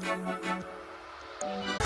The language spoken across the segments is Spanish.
thank you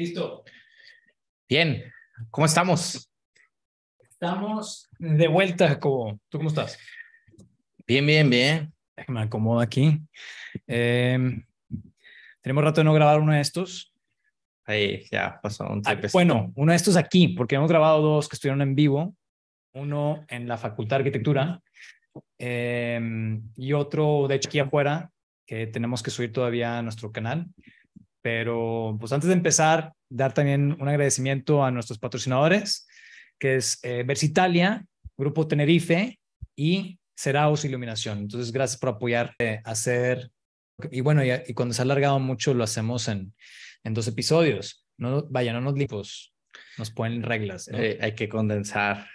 Listo. Bien, ¿cómo estamos? Estamos de vuelta, Jacobo. ¿Tú cómo estás? Bien, bien, bien. Me acomodo aquí. Em, tenemos rato de no grabar uno de estos. Ahí, ya pasó un ah, tiempo. Bueno, uno de estos aquí, porque hemos grabado dos que estuvieron en vivo. Uno en la Facultad de Arquitectura em, y otro, de hecho, aquí afuera, que tenemos que subir todavía a nuestro canal. Pero pues antes de empezar, dar también un agradecimiento a nuestros patrocinadores, que es eh, Versitalia, Grupo Tenerife y Seraos Iluminación. Entonces, gracias por apoyar eh, hacer. Y bueno, y, cuando se ha alargado mucho, lo hacemos en, en dos episodios. No, vaya, no nos limpios, nos ponen reglas. Eh, hay que condensar.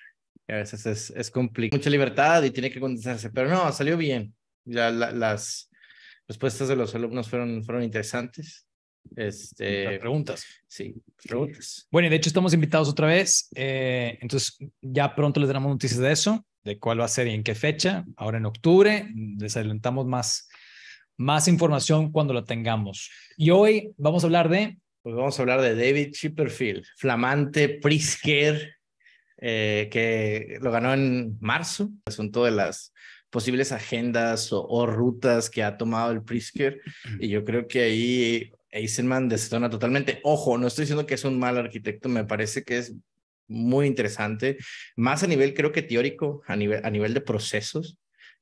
A veces es, es complicado. Mucha libertad y tiene que condensarse, pero no, salió bien. Ya las respuestas de los alumnos fueron, fueron interesantes. Este, preguntas. Sí, preguntas. Bueno, de hecho estamos invitados otra vez. Eh, entonces, ya pronto les daremos noticias de eso, de cuál va a ser y en qué fecha. Ahora en octubre, les adelantamos más, más información cuando la tengamos. Y hoy vamos a hablar de... Pues vamos a hablar de David Chipperfield, flamante Prisker, eh, que lo ganó en marzo, asunto de las posibles agendas o, rutas que ha tomado el Prisker. Y yo creo que ahí Eisenman desentona totalmente. Ojo, no estoy diciendo que es un mal arquitecto, me parece que es muy interesante, más a nivel creo que teórico, a nivel, de procesos.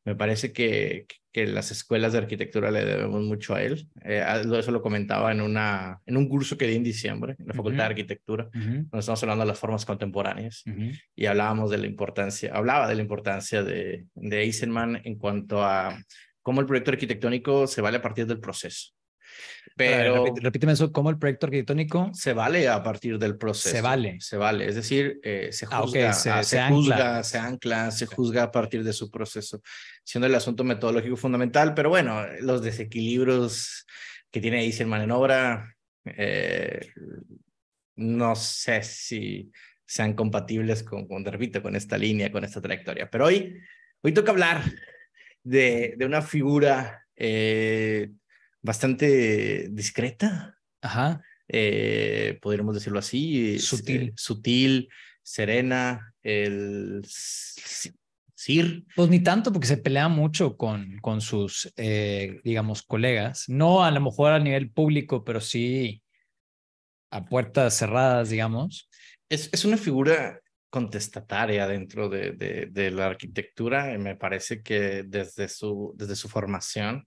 Me parece que, que las escuelas de arquitectura le debemos mucho a él. Eh, eso lo comentaba en, un curso que di en diciembre en la Facultad de Arquitectura, donde estamos hablando de las formas contemporáneas y hablábamos de la importancia, hablaba de la importancia de Eisenman en cuanto a cómo el proyecto arquitectónico se vale a partir del proceso pero. repíteme eso, ¿cómo el proyecto arquitectónico? Se vale a partir del proceso. Se vale. Se vale. Es decir, eh, se ah, juzga, ah, se, se, ancla, se juzga a partir de su proceso, siendo el asunto metodológico fundamental. Pero bueno, los desequilibrios que tiene ahí Silman en obra, eh, no sé si sean compatibles con, con, repito, con esta línea, con esta trayectoria. Pero hoy, hoy toca hablar de, de una figura eh, bastante discreta. Ajá. Eh, podríamos decirlo así. Sutil. Eh, sutil, serena, el Sir. Pues ni tanto, porque se pelea mucho con, con sus, eh, digamos, colegas. No a lo mejor a nivel público, pero sí a puertas cerradas, digamos. Es, una figura contestataria dentro de, la arquitectura. Me parece que desde su, desde su formación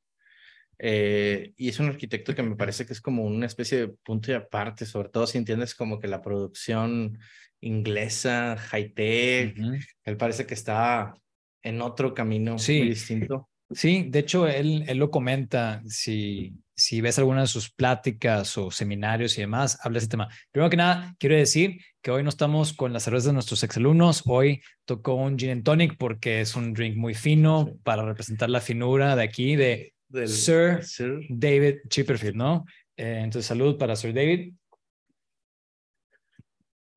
eh, y es un arquitecto que me parece que es como una especie de punto y aparte, sobre todo si entiendes como que la producción inglesa, high-tech, él parece que está en otro camino muy distinto. Sí, de hecho, él, él lo comenta, si, si ves alguna de sus pláticas o seminarios y demás, habla ese tema. Primero que nada, quiero decir que hoy no estamos con las cervezas de nuestros ex alumnos hoy tocó un gin and tonic porque es un drink muy fino para representar la finura de aquí, de Sir, David Chipperfield, ¿no? Eh, entonces, salud para Sir David.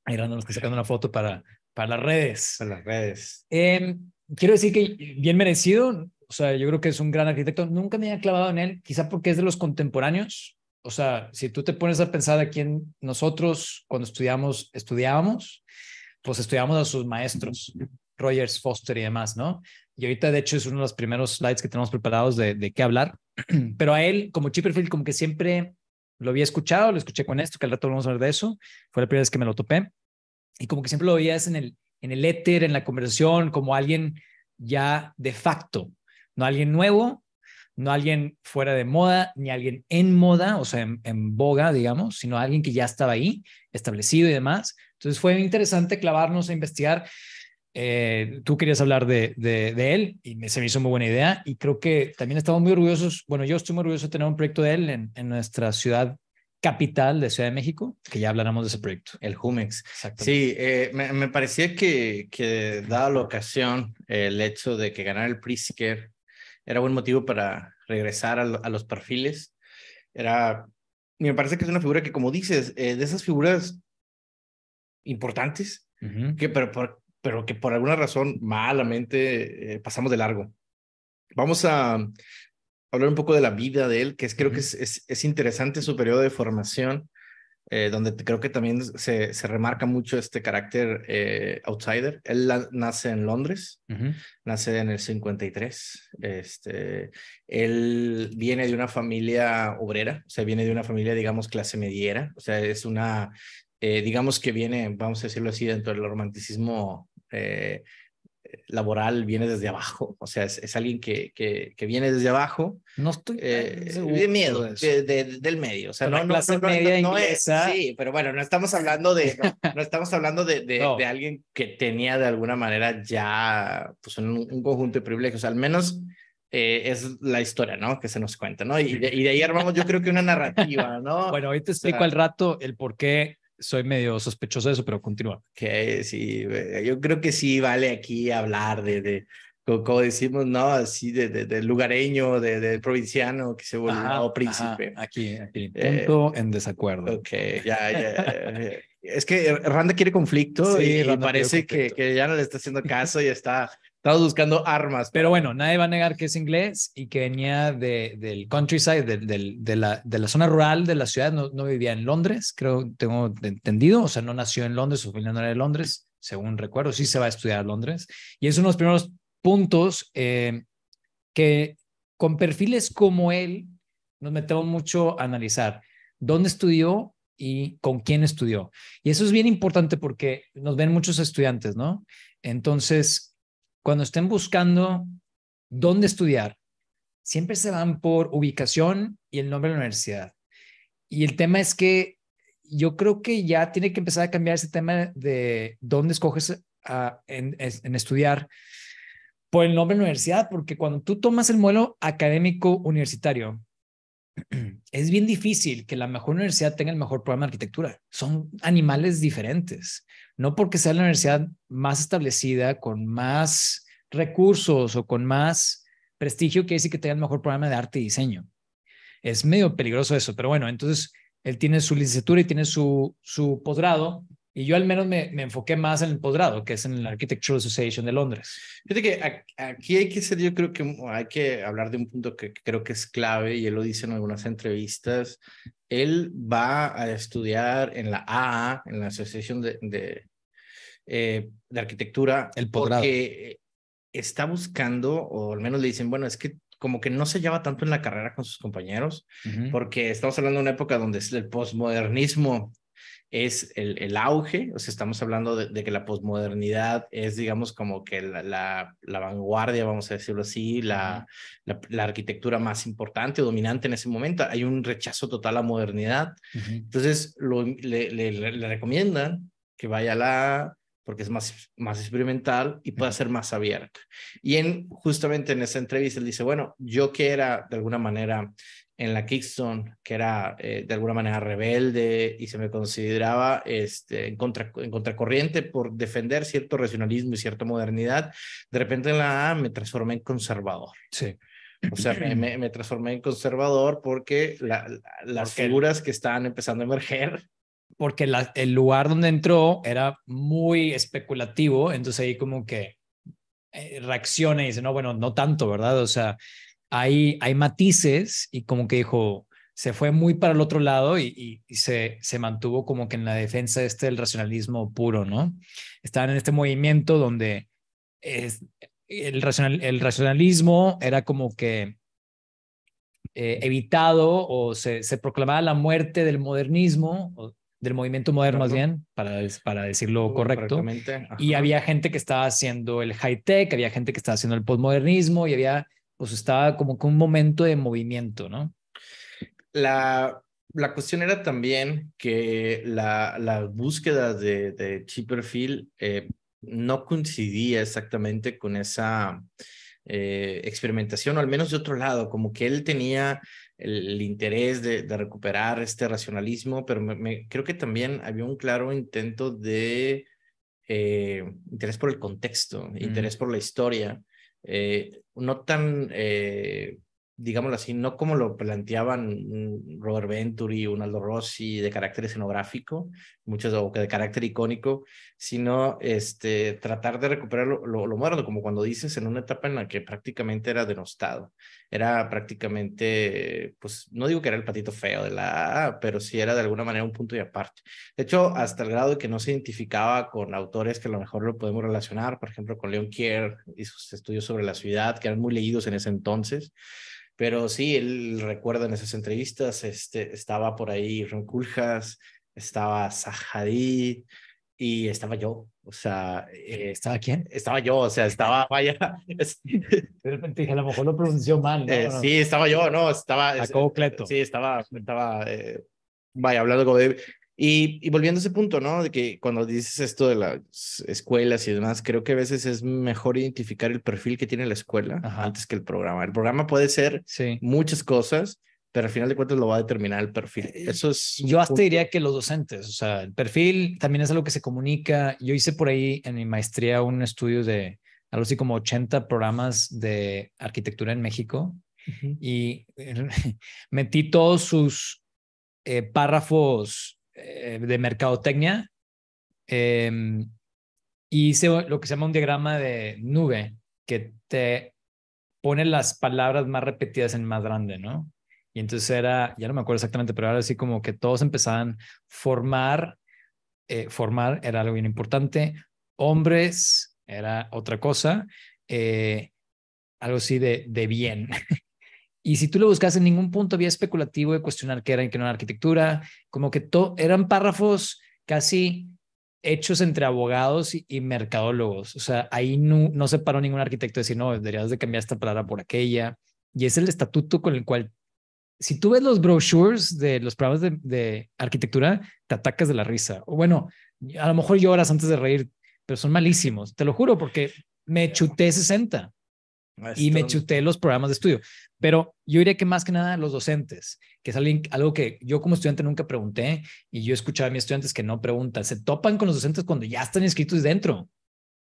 los que sacando una foto para, para las redes. Para las redes. Em, quiero decir que bien merecido. O sea, yo creo que es un gran arquitecto. Nunca me había clavado en él, quizá porque es de los contemporáneos. O sea, si tú te pones a pensar a quién nosotros cuando estudiamos, estudiábamos, pues estudiábamos a sus maestros, Rogers, Foster y demás, ¿no? y ahorita de hecho es uno de los primeros slides que tenemos preparados de, qué hablar, pero a él como Chipperfield como que siempre lo había escuchado, lo escuché con esto, que al rato vamos a hablar de eso, fue la primera vez que me lo topé, y como que siempre lo veías en el, en el éter, en la conversación, como alguien ya de facto, no alguien nuevo, no alguien fuera de moda, ni alguien en moda, o sea, en, boga, digamos, sino alguien que ya estaba ahí, establecido y demás. Entonces fue interesante clavarnos a investigar eh, tú querías hablar de, de, él y se me hizo muy buena idea y creo que también estamos muy orgullosos, bueno, yo estoy muy orgulloso de tener un proyecto de él en, nuestra ciudad capital de Ciudad de México, que ya hablaremos de ese proyecto. El Jumex. Sí, eh, me, parecía que, que dada la ocasión, el hecho de que ganar el Pritzker era buen motivo para regresar a, los perfiles. Era, me parece que es una figura que, como dices, eh, de esas figuras importantes, que, pero, por pero que por alguna razón malamente eh, pasamos de largo. Vamos a hablar un poco de la vida de él, que es, creo que es, es, interesante su periodo de formación, eh, donde creo que también se, se remarca mucho este carácter eh, outsider. Él nace en Londres, nace en el 53. Este, él viene de una familia obrera, o sea, viene de una familia, digamos, clase mediera, o sea, es una eh, digamos que viene, vamos a decirlo así, dentro del romanticismo eh, eh, laboral, viene desde abajo. O sea, es, alguien que, que, que, viene desde abajo. No estoy eh, de miedo, del medio. O sea, no, Es, sí, pero bueno, no estamos hablando de, no, estamos hablando de, alguien que tenía de alguna manera ya pues, un, un conjunto de privilegios, al menos. es la historia, ¿no? Que se nos cuenta, ¿no? Y de, y de ahí armamos, yo creo que una narrativa, ¿no? Bueno, ahorita explico al rato el por qué soy medio sospechoso de eso, pero continúa. Que sí, yo creo que sí vale aquí hablar de, de como, decimos, ¿no? Así de, de, lugareño, de, provinciano que se volvió príncipe. aquí, aquí. Eh, punto en desacuerdo. Ok, ya, ya. Eh, es que Randa quiere conflicto y parece que, que, ya no le está haciendo caso y está Estamos buscando armas. Pero bueno, nadie va a negar que es inglés y que venía de, del countryside, de, la, de la zona rural de la ciudad. No, vivía en Londres, creo, tengo entendido. O sea, no nació en Londres, su familia no era de Londres, según recuerdo. Sí se va a estudiar a Londres. Y es uno de los primeros puntos eh, que con perfiles como él nos metemos mucho a analizar dónde estudió y con quién estudió. Y eso es bien importante porque nos ven muchos estudiantes, ¿no? Entonces, cuando estén buscando dónde estudiar, siempre se van por ubicación y el nombre de la universidad. Y el tema es que yo creo que ya tiene que empezar a cambiar ese tema de dónde escoges ah, en, en, estudiar por el nombre de la universidad, porque cuando tú tomas el modelo académico universitario, es bien difícil que la mejor universidad tenga el mejor programa de arquitectura. Son animales diferentes no porque sea la universidad más establecida, con más recursos o con más prestigio, que decir que tenga el mejor programa de arte y diseño. Es medio peligroso eso, pero bueno, entonces él tiene su licenciatura y tiene su, su posgrado, y yo al menos me, me, enfoqué más en el posgrado, que es en la Architectural Association de Londres. Fíjate que aquí hay que ser, yo creo que hay que hablar de un punto que creo que es clave, y él lo dice en algunas entrevistas. Él va a estudiar en la AA, en la Asociación de eh, de arquitectura, el poder porque eh, está buscando, o al menos le dicen, bueno, es que como que no se lleva tanto en la carrera con sus compañeros, porque estamos hablando de una época donde el posmodernismo es el, el, auge, o sea, estamos hablando de, que la posmodernidad es, digamos, como que la, la, vanguardia, vamos a decirlo así, la, la, arquitectura más importante o dominante en ese momento. Hay un rechazo total a modernidad. Entonces, lo, le, le, le, recomiendan que vaya a la porque es más, más experimental y puede ser más abierta. Y en, justamente en esa entrevista él dice, bueno, yo que era de alguna manera en la Kingston, que era eh, de alguna manera rebelde y se me consideraba este, en, contra, en contracorriente por defender cierto racionalismo y cierta modernidad, de repente en la A me transformé en conservador. Sí. O sea, me, me transformé en conservador porque las figuras que estaban empezando a emerger porque el lugar donde entró era muy especulativo, entonces ahí como que eh, reacciona y dice, no, bueno, no tanto, ¿verdad? O sea, hay, hay matices y como que dijo, se fue muy para el otro lado y, se, se mantuvo como que en la defensa este del racionalismo puro, ¿no? Estaban en este movimiento donde es, el, racional, el racionalismo era como que eh, evitado o se, se, proclamaba la muerte del modernismo, del movimiento moderno, más bien, para, para decirlo correcto. Y había gente que estaba haciendo el high tech, había gente que estaba haciendo el postmodernismo y había, pues estaba como que un momento de movimiento, ¿no? La, la cuestión era también que la, la búsqueda de, de Chipperfield eh, no coincidía exactamente con esa eh, experimentación, o al menos de otro lado, como que él tenía el, interés de, recuperar este racionalismo, pero me, creo que también había un claro intento de eh, interés por el contexto, interés por la historia, eh, no tan eh, digámoslo así, no como lo planteaban Robert Venturi, Unaldo Rossi, de carácter escenográfico, muchos de carácter icónico, sino este, tratar de recuperar lo, lo, como cuando dices, en una etapa en la que prácticamente era denostado, era prácticamente, pues no digo que era el patito feo de la pero sí era de alguna manera un punto y aparte. De hecho, hasta el grado de que no se identificaba con autores que a lo mejor lo podemos relacionar, por ejemplo, con Leon Kier y sus estudios sobre la ciudad, que eran muy leídos en ese entonces pero sí, él recuerda en esas entrevistas, este, estaba por ahí Ron estaba Zahadid y estaba yo. O sea, eh, ¿estaba quién? Estaba yo, o sea, estaba, vaya. De repente dije, a lo mejor lo pronunció mal. ¿no? Eh, sí, estaba yo, no, estaba. Sí, estaba, estaba, eh, vaya, hablando como de y, volviendo a ese punto, ¿no? De que cuando dices esto de las escuelas y demás, creo que a veces es mejor identificar el perfil que tiene la escuela antes que el programa. El programa puede ser muchas cosas, pero al final de cuentas lo va a determinar el perfil. Eh, Eso es. Yo hasta diría que los docentes, o sea, el perfil también es algo que se comunica. Yo hice por ahí en mi maestría un estudio de algo así como 80 programas de arquitectura en México y metí todos sus eh, párrafos eh, de mercadotecnia em, y hice lo que se llama un diagrama de nube que te pone las palabras más repetidas en más grande, ¿no? Y entonces era, ya no me acuerdo exactamente, pero era así como que todos empezaban formar, eh, formar era algo bien importante, hombres era otra cosa, eh, algo así de, de bien, Y si tú lo buscas, en ningún punto había especulativo de cuestionar qué era y qué no era arquitectura, como que eran párrafos casi hechos entre abogados y, mercadólogos. O sea, ahí no, no, se paró ningún arquitecto de decir, no, deberías de cambiar esta palabra por aquella. Y es el estatuto con el cual, si tú ves los brochures de los programas de, de arquitectura, te atacas de la risa. O bueno, a lo mejor lloras antes de reír, pero son malísimos, te lo juro, porque me chuté 60. Y me chuté los programas de estudio. Pero yo diría que más que nada los docentes, que es algo que yo como estudiante nunca pregunté y yo escuchaba a mis estudiantes que no preguntan. Se topan con los docentes cuando ya están inscritos dentro.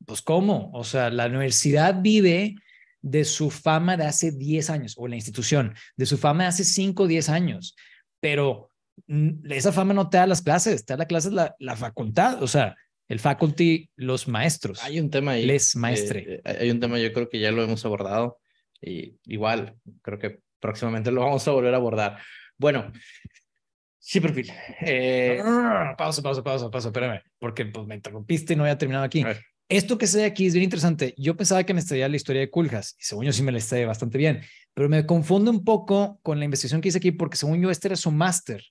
Pues cómo? O sea, la universidad vive de su fama de hace 10 años, o la institución, de su fama de hace 5 o 10 años. Pero mm, esa fama no te da las clases, te da las clases la, la facultad. O sea, el faculty, los maestros. Hay un tema ahí. Les maestre. Eh, eh, hay un tema, yo creo que ya lo hemos abordado. Y igual, creo que próximamente lo vamos a volver a abordar. Bueno, sí, perfil. Eh, pausa, pausa, pausa, pausa, espérame, porque pues, me interrumpiste y no había terminado aquí. Esto que se ve aquí es bien interesante. Yo pensaba que me estaría la historia de Culjas, y según yo sí me la estudié bastante bien, pero me confundo un poco con la investigación que hice aquí, porque según yo este era su máster,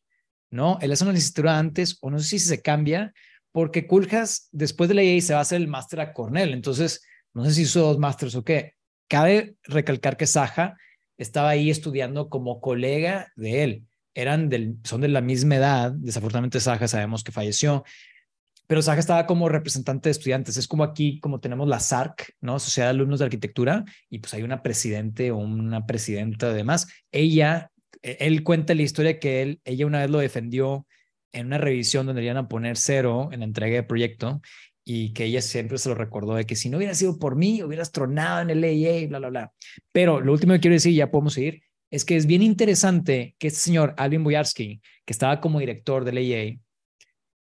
¿no? Él hace una licenciatura antes, o no sé si se cambia, porque Culhas después de la IA e se va a hacer el máster a Cornell, entonces no sé si hizo dos másters o qué. Cabe recalcar que Saja estaba ahí estudiando como colega de él. Eran del, son de la misma edad, desafortunadamente Saja sabemos que falleció, pero Saja estaba como representante de estudiantes. Es como aquí, como tenemos la SARC, ¿no? Sociedad de Alumnos de Arquitectura, y pues hay una presidente o una presidenta además. Ella, e-, él cuenta la historia que él, ella una vez lo defendió en una revisión donde iban a poner cero en la entrega de proyecto y que ella siempre se lo recordó de que si no hubiera sido por mí, hubieras tronado en el y bla, bla, bla. Pero lo último que quiero decir, ya podemos seguir, es que es bien interesante que este señor, Alvin Boyarsky, que estaba como director del EIA,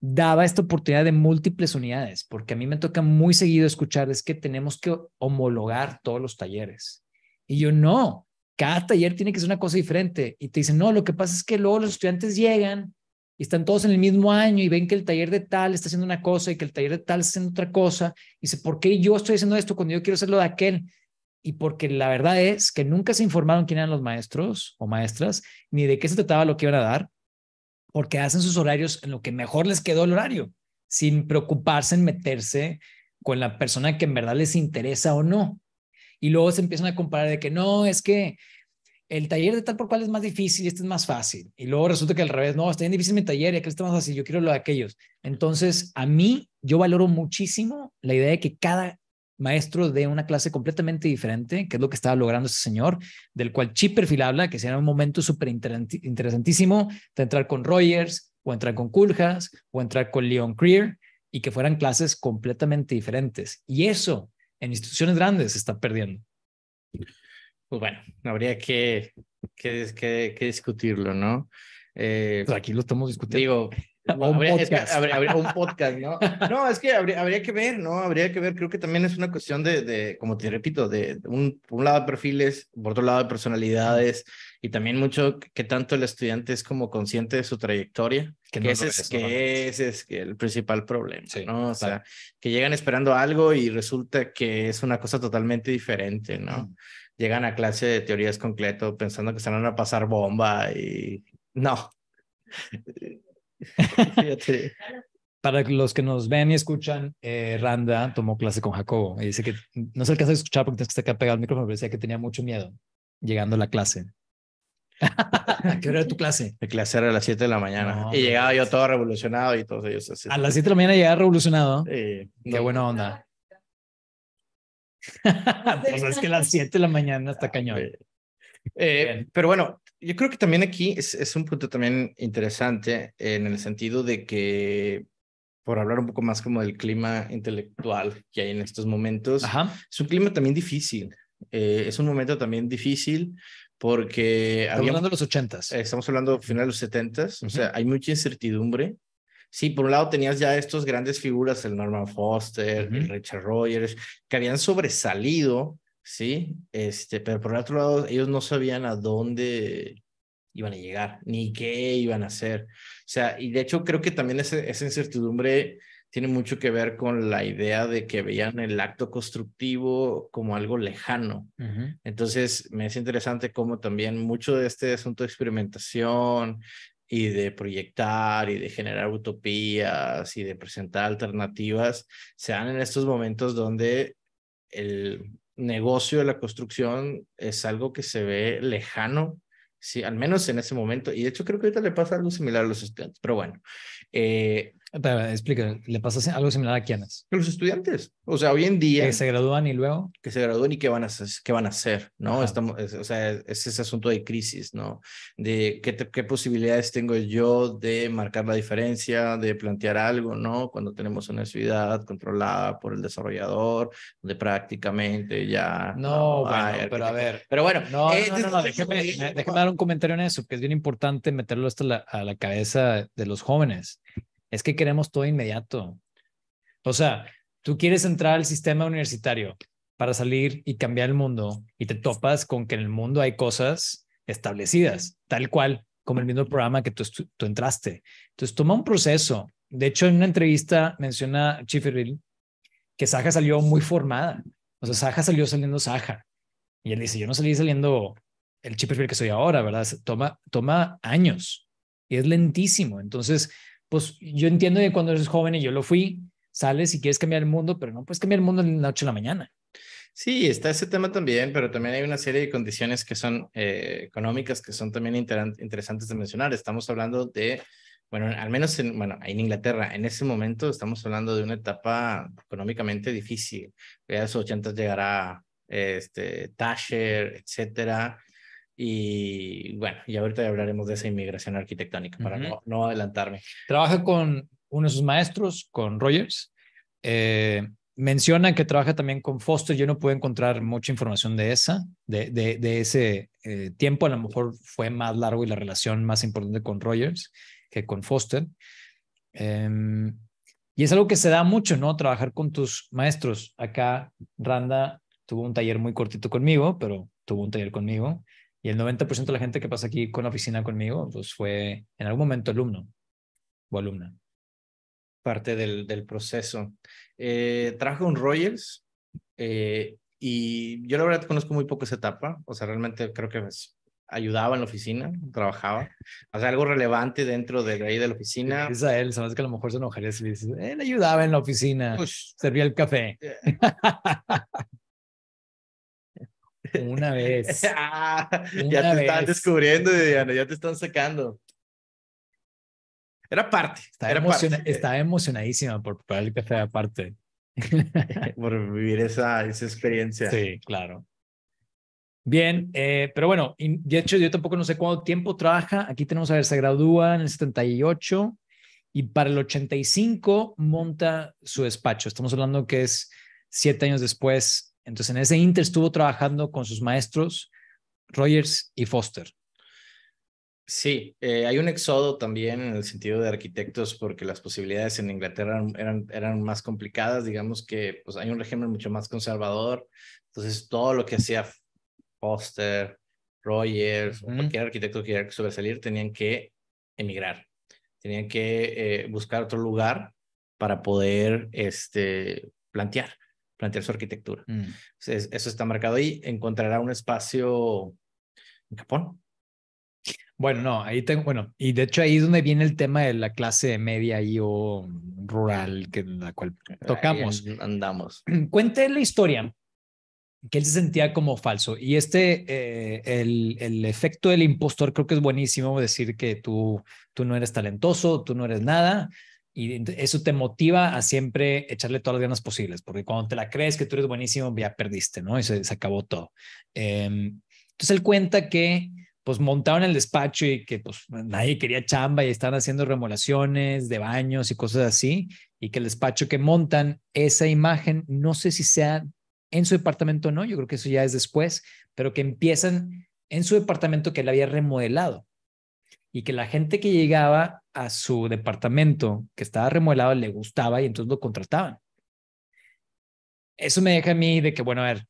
daba esta oportunidad de múltiples unidades, porque a mí me toca muy seguido escuchar, es que tenemos que homologar todos los talleres. Y yo no, cada taller tiene que ser una cosa diferente. Y te dicen, no, lo que pasa es que luego los estudiantes llegan y están todos en el mismo año y ven que el taller de tal está haciendo una cosa y que el taller de tal está haciendo otra cosa. Y dice, ¿por qué yo estoy haciendo esto cuando yo quiero hacer de aquel? Y porque la verdad es que nunca se informaron quién eran los maestros o maestras, ni de qué se trataba lo que iban a dar, porque hacen sus horarios en lo que mejor les quedó el horario, sin preocuparse en meterse con la persona que en verdad les interesa o no. Y luego se empiezan a comparar de que no, es que el taller de tal por cual es más difícil y este es más fácil. Y luego resulta que al revés, no, está bien difícil mi taller y aquel está más fácil, yo quiero lo de aquellos. Entonces, a mí, yo valoro muchísimo la idea de que cada maestro dé una clase completamente diferente, que es lo que estaba logrando ese señor, del cual Chip Perfil habla, que sería un momento súper interesantísimo de entrar con Rogers, o entrar con Kuljas, o entrar con Leon Creer, y que fueran clases completamente diferentes. Y eso en instituciones grandes se está perdiendo pues bueno, habría que, que, que, discutirlo, ¿no? Eh, pues aquí lo estamos discutiendo. Digo, un habría, podcast. que, un podcast, ¿no? No, es que habría, que ver, ¿no? Habría que ver, creo que también es una cuestión de, de como te repito, de un, un lado de perfiles, por otro lado de personalidades y también mucho que tanto el estudiante es como consciente de su trayectoria, que, ese, es, que es el principal problema, ¿no? O sea, que llegan esperando algo y resulta que es una cosa totalmente diferente, ¿no? Mm llegan a clase de teorías concreto pensando que se van a pasar bomba y no. Para los que nos ven y escuchan, eh, Randa tomó clase con Jacobo y dice que no se alcanza a escuchar porque tienes que estar pegado al micrófono, pero decía que tenía mucho miedo llegando a la clase. ¿A qué hora era tu clase? Mi clase era a las 7 de la mañana. y llegaba yo todo revolucionado y todos ellos A las 7 de la mañana llegaba revolucionado. Sí. Qué buena onda. pues es que las 7 de la mañana está ah, cañón. Eh, pero bueno, yo creo que también aquí es, un punto también interesante en el sentido de que, por hablar un poco más como del clima intelectual que hay en estos momentos, es un clima también difícil. Eh, es un momento también difícil porque... Estamos hablando de los ochentas. Eh, estamos hablando final de los setentas. O sea, hay mucha incertidumbre Sí, por un lado tenías ya estos grandes figuras, el Norman Foster, el Richard Rogers, que habían sobresalido, ¿sí? Este, pero por el otro lado, ellos no sabían a dónde iban a llegar, ni qué iban a hacer. O sea, y de hecho creo que también esa incertidumbre tiene mucho que ver con la idea de que veían el acto constructivo como algo lejano. Entonces, me es interesante cómo también mucho de este asunto de experimentación, y de proyectar y de generar utopías y de presentar alternativas, se dan en estos momentos donde el negocio de la construcción es algo que se ve lejano, sí, al menos en ese momento. Y de hecho creo que ahorita le pasa algo similar a los estudiantes, pero bueno. Eh, pero explica, ¿le pasa algo similar a quiénes? A los estudiantes. O sea, hoy en día. Que se gradúan y luego. Que se gradúan y qué van a hacer, qué van a hacer ¿no? Estamos, o sea, es ese asunto de crisis, ¿no? De qué, posibilidades tengo yo de marcar la diferencia, de plantear algo, ¿no? Cuando tenemos una ciudad controlada por el desarrollador, donde prácticamente ya. No, pero a ver. Pero bueno. No, no, no, déjeme, este déjeme, dar un comentario en eso, que es bien importante meterlo hasta a la cabeza de los jóvenes es que queremos todo inmediato. O sea, tú quieres entrar al sistema universitario para salir y cambiar el mundo y te topas con que en el mundo hay cosas establecidas, tal cual como el mismo programa que tú, entraste. Entonces, toma un proceso. De hecho, en una entrevista menciona Chifferil que Saja salió muy formada. O sea, Saja salió saliendo Saja. Y él dice, yo no salí saliendo el Chifferil que soy ahora, ¿verdad? Toma, toma años y es lentísimo. Entonces, pues yo entiendo que cuando eres joven y yo lo fui, sales y quieres cambiar el mundo, pero no puedes cambiar el mundo en la noche a la mañana. Sí, está ese tema también, pero también hay una serie de condiciones que son eh, económicas que son también interesantes de mencionar. Estamos hablando de, bueno, al menos en, en Inglaterra, en ese momento estamos hablando de una etapa económicamente difícil. Ya en los 80 llegará este, Thatcher, etcétera. Y bueno, y ahorita hablaremos de esa inmigración arquitectónica para no, adelantarme. Trabaja con uno de sus maestros, con Rogers. Eh, mencionan que trabaja también con Foster. Yo no pude encontrar mucha información de esa, de, de, ese eh, tiempo. A lo mejor fue más largo y la relación más importante con Rogers que con Foster. Em, y es algo que se da mucho, ¿no? Trabajar con tus maestros. Acá Randa tuvo un taller muy cortito conmigo, pero tuvo un taller conmigo. Y el 90% de la gente que pasa aquí con la oficina conmigo, pues fue en algún momento alumno o alumna. Parte del, del proceso. Eh, trajo un Royals eh, y yo la verdad conozco muy poco esa etapa. O sea, realmente creo que ayudaba en la oficina, trabajaba. O sea, algo relevante dentro de, ahí de la oficina. Es a él, sabes que a lo mejor se enojaría si le dices, él ayudaba en la oficina, pues, servía el café. Eh, Una vez. Ah, ya te están descubriendo, ya te están sacando. Era parte. Estaba, estaba emocionadísima por preparar el café aparte. por vivir esa, esa experiencia. Sí, claro. Bien, eh, pero bueno, de hecho yo tampoco no sé cuánto tiempo trabaja. Aquí tenemos a ver, se gradúa en el 78 y para el 85 monta su despacho. Estamos hablando que es siete años después entonces, en ese inter estuvo trabajando con sus maestros Rogers y Foster. Sí, eh, hay un exodo también en el sentido de arquitectos porque las posibilidades en Inglaterra eran, más complicadas, digamos que pues, hay un régimen mucho más conservador, entonces todo lo que hacía Foster, Rogers, cualquier arquitecto que quería sobresalir, tenían que emigrar, tenían que eh, buscar otro lugar para poder este, plantear plantear su arquitectura. Mm. eso está marcado ahí. Encontrará un espacio en Japón. Bueno, no, ahí tengo, bueno, y de hecho ahí es donde viene el tema de la clase media y o rural, que la cual tocamos. andamos. Cuente la historia que él se sentía como falso. Y este, eh, el, el, efecto del impostor, creo que es buenísimo decir que tú, tú no eres talentoso, tú no eres nada, y eso te motiva a siempre echarle todas las ganas posibles, porque cuando te la crees que tú eres buenísimo, ya perdiste, ¿no? Y se, acabó todo. Em, entonces él cuenta que pues montaron el despacho y que pues nadie quería chamba y estaban haciendo remolaciones de baños y cosas así, y que el despacho que montan, esa imagen, no sé si sea en su departamento o no, yo creo que eso ya es después, pero que empiezan en su departamento que él había remodelado y que la gente que llegaba a su departamento que estaba remodelado le gustaba y entonces lo contrataban. Eso me deja a mí de que, bueno, a ver,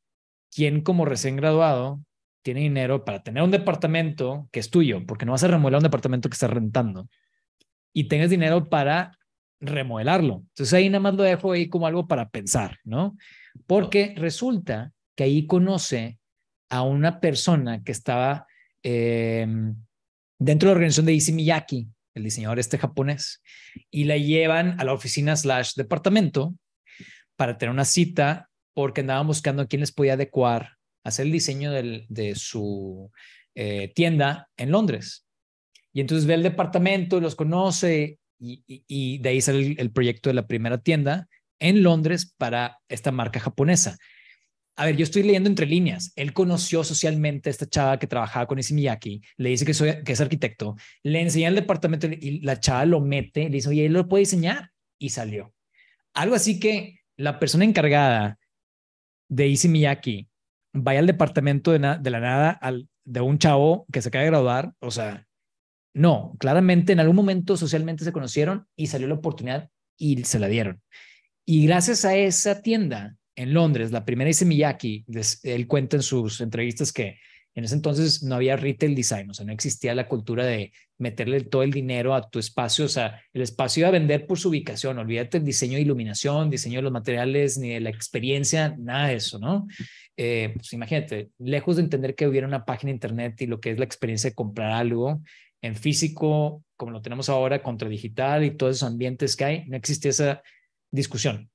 ¿quién como recién graduado tiene dinero para tener un departamento que es tuyo? Porque no vas a remodelar un departamento que estás rentando y tengas dinero para remodelarlo. Entonces ahí nada más lo dejo ahí como algo para pensar, ¿no? Porque resulta que ahí conoce a una persona que estaba... Eh, dentro de la organización de Issey Miyake, el diseñador este japonés, y la llevan a la oficina slash departamento para tener una cita porque andaban buscando a quién les podía adecuar hacer el diseño de su eh, tienda en Londres. Y entonces ve el departamento, los conoce y, de ahí sale el proyecto de la primera tienda en Londres para esta marca japonesa a ver, yo estoy leyendo entre líneas. Él conoció socialmente a esta chava que trabajaba con Isimiyaki. le dice que, que es arquitecto, le enseña el departamento y la chava lo mete, le dice, oye, él lo puede diseñar y salió. Algo así que la persona encargada de Easy Miyaki vaya al departamento de, la nada al, de un chavo que se acaba de graduar, o sea, no, claramente en algún momento socialmente se conocieron y salió la oportunidad y se la dieron. Y gracias a esa tienda, en Londres, la primera hice Miyaki, él cuenta en sus entrevistas que en ese entonces no había retail design, o sea, no existía la cultura de meterle todo el dinero a tu espacio, o sea, el espacio iba a vender por su ubicación, olvídate el diseño de iluminación, diseño de los materiales, ni de la experiencia, nada de eso, ¿no? Eh, pues imagínate, lejos de entender que hubiera una página internet y lo que es la experiencia de comprar algo en físico, como lo tenemos ahora, contra digital y todos esos ambientes que hay, no existía esa discusión.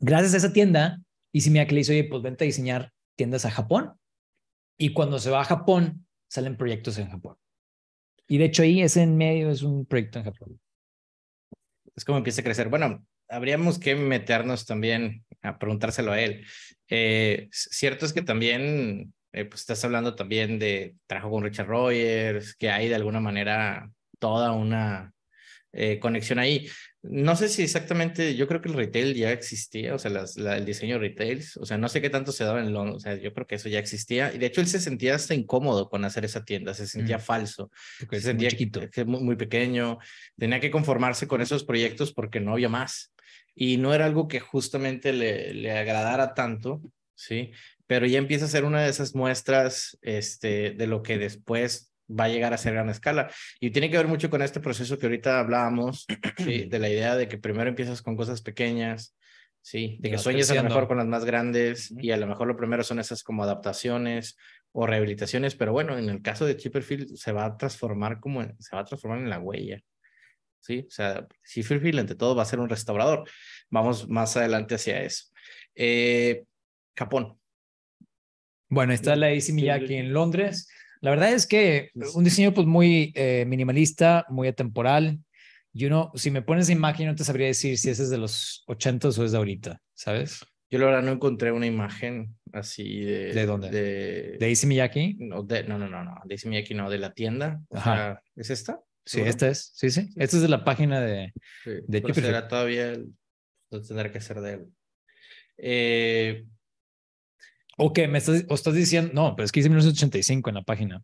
Gracias a esa tienda, que le hizo, oye, pues vente a diseñar tiendas a Japón. Y cuando se va a Japón, salen proyectos en Japón. Y de hecho ahí ese en medio es un proyecto en Japón. Es como empieza a crecer. Bueno, habríamos que meternos también a preguntárselo a él. Eh, cierto es que también, eh, pues estás hablando también de trabajo con Richard Rogers, que hay de alguna manera toda una eh, conexión ahí no sé si exactamente, yo creo que el retail ya existía, o sea, el diseño de retails, o sea, no sé qué tanto se daba en Londres, o sea, yo creo que eso ya existía. Y de hecho, él se sentía hasta incómodo con hacer esa tienda, se sentía mm. falso, se sentía muy, chiquito. Muy, pequeño, tenía que conformarse con esos proyectos porque no había más. Y no era algo que justamente le, le agradara tanto, ¿sí? Pero ya empieza a ser una de esas muestras este, de lo que después va a llegar a ser gran escala. Y tiene que ver mucho con este proceso que ahorita hablábamos, de la idea de que primero empiezas con cosas pequeñas, ¿sí? de que sueñes a lo mejor con las más grandes y a lo mejor lo primero son esas como adaptaciones o rehabilitaciones, pero bueno, en el caso de Chipperfield se va a transformar como, en, se va a transformar en la huella. ¿sí? O sea, Chipperfield ante todo va a ser un restaurador. Vamos más adelante hacia eso. Capón. Eh, Japón. Bueno, está la Easy aquí en Londres. La verdad es que pues un diseño pues muy eh, minimalista, muy atemporal. Y uno, si me pones imagen, no te sabría decir si ese es de los 80 o es de ahorita, ¿sabes? Yo la verdad no encontré una imagen así de... ¿De dónde? ¿De, ¿De Miyake? No, de, no, no, no, no, de Issey Miyake no, de la tienda. Ajá. ¿Es esta? Sí, esta es, sí, sí. Esta es de la página de... De pero será todavía, el, tendrá que ser de él. Eh, Ok, me estás, o estás diciendo, no, pero es que dice 1985 en la página.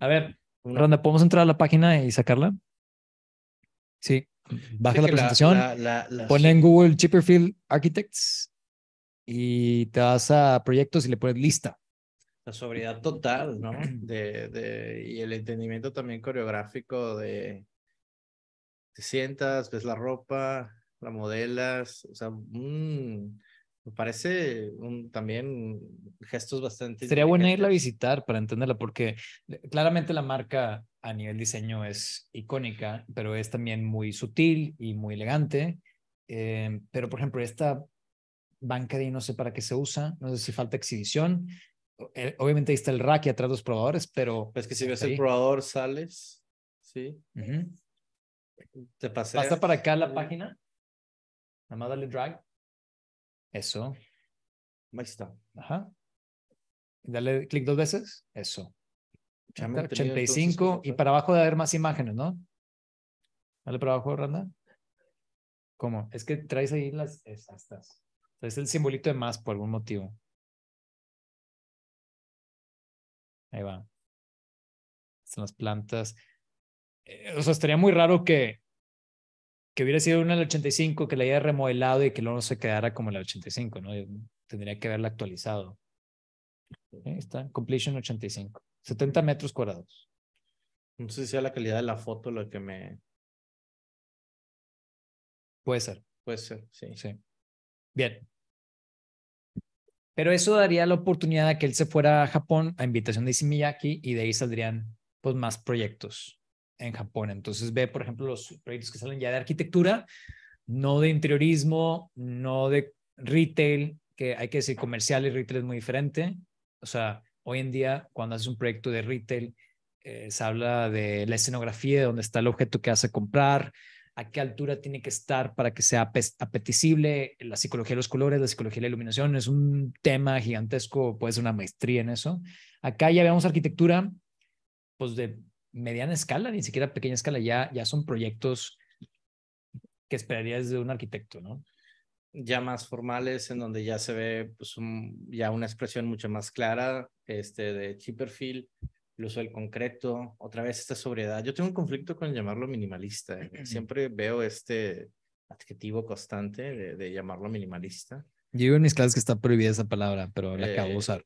A ver, Randa, ¿podemos entrar a la página y sacarla? Sí, baja la presentación, pone en Google Chipperfield Architects y te vas a proyectos y le pones lista. La sobriedad total, ¿no? De, de, y el entendimiento también coreográfico de te sientas, ves la ropa, la modelas, o sea, mmm, me parece un, también gestos bastante. Sería bueno irla a visitar para entenderla, porque eh, claramente la marca a nivel diseño es icónica, pero es también muy sutil y muy elegante. Eh, pero, por ejemplo, esta banca de ahí no sé para qué se usa, no sé si falta exhibición. Eh, obviamente ahí está el rack y atrás los probadores, pero. Es que si ves el probador, sales. Sí. Te pasé. Pasa para acá la página. Nada más drag. Eso. Ahí está. Ajá. Dale clic dos veces. Eso. 85 y para abajo debe haber más imágenes, ¿no? Dale para abajo, Randa. ¿Cómo? Es que traes ahí las estas. Es el simbolito de más por algún motivo. Ahí va. Son las plantas. Eh, o sea, estaría muy raro que que hubiera sido una del 85, que la haya remodelado y que luego no se quedara como la 85, ¿no? tendría que haberla actualizado. Ahí eh, está, completion 85, 70 metros cuadrados. No sé si sea la calidad de la foto lo que me... Puede ser. Puede ser, sí. Sí. Bien. Pero eso daría la oportunidad a que él se fuera a Japón a invitación de Isimiyaki y de ahí saldrían pues, más proyectos en Japón. Entonces ve, por ejemplo, los proyectos que salen ya de arquitectura, no de interiorismo, no de retail, que hay que decir comercial y retail es muy diferente. O sea, hoy en día cuando haces un proyecto de retail, eh, se habla de la escenografía, de dónde está el objeto que vas a comprar, a qué altura tiene que estar para que sea apetecible, la psicología de los colores, la psicología de la iluminación, es un tema gigantesco, puede una maestría en eso. Acá ya vemos arquitectura, pues de mediana escala, ni siquiera pequeña escala, ya, ya son proyectos que esperaría de un arquitecto, ¿no? Ya más formales, en donde ya se ve pues, ya una expresión mucho más clara este, de Chipperfield, el uso del concreto, otra vez esta sobriedad. Yo tengo un conflicto con llamarlo minimalista. Eh. Siempre veo este adjetivo constante de, llamarlo minimalista. Yo digo en mis clases que está prohibida esa palabra, pero la acabo de eh, usar.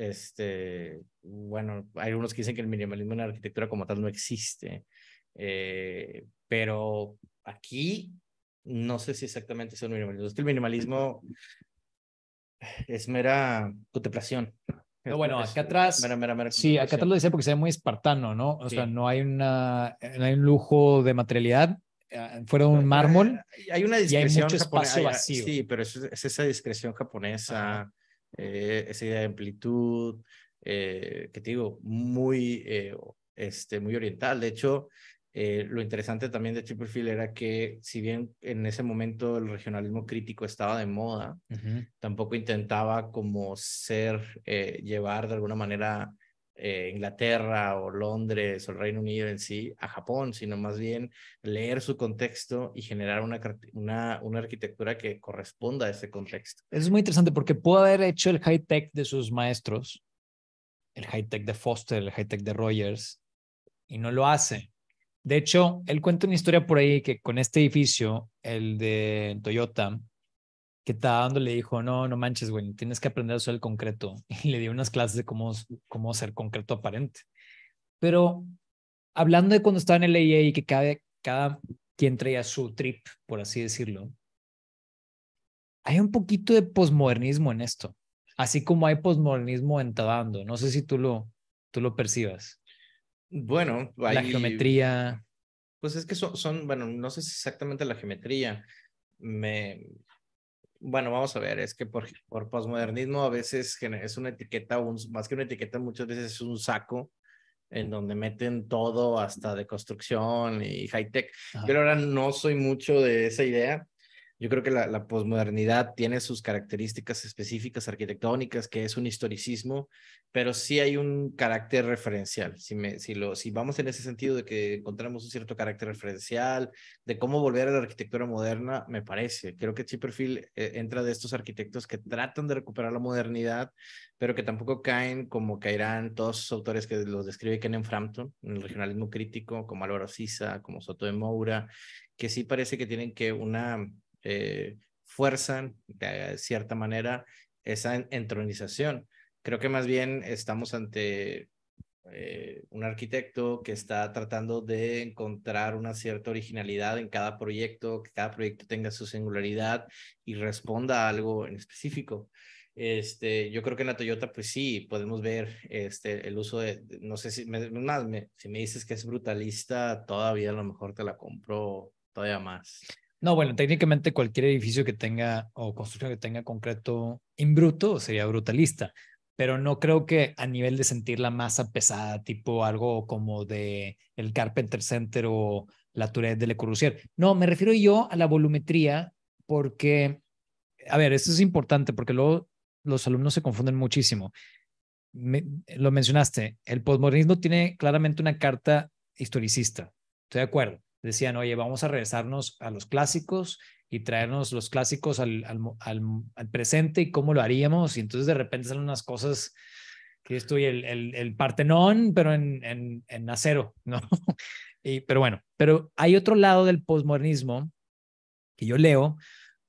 Este, bueno, hay algunos que dicen que el minimalismo en la arquitectura como tal no existe, eh, pero aquí no sé si exactamente es el minimalismo. Es el minimalismo es mera contemplación. bueno, acá atrás. sí, acá atrás lo decía porque se ve muy espartano, ¿no? O sea, no hay, una, no hay un lujo de materialidad. Ah, fuera un ah, mármol. Hay una discreción. Y hay mucho espacio vacío. Sí, pero es, esa discreción japonesa. Eh, esa idea de amplitud, eh, que te digo, muy, eh, este, muy oriental. De hecho, lo interesante también de Chipperfield era que si bien en ese momento el regionalismo crítico estaba de moda, tampoco intentaba como ser, llevar de alguna manera eh, Inglaterra o Londres o el Reino Unido en sí a Japón, sino más bien leer su contexto y generar una, arquitectura que corresponda a ese contexto. Eso es muy interesante porque pudo haber hecho el high-tech de sus maestros, el high-tech de Foster, el high-tech de Rogers, y no lo hace. De hecho, él cuenta una historia por ahí que con este edificio, el de Toyota, que Tadando le dijo, no, no manches, güey, tienes que aprender a usar el concreto. Y le dio unas clases de cómo, cómo hacer concreto aparente. Pero hablando de cuando estaba en el LA y que cada, cada quien traía su trip, por así decirlo, hay un poquito de posmodernismo en esto, así como hay posmodernismo en Tadando. No sé si tú lo, tú lo percibas. Bueno, hay... la geometría. Pues es que son, son, bueno, no sé si exactamente la geometría. Me, bueno, vamos a ver, es que por, por posmodernismo a veces es una etiqueta, más que una etiqueta, muchas veces es un saco en donde meten todo hasta de construcción y high tech. pero ahora no soy mucho de esa idea. Yo creo que la, posmodernidad tiene sus características específicas arquitectónicas, que es un historicismo, pero sí hay un carácter referencial. Si, me, si, lo, si vamos en ese sentido de que encontramos un cierto carácter referencial, de cómo volver a la arquitectura moderna, me parece. Creo que Chipperfield eh, entra de estos arquitectos que tratan de recuperar la modernidad, pero que tampoco caen como caerán todos los autores que los describe Kenan Frampton, en el regionalismo crítico, como Álvaro Sisa, como Soto de Moura, que sí parece que tienen que una eh, fuerzan de cierta manera esa entronización. Creo que más bien estamos ante eh, un arquitecto que está tratando de encontrar una cierta originalidad en cada proyecto, que cada proyecto tenga su singularidad y responda a algo en específico. Este, yo creo que en la Toyota, pues sí, podemos ver este, el uso de, no sé si, más, si me dices que es brutalista, todavía a lo mejor te la compro todavía más. No, bueno, técnicamente cualquier edificio que tenga o construcción que tenga concreto bruto sería brutalista, pero no creo que a nivel de sentir la masa pesada, tipo algo como de el Carpenter Center o la Tourette de Le Corbusier. No, me refiero yo a la volumetría porque, a ver, esto es importante porque luego los alumnos se confunden muchísimo. lo mencionaste, el posmodernismo tiene claramente una carta historicista, estoy de acuerdo decían, oye, vamos a regresarnos a los clásicos y traernos los clásicos al, presente y cómo lo haríamos. Y entonces de repente salen unas cosas que estoy el, el, el Partenón, pero en, en, acero, ¿no? Y, pero bueno, pero hay otro lado del posmodernismo que yo leo,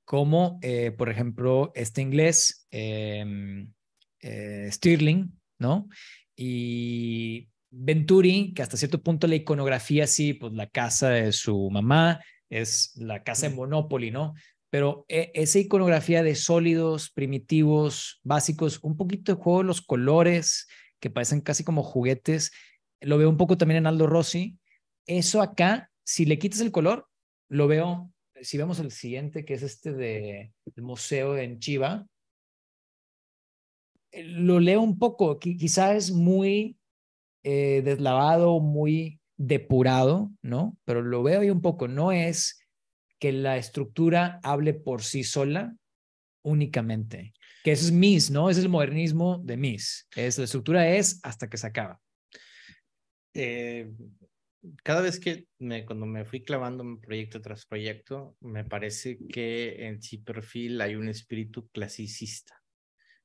como eh, por ejemplo este inglés, em, eh, Stirling, ¿no? Y Venturi, que hasta cierto punto la iconografía sí, pues la casa de su mamá es la casa de Monopoly, ¿no? Pero e, esa iconografía de sólidos, primitivos, básicos, un poquito de juego los colores, que parecen casi como juguetes, lo veo un poco también en Aldo Rossi. Eso acá, si le quitas el color, lo veo, si vemos el siguiente, que es este de museo en Chiva, eh, lo leo un poco, quizá es muy eh, deslavado, muy depurado, ¿no? Pero lo veo ahí un poco, no es que la estructura hable por sí sola únicamente, que eso es mis, ¿no? Ese es el modernismo de mis, es la estructura es hasta que se acaba. Eh, cada vez que me, cuando me fui clavando proyecto tras proyecto, me parece que en sí perfil hay un espíritu clasicista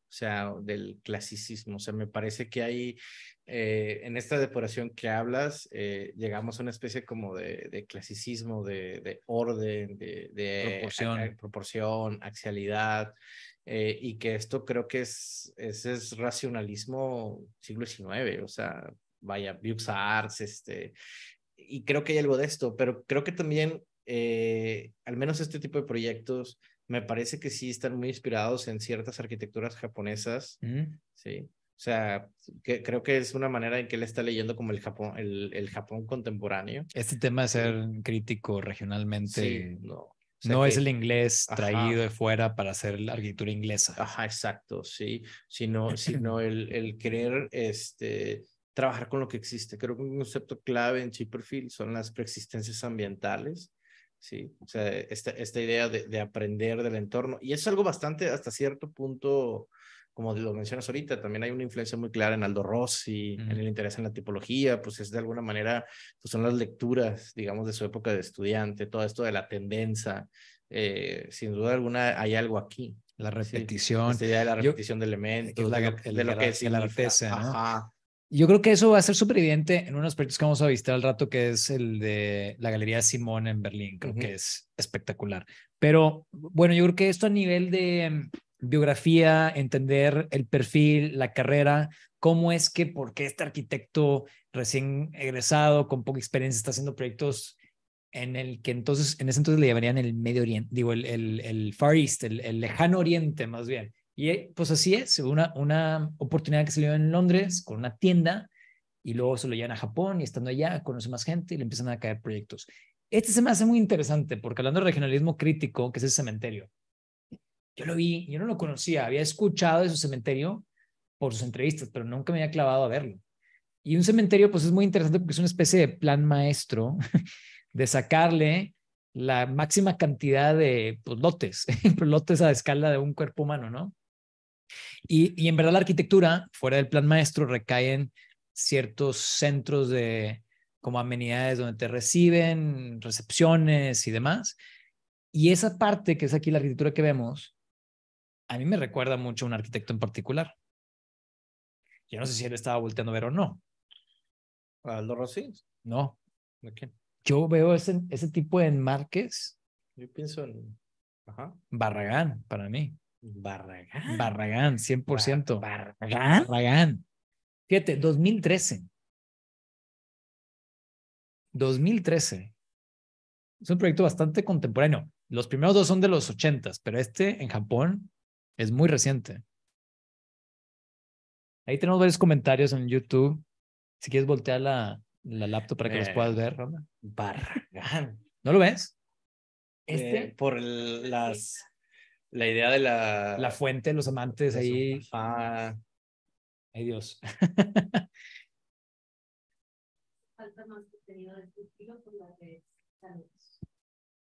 o sea, del clasicismo. O sea, me parece que hay, eh, en esta depuración que hablas, eh, llegamos a una especie como de, clasicismo, de, orden, de, proporción. axialidad, eh, y que esto creo que es, es racionalismo siglo XIX, o sea, vaya, Bux Arts, este, y creo que hay algo de esto, pero creo que también, al menos este tipo de proyectos, me parece que sí están muy inspirados en ciertas arquitecturas japonesas, mm. ¿sí? O sea, que, creo que es una manera en que él está leyendo como el Japón, el, el Japón contemporáneo. Este tema de ser crítico regionalmente no, no es el inglés traído de fuera para hacer la arquitectura inglesa. Ajá, exacto, sí, sino, sino el, el querer este, trabajar con lo que existe. Creo que un concepto clave en Chipperfield son las preexistencias ambientales. ¿sí? O sea, esta, esta idea de, de, aprender del entorno. Y es algo bastante, hasta cierto punto, como lo mencionas ahorita, también hay una influencia muy clara en Aldo Rossi, en mm. el interés en la tipología, pues es de alguna manera, pues son las lecturas, digamos, de su época de estudiante, todo esto de la tendencia. Eh, sin duda alguna hay algo aquí. La repetición. esta idea de la repetición del de elementos, de, lo que es el artesa, ¿no? Yo creo que eso va a ser súper evidente en unos proyectos que vamos a visitar al rato, que es el de la Galería Simón en Berlín. Creo que es espectacular. Pero bueno, yo creo que esto a nivel de biografía, entender el perfil, la carrera, cómo es que, por qué este arquitecto recién egresado, con poca experiencia, está haciendo proyectos en el que entonces, en ese entonces le llamarían el Medio Oriente, digo, el, el, Far East, el, Lejano Oriente más bien, y eh, pues así es, una, una oportunidad que se le dio en Londres con una tienda y luego se lo llevan a Japón y estando allá conoce más gente y le empiezan a caer proyectos. Este se me hace muy interesante porque hablando de regionalismo crítico, que es el cementerio, yo lo vi, yo no lo conocía, había escuchado de su cementerio por sus entrevistas, pero nunca me había clavado a verlo. Y un cementerio, pues es muy interesante porque es una especie de plan maestro de sacarle la máxima cantidad de pues, lotes, lotes a escala de un cuerpo humano, ¿no? Y, en verdad la arquitectura, fuera del plan maestro, recaen ciertos centros de como amenidades donde te reciben, recepciones y demás. Y esa parte que es aquí la arquitectura que vemos, a mí me recuerda mucho a un arquitecto en particular. Yo no sé si él estaba volteando a ver o no. ¿Aldo Rossi? No. ¿De quién? Yo veo ese, tipo de enmarques. Yo pienso en... Barragán, para mí. Barragán. Barragán, 100%. Barragán. Barragán. Fíjate, 2013. 2013. Es un proyecto bastante contemporáneo. Los primeros dos son de los 80, pero este en Japón es muy reciente. Ahí tenemos varios comentarios en YouTube. Si quieres voltear la, la laptop para que los eh, puedas ver, Barragán. ¿No lo ves? Eh, este. por las la idea de la... La fuente, los amantes ahí. Ay Dios. saludos.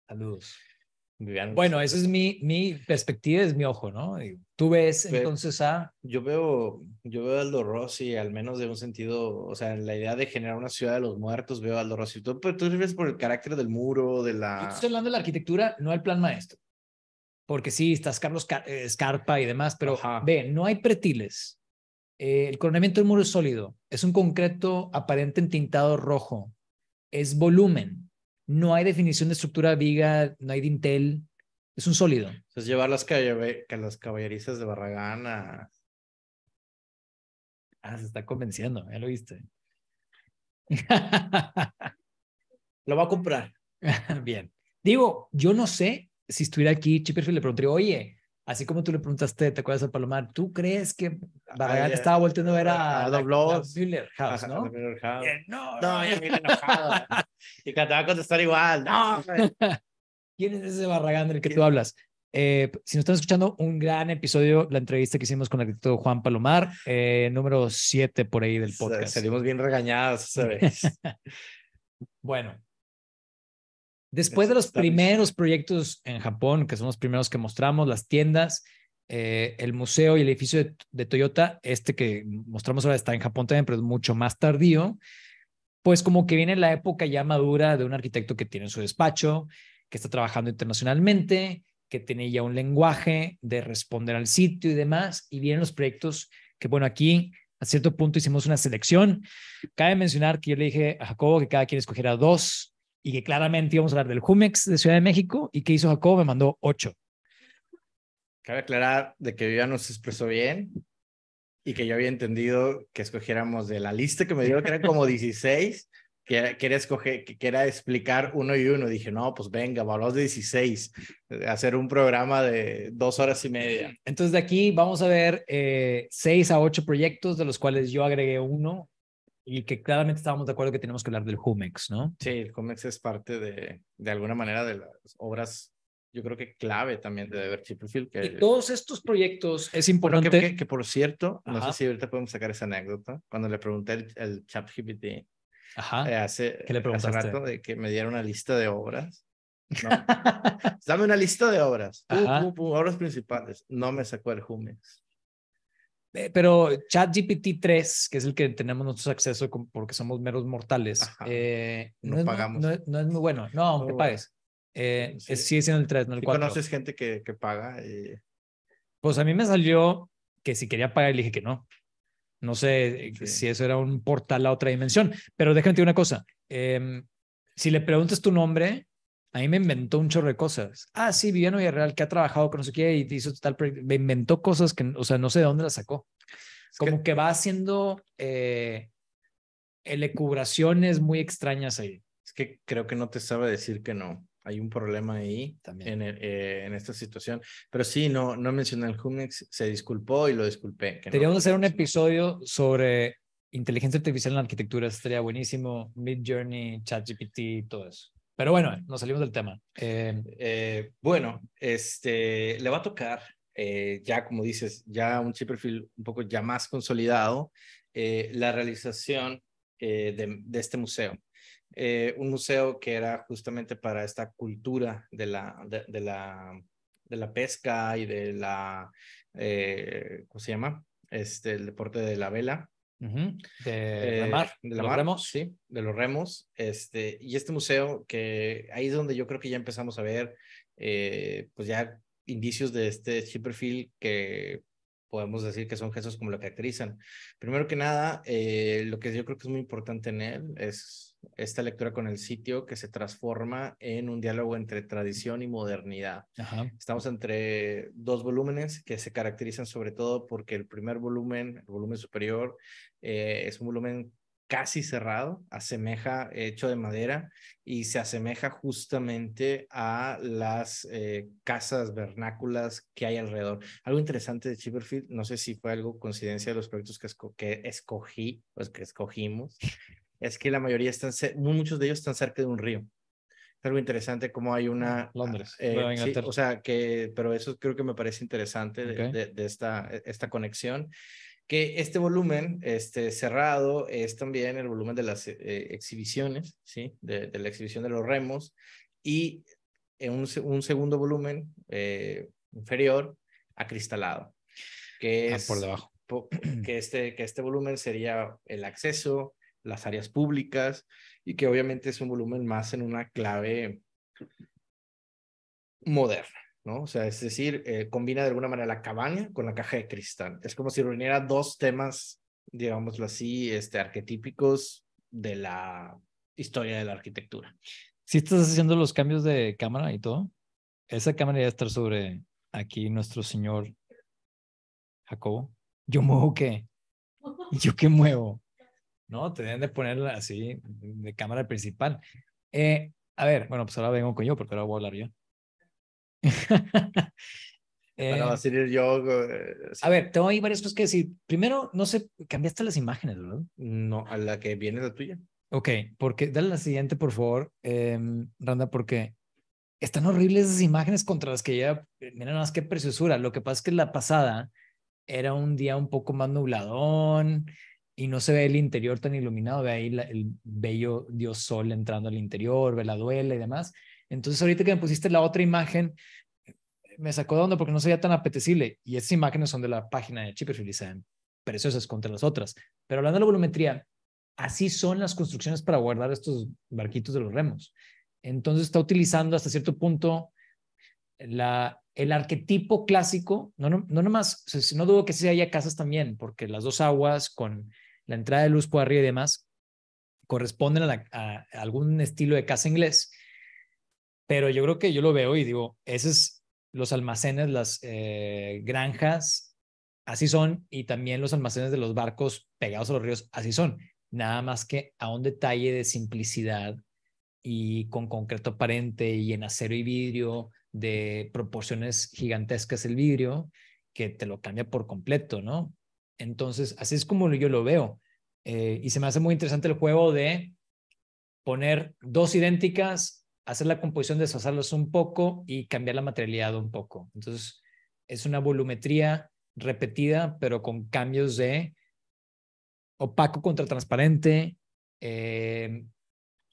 Saludos. Bueno, pues, esa es mi, mi perspectiva, es mi ojo, ¿no? Tú ves entonces a... Yo veo, yo veo a Aldo Rossi, al menos de un sentido, o sea, en la idea de generar una ciudad de los muertos, veo a Aldo Rossi. Tú, tú ves por el carácter del muro, de la... Yo estoy hablando de la arquitectura, no el plan maestro porque sí, estás Carlos eh, Scarpa y demás, pero ve, no hay pretiles. Eh, el coronamiento del muro es sólido, es un concreto aparente en tintado rojo, es volumen, no hay definición de estructura viga, no hay dintel, es un sólido. Es llevar las, que las caballerizas de Barragán a... Ah, se está convenciendo, ya lo viste. lo va a comprar. Bien. Digo, yo no sé si estuviera aquí, Chipperfield le preguntaría, oye, así como tú le preguntaste, ¿te acuerdas a Palomar? ¿Tú crees que Barragán eh, estaba volteando a ver a, no? Miller House. no, no, enojado. y a contestar igual, no. ¿Quién es ese Barragán del que tú hablas? Eh, si nos están escuchando, un gran episodio, la entrevista que hicimos con el arquitecto Juan Palomar, eh, número 7 por ahí del podcast. Salimos bien regañados, ¿sabes? bueno, Después de los primeros proyectos en Japón, que son los primeros que mostramos, las tiendas, eh, el museo y el edificio de, Toyota, este que mostramos ahora está en Japón también, pero es mucho más tardío, pues como que viene la época ya madura de un arquitecto que tiene su despacho, que está trabajando internacionalmente, que tiene ya un lenguaje de responder al sitio y demás, y vienen los proyectos que, bueno, aquí a cierto punto hicimos una selección. Cabe mencionar que yo le dije a Jacobo que cada quien escogiera dos y que claramente íbamos a hablar del Jumex de Ciudad de México y que hizo Jacobo, me mandó ocho. Cabe aclarar de que Vivian nos expresó bien y que yo había entendido que escogiéramos de la lista que me dio, que era como 16, que, escoger, que, explicar uno y uno. Dije, no, pues venga, valor de 16, eh, hacer un programa de dos horas y media. Entonces de aquí vamos a ver eh, seis a ocho proyectos, de los cuales yo agregué uno y que claramente estábamos de acuerdo que tenemos que hablar del Jumex, ¿no? Sí, el Jumex es parte de, de alguna manera, de las obras yo creo que clave también de Deber Chipperfield. Que... Y todos estos proyectos es importante. que, que, por cierto, no sé si ahorita podemos sacar esa anécdota. Cuando le pregunté al, ChatGPT, chat eh, GPT hace, rato de que me diera una lista de obras. Dame una lista de obras, obras principales. No me sacó el Jumex. Eh, pero ChatGPT 3, que es el que tenemos nosotros acceso porque somos meros mortales, eh, no, es pagamos. no, es muy bueno. No, aunque pagues. Eh, sí. es, sigue el 3, no el 4. ¿Conoces gente que, que paga? Pues a mí me salió que si quería pagar, le dije que no. No sé si eso era un portal a otra dimensión, pero déjame una cosa. Em, si le preguntas tu nombre, a mí me inventó un chorro de cosas. Ah, sí, Viviano Villarreal, que ha trabajado con no sé qué y hizo tal Me inventó cosas que, o sea, no sé de dónde las sacó. Como que... va haciendo eh, elecubraciones muy extrañas ahí. Es que creo que no te sabe decir que no. Hay un problema ahí También. En, eh, esta situación. Pero sí, no, no mencioné el Jumex, se disculpó y lo disculpé. Que Teníamos que hacer un episodio sobre inteligencia artificial en la arquitectura, estaría buenísimo. Mid Journey, ChatGPT, todo eso. Pero bueno, nos salimos del tema. Eh, eh, bueno, este, le va a tocar, eh, ya como dices, ya un chip perfil un poco ya más consolidado, la realización de, este museo. un museo que era justamente para esta cultura de la, la, de la pesca y de la, ¿cómo se llama? Este, el deporte de la vela de, la eh, mar, de, los remos, sí. De los remos. Este, y este museo, que ahí es donde yo creo que ya empezamos a ver, eh, pues ya indicios de este Chipperfield que podemos decir que son gestos como lo caracterizan. Primero que nada, eh, lo que yo creo que es muy importante en él es esta lectura con el sitio que se transforma en un diálogo entre tradición y modernidad. Estamos entre dos volúmenes que se caracterizan sobre todo porque el primer volumen, el volumen superior, eh, es un volumen casi cerrado, asemeja eh, hecho de madera y se asemeja justamente a las eh, casas vernáculas que hay alrededor. Algo interesante de Chipperfield, no sé si fue algo coincidencia de los proyectos que, escogí, pues que escogimos, es que la mayoría están, muchos de ellos están cerca de un río. Es algo interesante como hay una... Ah, ah, Londres. Eh, o sea, que, pero eso creo que me parece interesante de, esta, e, esta conexión. Que este volumen este, cerrado es también el volumen de las eh, exhibiciones, ¿sí? De, la exhibición de los remos. Y en eh, un, segundo volumen inferior, acristalado. Que ah, es, por debajo. que, este, que este volumen sería el acceso, las áreas públicas y que obviamente es un volumen más en una clave moderna, ¿no? O sea, es decir, eh, combina de alguna manera la cabaña con la caja de cristal. Es como si reuniera dos temas, digámoslo así, este, arquetípicos de la historia de la arquitectura. Si estás haciendo los cambios de cámara y todo, esa cámara ya está sobre aquí nuestro señor Jacobo. ¿Yo muevo qué? ¿Yo qué muevo? ¿no? Te deben de poner así de cámara principal. Eh, a ver, bueno, pues ahora vengo con yo porque ahora voy a hablar yo. bueno, eh, va a yo. Eh, a ver, tengo ahí varias cosas que decir. Primero, no sé, cambiaste las imágenes, ¿verdad? No, a la que viene la tuya. Ok, porque dale la siguiente, por favor, em, Randa, porque están horribles esas imágenes contra las que ya, mira nada más qué preciosura. Lo que pasa es que la pasada era un día un poco más nubladón, y no se ve el interior tan iluminado, ve ahí el bello dios sol entrando al interior, ve la duela y demás. Entonces ahorita que me pusiste la otra imagen, me sacó de onda porque no se veía tan apetecible. Y esas imágenes son de la página de Chipperfield y se ven preciosas contra las otras. Pero hablando de la volumetría, así son las construcciones para guardar estos barquitos de los remos. Entonces está utilizando hasta cierto punto la, el arquetipo clásico, no, no, no nomás, no dudo que sí haya casas también, porque las dos aguas con la entrada de luz por arriba y demás, corresponden a, algún estilo de casa inglés. Pero yo creo que yo lo veo y digo, esos es los almacenes, las eh, granjas, así son, y también los almacenes de los barcos pegados a los ríos, así son. Nada más que a un detalle de simplicidad y con concreto aparente y en acero y vidrio de proporciones gigantescas el vidrio, que te lo cambia por completo, ¿no? Entonces, así es como yo lo veo. Eh, y se me hace muy interesante el juego de poner dos idénticas, hacer la composición, desfasarlas un poco y cambiar la materialidad un poco. Entonces, es una volumetría repetida, pero con cambios de opaco contra transparente, eh,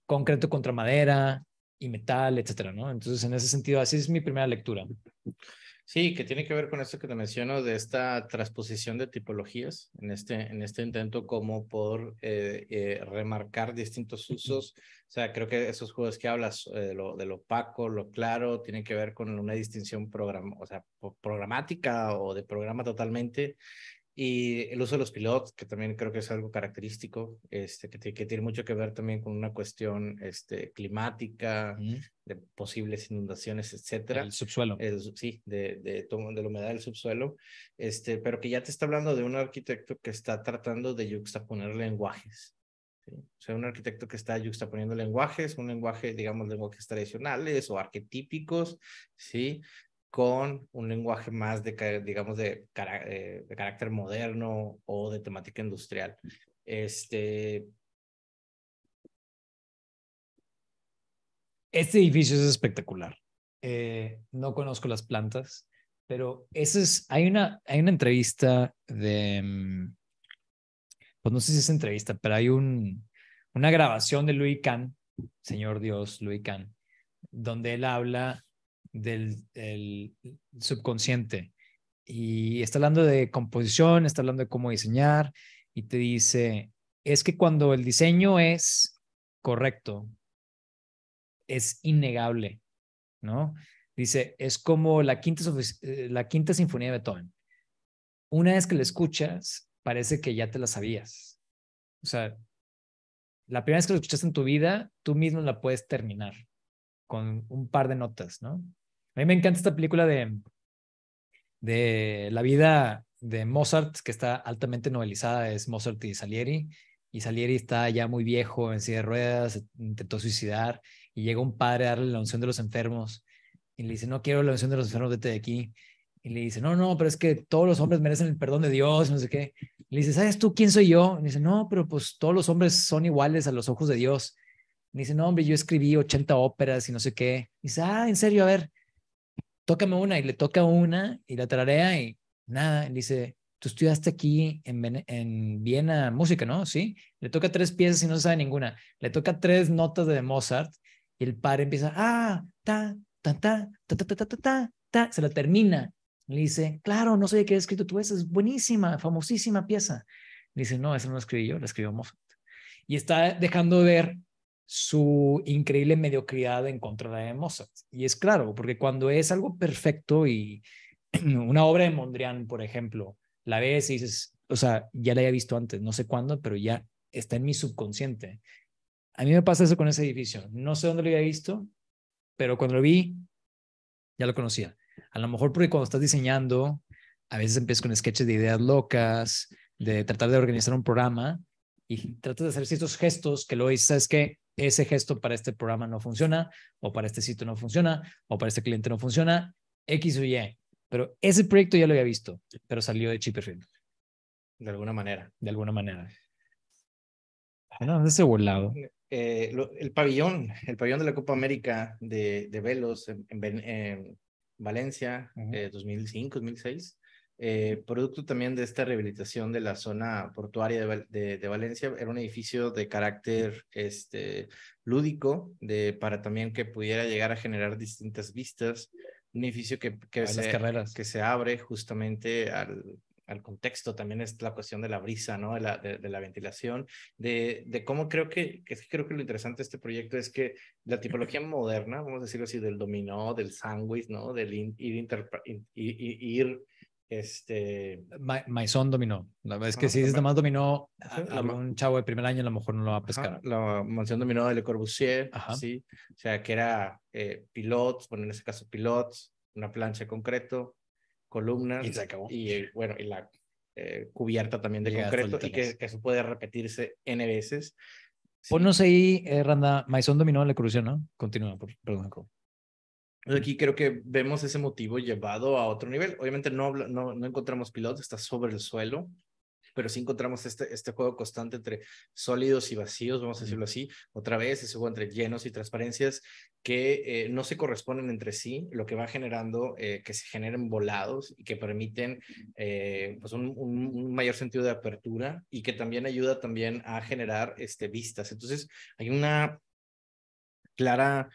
concreto contra madera y metal, etcétera, ¿no? Entonces, en ese sentido, así es mi primera lectura. Sí, que tiene que ver con esto que te menciono de esta transposición de tipologías en este, en este intento como por eh, eh, remarcar distintos usos. O sea, creo que esos juegos que hablas eh, de, lo, de opaco, lo claro, tienen que ver con una distinción program o sea, programática o de programa totalmente y el uso de los pilotos, que también creo que es algo característico, este, que, que tiene mucho que ver también con una cuestión este, climática, de posibles inundaciones, etcétera. El subsuelo. sí, de, de, la humedad del subsuelo, este, pero que ya te está hablando de un arquitecto que está tratando de juxtaponer lenguajes. O sea, un arquitecto que está juxtaponiendo lenguajes, un lenguaje, digamos, lenguajes tradicionales o arquetípicos, ¿sí? con un lenguaje más de, digamos, eh, de, carácter moderno o de temática industrial. Este, este edificio es espectacular. Eh, no conozco las plantas, pero ese es, hay, una, hay una entrevista de, mm, pues no sé si es entrevista, pero hay un, una grabación de Louis Kahn, Señor Dios, Louis Kahn, donde él habla del, subconsciente. Y está hablando de composición, está hablando de cómo diseñar y te dice, es que cuando el diseño es correcto, es innegable, ¿no? Dice, es como la quinta, eh, la quinta sinfonía de Beethoven. Una vez que la escuchas, parece que ya te la sabías. O sea, la primera vez que la escuchaste en tu vida, tú mismo la puedes terminar con un par de notas, ¿no? A mí me encanta esta película de, de la vida de Mozart, que está altamente novelizada, es Mozart y Salieri. Y Salieri está ya muy viejo, en silla de ruedas, intentó suicidar. Y llega un padre a darle la unción de los enfermos. Y le dice, no quiero la unción de los enfermos, vete de aquí. Y le dice, no, no, pero es que todos los hombres merecen el perdón de Dios, no sé qué. Le dice, ¿sabes tú quién soy yo? Y dice, no, pero pues todos los hombres son iguales a los ojos de Dios. Y dice, no, hombre, yo escribí 80 óperas y no sé qué. Y dice, ah, en serio, a ver, tócame una y le toca una y la tararea y nada, y dice, tú estudiaste aquí en, en, Viena música, ¿no? Sí, le toca tres piezas y no sabe ninguna, le toca tres notas de Mozart y el padre empieza, ah, ta, ta, ta, ta, ta, ta, ta, ta, ta, ta. se la termina. Le dice, claro, no sé de qué has escrito tú, esa es buenísima, famosísima pieza. Le dice, no, esa no la escribí yo, la escribió Mozart. Y está dejando ver su increíble mediocridad en contra de Mozart. Y es claro, porque cuando es algo perfecto y una obra de Mondrian, por ejemplo, la ves y dices, o sea, ya la había visto antes, no sé cuándo, pero ya está en mi subconsciente. A mí me pasa eso con ese edificio. No sé dónde lo había visto, pero cuando lo vi, ya lo conocía. A lo mejor porque cuando estás diseñando, a veces empiezas con sketches de ideas locas, de tratar de organizar un programa y tratas de hacer ciertos gestos que luego dices, ¿sabes qué? ese gesto para este programa no funciona, o para este sitio no funciona, o para este cliente no funciona, X o Y. Pero ese proyecto ya lo había visto, pero salió de Chipperfield. De alguna manera. De alguna manera. Ah, no, ese volado. Eh, el pabellón, el pabellón de la Copa América de, Velos en, Valencia, 2005, 2006. Eh, eh, producto también de esta rehabilitación de la zona portuaria de, de, Valencia, era un edificio de carácter este, lúdico, de, para también que pudiera llegar a generar distintas vistas, un edificio que, que, ah, se, que se abre justamente al, al contexto, también es la cuestión de la brisa, ¿no? De la, de, la ventilación, de, de cómo creo que, creo que lo interesante de este proyecto es que la tipología moderna, vamos a decirlo así, del dominó, del sándwich, ¿no? Del ir, ir, este... Maison dominó. La verdad es que si es nomás dominó a, un chavo de primer año, a lo mejor no lo va a pescar. la mansión dominó de Le Corbusier, sí. O sea, que era eh, pilots, en ese caso pilots, una plancha de concreto, columnas. Y eh, bueno, y la eh, cubierta también de concreto, y que, eso puede repetirse N veces. Sí. Ponnos ahí, eh, Randa, Maison dominó de Le Corbusier, ¿no? Continúa, por, perdón. Aquí creo que vemos ese motivo llevado a otro nivel. Obviamente no, no, encontramos pilotos, está sobre el suelo, pero sí encontramos este, este juego constante entre sólidos y vacíos, vamos a decirlo así, otra vez, ese juego entre llenos y transparencias que eh, no se corresponden entre sí, lo que va generando eh, que se generen volados y que permiten eh, pues un, mayor sentido de apertura y que también ayuda también a generar este, vistas. Entonces hay una clara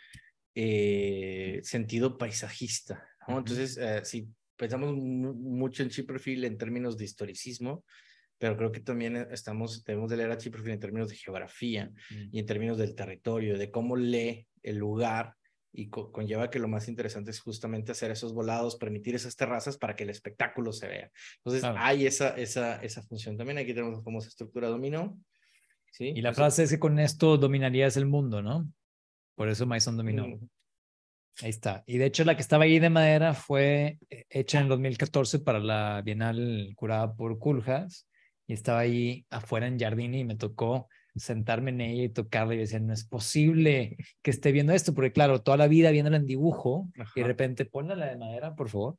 eh, sentido paisajista. Entonces, eh, si pensamos mucho en Chipperfield en términos de historicismo, pero creo que también e-, estamos, debemos de leer a Chipperfield en términos de geografía mm. y en términos del territorio, de cómo lee el lugar y conlleva que lo más interesante es justamente hacer esos volados, permitir esas terrazas para que el espectáculo se vea. Entonces, hay esa, esa, esa función también. Aquí tenemos la famosa estructura dominó. ¿sí? Y la frase es que con esto dominarías el mundo, ¿no? Por eso Maison dominó. Mm. Ahí está. Y de hecho, la que estaba ahí de madera fue eh, hecha en 2014 para la Bienal curada por Culjas. Y estaba ahí afuera en Jardini y me tocó sentarme en ella y tocarla y decía, no es posible que esté viendo esto, porque claro, toda la vida viéndola en dibujo y de repente ponla la de madera, por favor.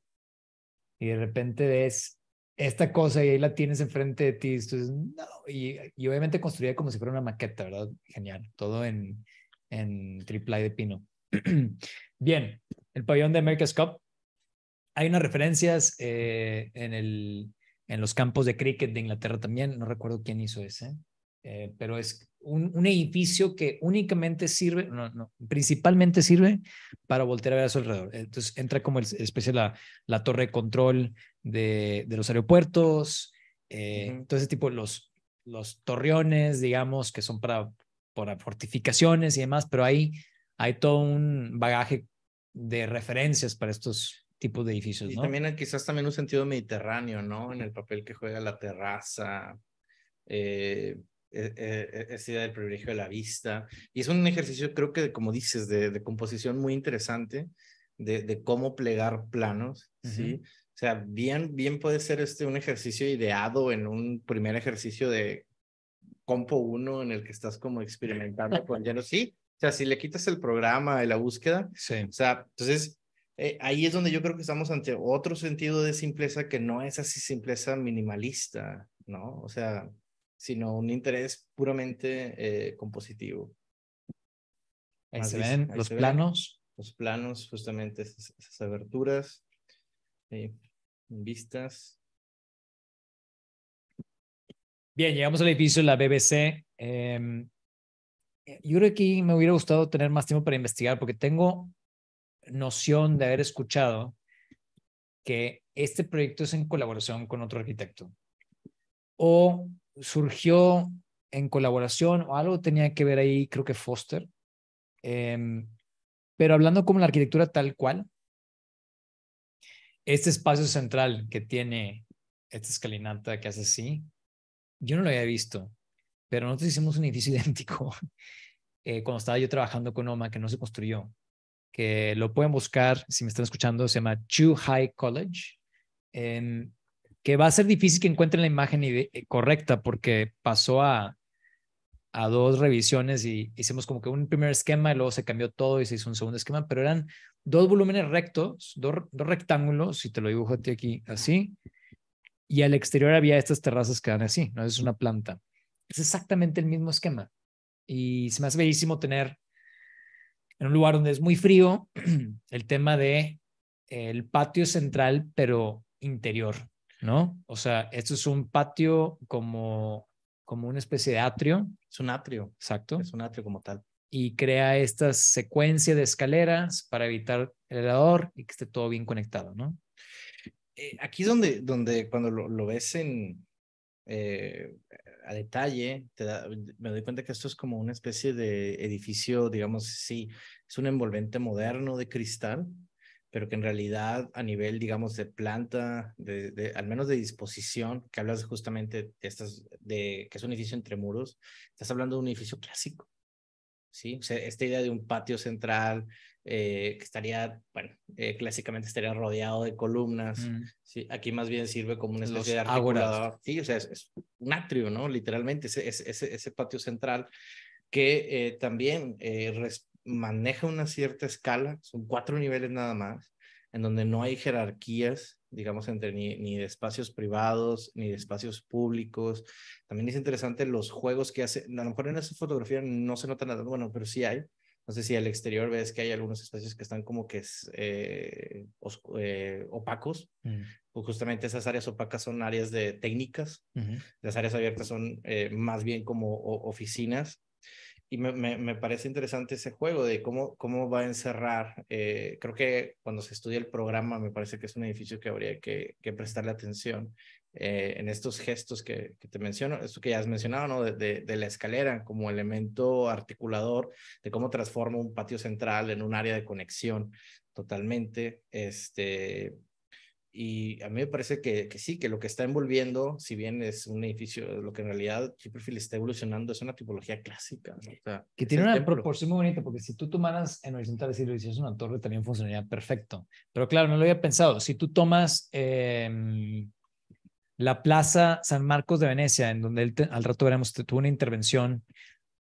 Y de repente ves esta cosa y ahí la tienes enfrente de ti. Entonces, no. y, y obviamente construida como si fuera una maqueta, ¿verdad? Genial. Todo en, en Triple de Pino. Bien, el pabellón de America's Cup. Hay unas referencias eh, en, el, en los campos de cricket de Inglaterra también, no recuerdo quién hizo ese, eh, pero es un, edificio que únicamente sirve, no, principalmente sirve para voltear a ver a su alrededor. Entonces entra como el, especie la, la torre de control de, los aeropuertos, entonces eh, tipo los, los torreones, digamos, que son para por fortificaciones y demás, pero ahí hay todo un bagaje de referencias para estos tipos de edificios. Y también quizás también un sentido mediterráneo, ¿no? En el papel que juega la terraza, eh, e, e, e, esa idea del privilegio de la vista. Y es un ejercicio, creo que, como dices, de, de composición muy interesante, de, de cómo plegar planos, ¿sí? O sea, bien, bien puede ser este un ejercicio ideado en un primer ejercicio de compo uno en el que estás como experimentando con lleno. Sí, o sea, si le quitas el programa de la búsqueda, sí. o sea, entonces eh, ahí es donde yo creo que estamos ante otro sentido de simpleza que no es así simpleza minimalista, ¿no? O sea, sino un interés puramente eh, compositivo. Ahí se ven los planos. los planos, justamente esas, aberturas, eh, vistas. Bien, llegamos al edificio de la BBC. Em, yo creo que me hubiera gustado tener más tiempo para investigar porque tengo noción de haber escuchado que este proyecto es en colaboración con otro arquitecto o surgió en colaboración o algo tenía que ver ahí, creo que Foster. Em, pero hablando como la arquitectura tal cual, este espacio central que tiene esta escalinata que hace así, yo no lo había visto, pero nosotros hicimos un edificio idéntico eh, cuando estaba yo trabajando con OMA, que no se construyó, que lo pueden buscar, si me están escuchando, se llama Chu High College, em, que va a ser difícil que encuentren la imagen eh, correcta porque pasó a, dos revisiones y hicimos como que un primer esquema y luego se cambió todo y se hizo un segundo esquema, pero eran dos volúmenes rectos, dos, rectángulos, si te lo dibujo aquí así, y al exterior había estas terrazas que dan así, ¿no? Es una planta. Es exactamente el mismo esquema. Y se me hace bellísimo tener en un lugar donde es muy frío el tema de el patio central, pero interior, ¿no? O sea, esto es un patio como, como una especie de atrio. Es un atrio. Exacto. Es un atrio como tal. Y crea esta secuencia de escaleras para evitar el helador y que esté todo bien conectado, ¿no? Eh, aquí es donde, donde cuando lo, ves en, eh, a detalle, me doy cuenta que esto es como una especie de edificio, digamos, sí, es un envolvente moderno de cristal, pero que en realidad a nivel, digamos, de planta, de, al menos de disposición, que hablas justamente de, estas, de que es un edificio entre muros, estás hablando de un edificio clásico. ¿sí? O sea, esta idea de un patio central, eh, que estaría, bueno, eh, clásicamente estaría rodeado de columnas. Mm. aquí más bien sirve como una especie de articulador. Sí, o sea, es, un atrio, ¿no? Literalmente, ese, ese, ese patio central que eh, también maneja una cierta escala, son cuatro niveles nada más, en donde no hay jerarquías, digamos, entre ni, ni de espacios privados, ni de espacios públicos. También es interesante los juegos que hace, a lo mejor en esa fotografía no se nota nada, bueno, pero sí hay, no sé si al exterior ves que hay algunos espacios que están como que eh, eh, opacos. o mm. pues, justamente esas áreas opacas son áreas de técnicas. Las áreas abiertas son eh, más bien como oficinas. Y me, parece interesante ese juego de cómo, cómo va a encerrar. creo que cuando se estudia el programa, me parece que es un edificio que habría que, que prestarle atención eh, en estos gestos que, te menciono, esto que ya has mencionado, ¿no? De, la escalera como elemento articulador de cómo transforma un patio central en un área de conexión totalmente. Este, y a mí me parece que, sí, que lo que está envolviendo, si bien es un edificio, lo que en realidad Chipperfield está evolucionando es una tipología clásica. que tiene una proporción muy bonita, porque si tú tomaras en horizontal y lo hicieras una torre, también funcionaría perfecto. Pero claro, no lo había pensado. Si tú tomas... Em, la Plaza San Marcos de Venecia, en donde al rato veremos, tuvo una intervención.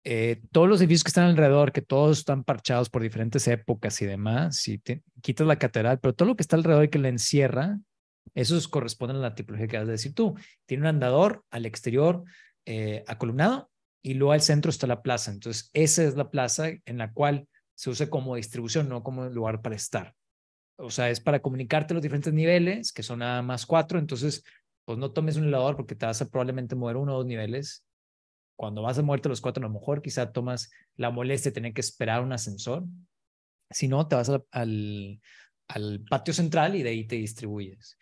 Eh, todos los edificios que están alrededor, que todos están parchados por diferentes épocas y demás, si quitas la catedral, pero todo lo que está alrededor y que la encierra, esos corresponden a la tipología que vas a decir tú. Tiene un andador al exterior eh, acolumnado y luego al centro está la plaza. Entonces, esa es la plaza en la cual se usa como distribución, no como lugar para estar. O sea, es para comunicarte los diferentes niveles, que son nada más cuatro. Entonces, pues no tomes un helador porque te vas a probablemente mover uno o dos niveles. Cuando vas a moverte los cuatro, a lo mejor quizá tomas la molestia de tener que esperar un ascensor. Si no, te vas al, patio central y de ahí te distribuyes.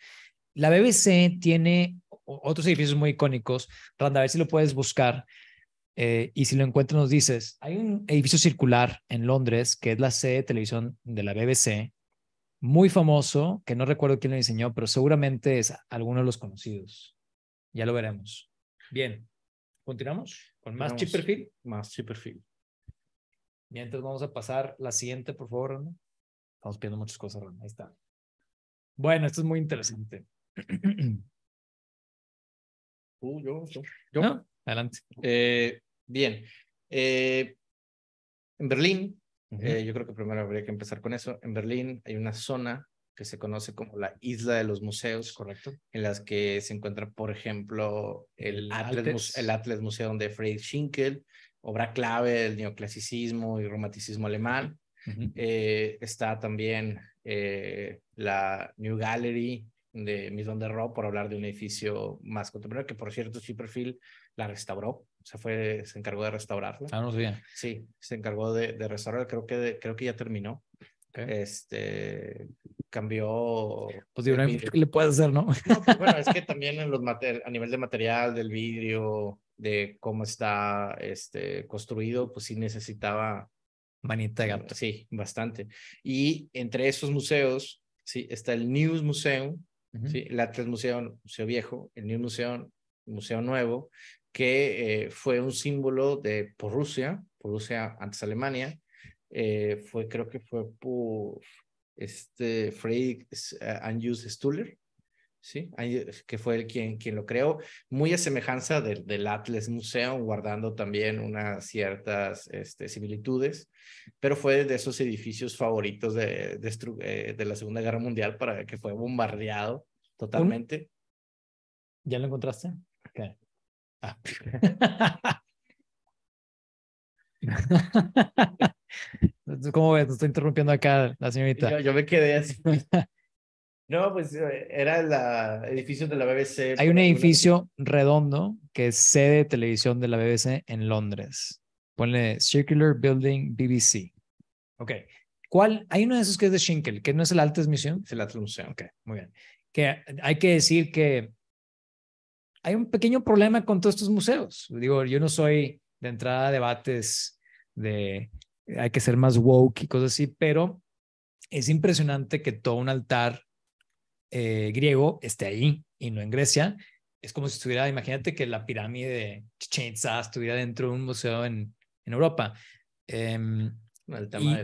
La BBC tiene otros edificios muy icónicos. Randa, a ver si lo puedes buscar. Eh, y si lo encuentras, nos dices. Hay un edificio circular en Londres que es la sede de televisión de la BBC, muy famoso, que no recuerdo quién lo diseñó, pero seguramente es alguno de los conocidos. Ya lo veremos. Bien, continuamos con más chip perfil. Más perfil. Mientras vamos a pasar la siguiente, por favor, Estamos pidiendo muchas cosas, Ahí está. Bueno, esto es muy interesante. Uh, yo, yo, adelante. Eh, bien. Eh, en Berlín, eh, yo creo que primero habría que empezar con eso. En Berlín hay una zona que se conoce como la isla de los museos, correcto, en las que se encuentra, por ejemplo, el, Atlas, el Atlas Museum de Friedrich Schinkel, obra clave del neoclasicismo y romanticismo alemán. Eh, está también eh, la New Gallery de Miss Van der por hablar de un edificio más contemporáneo, que por cierto, Chipperfield la restauró se fue, se encargó de restaurarla. Ah, no Sí, se encargó de, de restaurar, creo que, creo que ya terminó. Este cambió. Pues le puede hacer, no? Pues, bueno, es que también en los a nivel de material, del vidrio, de cómo está este, construido, pues sí necesitaba. Manita de gato. Sí, bastante. Y entre esos museos, sí, está el News Museum, sí, el Atlas Museum, Museo Viejo, el News Museum, Museo Nuevo, que eh, fue un símbolo de por Rusia, por Rusia antes Alemania, eh, fue creo que fue por este Friedrich eh, Anjus Stuller, ¿sí? que fue el quien, quien lo creó, muy a semejanza del, del Atlas Museum, guardando también unas ciertas este, similitudes, pero fue de esos edificios favoritos de, de, la Segunda Guerra Mundial para que fue bombardeado totalmente. ¿Ya lo encontraste? Okay. ¿Cómo ves? estoy interrumpiendo acá la señorita. Yo, me quedé así. No, pues eh, era el edificio de la BBC. Hay un edificio redondo que es sede de televisión de la BBC en Londres. Ponle Circular Building BBC. Ok. ¿Cuál? Hay uno de esos que es de Schinkel, que no es el Alta transmisión Es la traduce, Okay, Ok, muy bien. Que hay que decir que hay un pequeño problema con todos estos museos. Digo, yo no soy de entrada a debates de eh, hay que ser más woke y cosas así, pero es impresionante que todo un altar eh, griego esté ahí y no en Grecia. Es como si estuviera, imagínate que la pirámide de Chichen estuviera dentro de un museo en, en Europa. Em,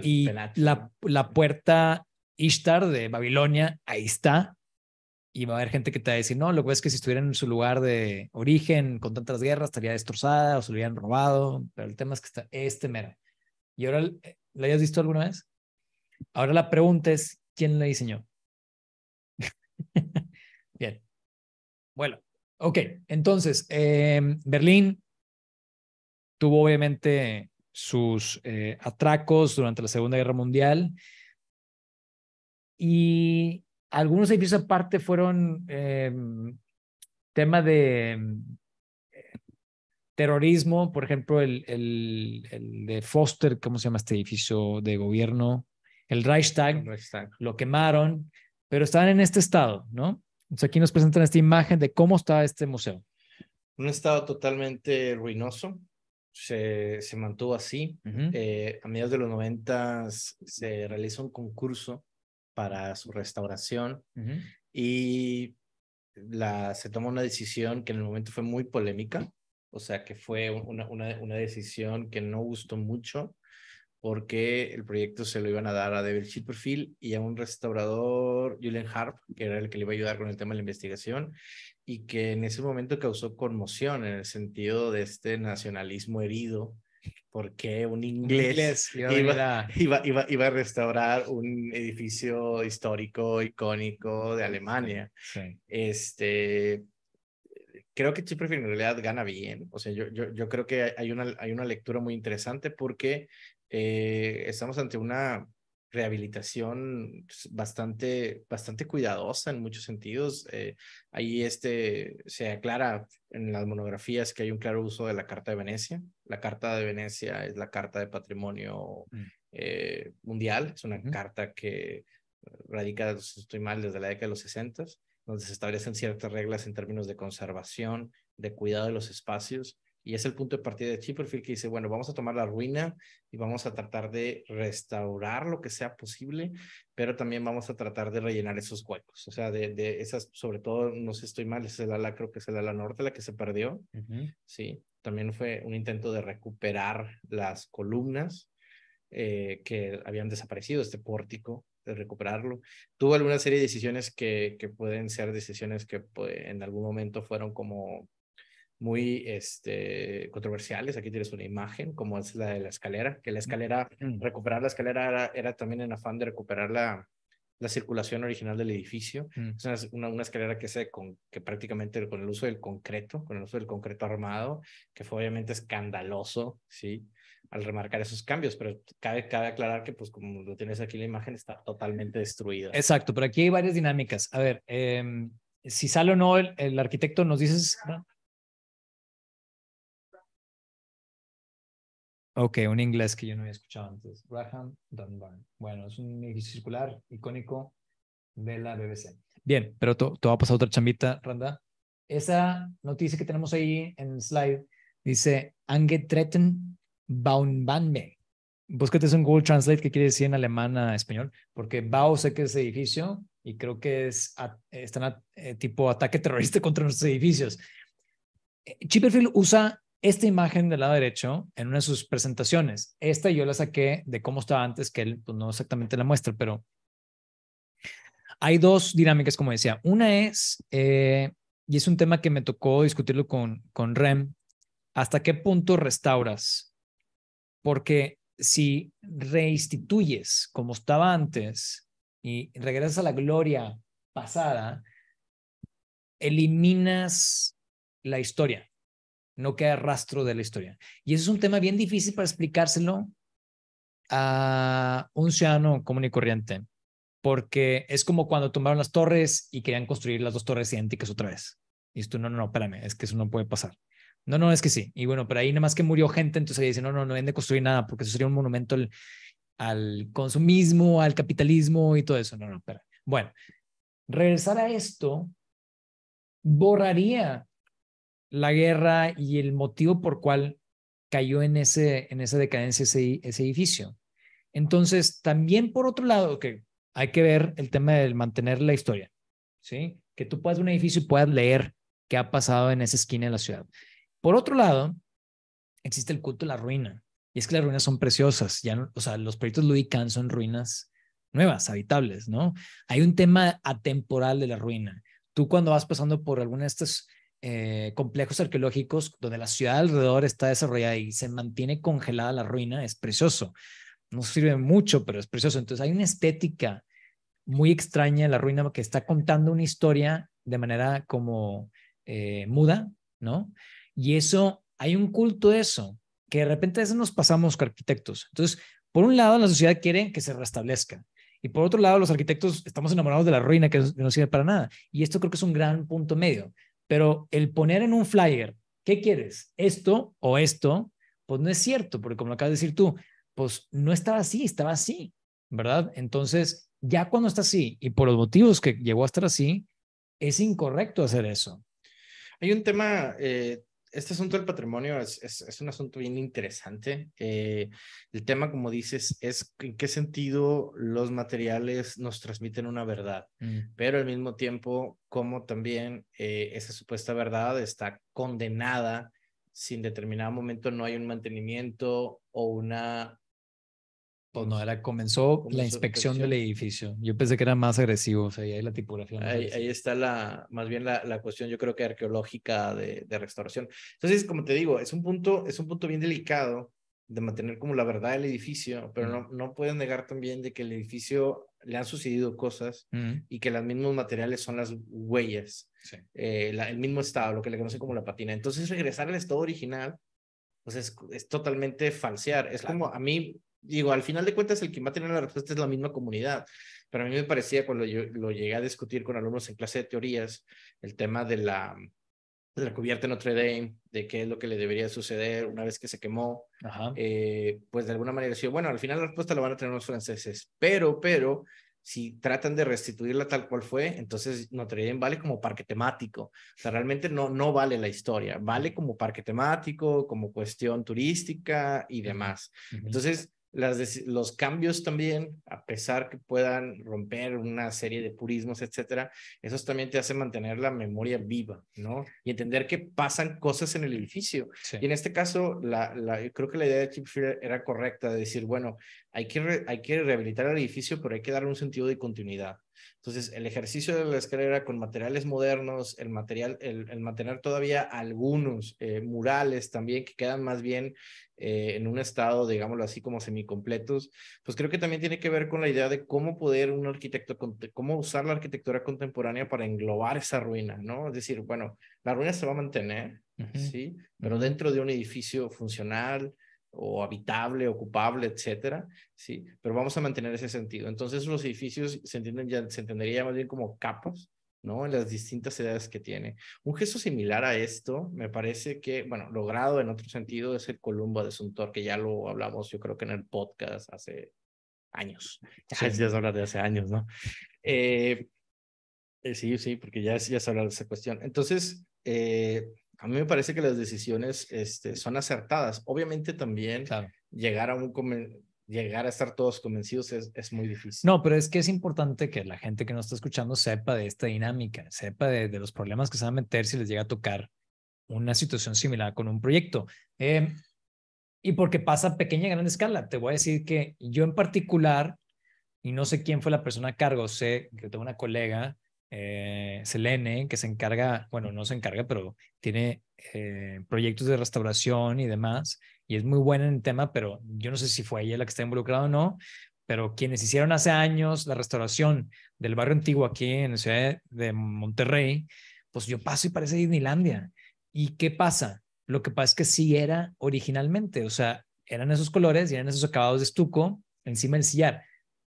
y, la, la puerta Ishtar de Babilonia, ahí está, y va a haber gente que te va a decir, no, lo que es que si estuviera en su lugar de origen con tantas guerras estaría destrozada o se lo hubieran robado, pero el tema es que está este mero. ¿Y ahora eh, la hayas visto alguna vez? Ahora la pregunta es, ¿quién la diseñó? Bien. Bueno, ok, entonces, em, Berlín tuvo obviamente sus eh, atracos durante la Segunda Guerra Mundial y algunos edificios aparte fueron eh, tema de terrorismo, por ejemplo, el, el, el, de Foster, ¿cómo se llama este edificio de gobierno? El Reichstag, lo quemaron, pero estaban en este estado, ¿no? Entonces aquí nos presentan esta imagen de cómo está este museo. Un estado totalmente ruinoso, se, se mantuvo así. Eh, a mediados de los 90 se realiza un concurso para su restauración y se tomó una decisión que en el momento fue muy polémica, o sea que fue una, una decisión que no gustó mucho porque el proyecto se lo iban a dar a David Chipperfield y a un restaurador, Julian Harp, que era el que le iba a ayudar con el tema de la investigación, y que en ese momento causó conmoción en el sentido de este nacionalismo herido porque un inglés, iba, iba, iba, a restaurar un edificio histórico, icónico de Alemania. Este, creo que Chipre en realidad gana bien. O sea, yo, yo, yo creo que hay una, hay una lectura muy interesante porque eh, estamos ante una rehabilitación bastante, bastante cuidadosa en muchos sentidos. Eh, ahí este, se aclara en las monografías que hay un claro uso de la Carta de Venecia. La Carta de Venecia es la Carta de Patrimonio mm. eh, Mundial, es una carta que radica, estoy mal, desde la década de los 60, donde se establecen ciertas reglas en términos de conservación, de cuidado de los espacios y es el punto de partida de Chipperfield que dice, bueno, vamos a tomar la ruina y vamos a tratar de restaurar lo que sea posible, pero también vamos a tratar de rellenar esos huecos. O sea, de, esas, sobre todo, no sé si estoy mal, es el ala, creo que es el ala norte la que se perdió. Sí, también fue un intento de recuperar las columnas eh, que habían desaparecido, este pórtico de recuperarlo. Tuvo alguna serie de decisiones que, que pueden ser decisiones que pues, en algún momento fueron como muy este, controversiales. Aquí tienes una imagen, como es la de la escalera, que la escalera, mm. recuperar la escalera era, era también en afán de recuperar la, la circulación original del edificio. Mm. Es una, una, escalera que se con, que prácticamente con el uso del concreto, con el uso del concreto armado, que fue obviamente escandaloso, ¿sí? Al remarcar esos cambios, pero cabe, cabe aclarar que, pues, como lo tienes aquí la imagen, está totalmente destruida. Exacto, pero aquí hay varias dinámicas. A ver, em, si sale o no el, el arquitecto, nos dices... Ok, un inglés que yo no había escuchado antes. Graham Dunbar. Bueno, es un edificio circular icónico de la BBC. Bien, pero te va a pasar otra chamita, Randa. Esa noticia que tenemos ahí en el slide dice Angetreten Baumbanme. Búscate eso en Google Translate que quiere decir en alemán a español, porque Bau sé que es edificio y creo que es están eh, tipo ataque terrorista contra nuestros edificios. Eh, Chipperfield usa esta imagen del lado derecho, en una de sus presentaciones, esta yo la saqué de cómo estaba antes, que él pues, no exactamente la muestra, pero hay dos dinámicas, como decía. Una es, eh, y es un tema que me tocó discutirlo con, con Rem, ¿hasta qué punto restauras? Porque si reinstituyes como estaba antes y regresas a la gloria pasada, eliminas la historia no queda rastro de la historia. Y eso es un tema bien difícil para explicárselo a un ciudadano común y corriente, porque es como cuando tomaron las torres y querían construir las dos torres idénticas otra vez. Y esto, no, no, no, espérame, es que eso no puede pasar. No, no, es que sí. Y bueno, pero ahí nada más que murió gente, entonces ahí dice, no, no, no deben de construir nada, porque eso sería un monumento al, consumismo, al capitalismo y todo eso. No, no, espérame. Bueno, regresar a esto borraría la guerra y el motivo por cual cayó en, ese, en esa decadencia ese, edificio. Entonces, también por otro lado, que hay que ver el tema del mantener la historia, ¿sí? Que tú puedas un edificio y puedas leer qué ha pasado en esa esquina de la ciudad. Por otro lado, existe el culto de la ruina. Y es que las ruinas son preciosas. Ya o sea, los proyectos Louis son ruinas nuevas, habitables, ¿no? Hay un tema atemporal de la ruina. Tú cuando vas pasando por alguna de estas eh, complejos arqueológicos donde la ciudad alrededor está desarrollada y se mantiene congelada la ruina, es precioso. No sirve mucho, pero es precioso. Entonces hay una estética muy extraña en la ruina que está contando una historia de manera como eh, muda, ¿no? Y eso, hay un culto de eso, que de repente a veces nos pasamos con arquitectos. Entonces, por un lado, la sociedad quiere que se restablezca. Y por otro lado, los arquitectos estamos enamorados de la ruina que no sirve para nada. Y esto creo que es un gran punto medio. Pero el poner en un flyer, ¿qué quieres? ¿Esto o esto? Pues no es cierto, porque como lo acabas de decir tú, pues no estaba así, estaba así, ¿verdad? Entonces, ya cuando está así y por los motivos que llegó a estar así, es incorrecto hacer eso. Hay un tema eh, este asunto del patrimonio es, un asunto bien interesante. Eh, el tema, como dices, es en qué sentido los materiales nos transmiten una verdad, mm. pero al mismo tiempo, cómo también eh, esa supuesta verdad está condenada si en determinado momento no hay un mantenimiento o una pues no, pues, era, comenzó, la inspección, del edificio. Yo pensé que era más agresivo, o sea, y ahí la tipografía. Ahí, está la, más bien la, la cuestión, yo creo que arqueológica de, de, restauración. Entonces, como te digo, es un punto, es un punto bien delicado de mantener como la verdad del edificio, pero mm. no, no negar también de que el edificio le han sucedido cosas mm. y que los mismos materiales son las huellas, eh, el mismo estado, lo que le conocen como la patina. Entonces, regresar al estado original, pues es, es totalmente falsear. Es como a mí, digo, al final de cuentas el que va a tener la respuesta es la misma comunidad, pero a mí me parecía cuando yo lo llegué a discutir con alumnos en clase de teorías, el tema de la, la cubierta de Notre Dame, de qué es lo que le debería suceder una vez que se quemó, eh, pues de alguna manera decía, bueno, al final la respuesta la van a tener los franceses, pero, pero, si tratan de restituirla tal cual fue, entonces Notre Dame vale como parque temático. O sea, realmente no, no vale la historia, vale como parque temático, como cuestión turística y demás. Entonces, los cambios también, a pesar que puedan romper una serie de purismos, etcétera, eso también te hace mantener la memoria viva, ¿no? Y entender que pasan cosas en el edificio. Y en este caso, creo que la idea de Chip era correcta, de decir, bueno, hay que, hay que rehabilitar el edificio, pero hay que darle un sentido de continuidad. Entonces, el ejercicio de la escalera con materiales modernos, el material, el, mantener todavía algunos eh, murales también que quedan más bien eh, en un estado, digámoslo así, como semicompletos, pues creo que también tiene que ver con la idea de cómo poder un arquitecto, cómo usar la arquitectura contemporánea para englobar esa ruina, ¿no? Es decir, bueno, la ruina se va a mantener, ¿sí? Pero dentro de un edificio funcional, o habitable, ocupable, etcétera, ¿sí? Pero vamos a mantener ese sentido. Entonces los edificios se entienden ya, se entendería más bien como capas, ¿no? En las distintas edades que tiene. Un gesto similar a esto, me parece que, bueno, logrado en otro sentido, es el Columba de Suntor, que ya lo hablamos yo creo que en el podcast hace años. Ya se habla de hace años, ¿no? Eh, eh, sí, sí, porque ya, ya se habla de esa cuestión. Entonces, eh, a mí me parece que las decisiones este, son acertadas. Obviamente también llegar a un llegar a estar todos convencidos es, muy difícil. No, pero es que es importante que la gente que nos está escuchando sepa de esta dinámica, sepa de, los problemas que se van a meter si les llega a tocar una situación similar con un proyecto. Em, y porque pasa pequeña y grande escala. Te voy a decir que yo en particular, y no sé quién fue la persona a cargo, sé que tengo una colega eh, Selene, que se encarga, bueno, no se encarga, pero tiene eh, proyectos de restauración y demás, y es muy buena en el tema, pero yo no sé si fue ella la que está involucrada o no, pero quienes hicieron hace años la restauración del barrio antiguo aquí en la ciudad de Monterrey, pues yo paso y parece Disneylandia. ¿Y qué pasa? Lo que pasa es que sí era originalmente, o sea, eran esos colores y eran esos acabados de estuco encima del sillar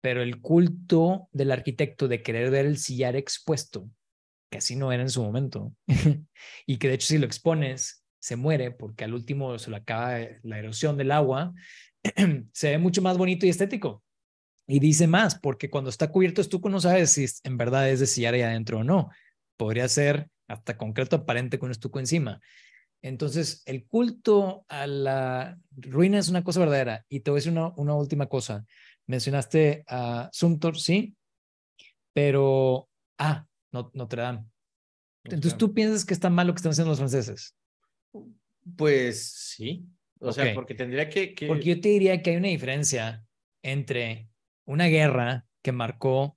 pero el culto del arquitecto de querer ver el sillar expuesto, que así no era en su momento, y que de hecho si lo expones, se muere porque al último se le acaba eh, la erosión del agua, se ve mucho más bonito y estético. Y dice más, porque cuando está cubierto estuco no sabes si en verdad es de sillar ahí adentro o no. Podría ser hasta concreto aparente con estuco encima. Entonces, el culto a la ruina es una cosa verdadera. Y te voy a decir una última cosa. Mencionaste a Zumthor, sí, pero, ah, Notre Dame. Entonces, ¿tú piensas que está mal lo que están haciendo los franceses? Pues sí. O sea, porque tendría que, Porque yo te diría que hay una diferencia entre una guerra que marcó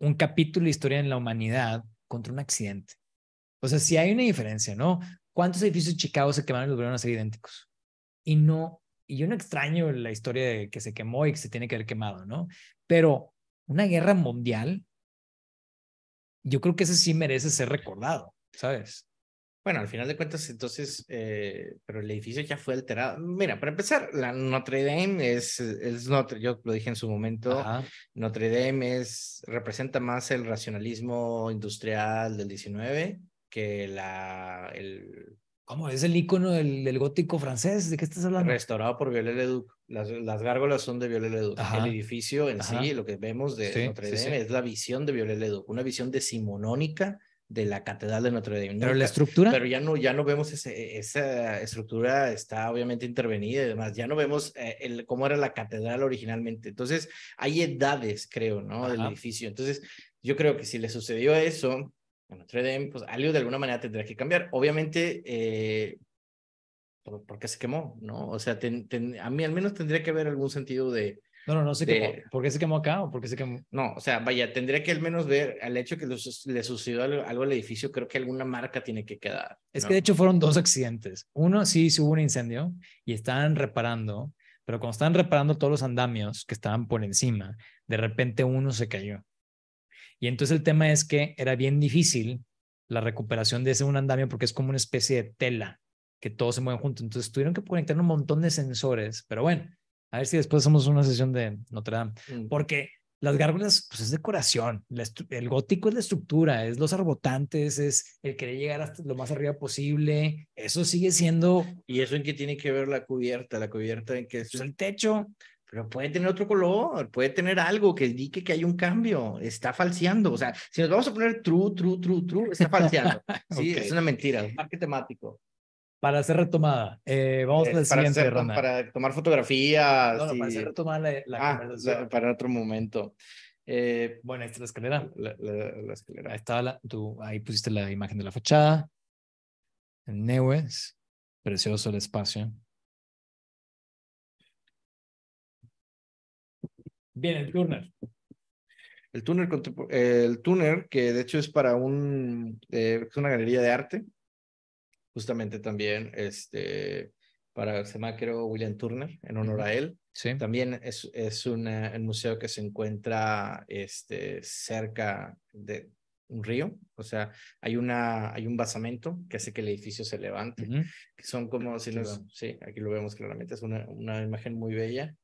un capítulo de historia en la humanidad contra un accidente. O sea, sí hay una diferencia, ¿no? ¿Cuántos edificios de Chicago se quemaron y los volvieron a ser idénticos? Y no y yo no extraño la historia de que se quemó y que se tiene que haber quemado, ¿no? Pero una guerra mundial, yo creo que ese sí merece ser recordado, ¿sabes? Bueno, al final de cuentas, entonces, eh, pero el edificio ya fue alterado. Mira, para empezar, la Notre Dame es, es Notre, yo lo dije en su momento, Notre Dame es, representa más el racionalismo industrial del 19 que la, el, ¿Cómo? ¿Es el icono del, gótico francés? ¿De qué estás hablando? Restaurado por Viollet-le-Duc. Las, gárgolas son de Viollet-le-Duc. El edificio en sí, lo que vemos de Notre Dame, es la visión de Viollet-le-Duc, una visión decimonónica de la Catedral de Notre Dame. Pero la estructura. Pero ya no, ya no vemos ese, esa estructura, está obviamente intervenida y demás. Ya no vemos eh, el, cómo era la catedral originalmente. Entonces, hay edades, creo, ¿no? Del edificio. Entonces, yo creo que si le sucedió eso, bueno, 3DM, pues algo de alguna manera tendría que cambiar. Obviamente, eh, porque se quemó, ¿no? O sea, a mí al menos tendría que haber algún sentido de... No, no, no sé por qué se quemó acá o por qué se quemó. No, o sea, vaya, tendría que al menos ver al hecho que le sucedió algo, al edificio, creo que alguna marca tiene que quedar. Es que de hecho fueron dos accidentes. Uno, sí, sí hubo un incendio y estaban reparando, pero cuando estaban reparando todos los andamios que estaban por encima, de repente uno se cayó y entonces el tema es que era bien difícil la recuperación de ese un andamio porque es como una especie de tela que todos se mueven juntos. Entonces tuvieron que conectar un montón de sensores, pero bueno, a ver si después hacemos una sesión de Notre Dame, mm. porque las gárgolas pues es decoración, el gótico es la estructura, es los arbotantes, es el querer llegar hasta lo más arriba posible, eso sigue siendo... ¿Y eso en qué tiene que ver la cubierta? La cubierta en que es... Pues, el techo, pero puede tener otro color, puede tener algo que indique que hay un cambio, está falseando, o sea, si nos vamos a poner true, true, true, true, está falseando, sí, es una mentira, un parque temático. Para ser retomada, eh, vamos eh, a la para siguiente Para tomar fotografías. No, para ser retomada la, cámara. Ah, para otro momento. Eh, bueno, ahí está la escalera. La, escalera. Ahí estaba tú, ahí pusiste la imagen de la fachada. En Neues, precioso el espacio. Bien, el Turner El Turner el que de hecho es para un, eh, es una galería de arte, justamente también, este, para, el llama William Turner, en honor a él. También es, es un museo que se encuentra este, cerca de un río, o sea, hay, una, hay un basamento que hace que el edificio se levante, que son como, si los, sí, aquí lo vemos claramente, es una, una imagen muy bella,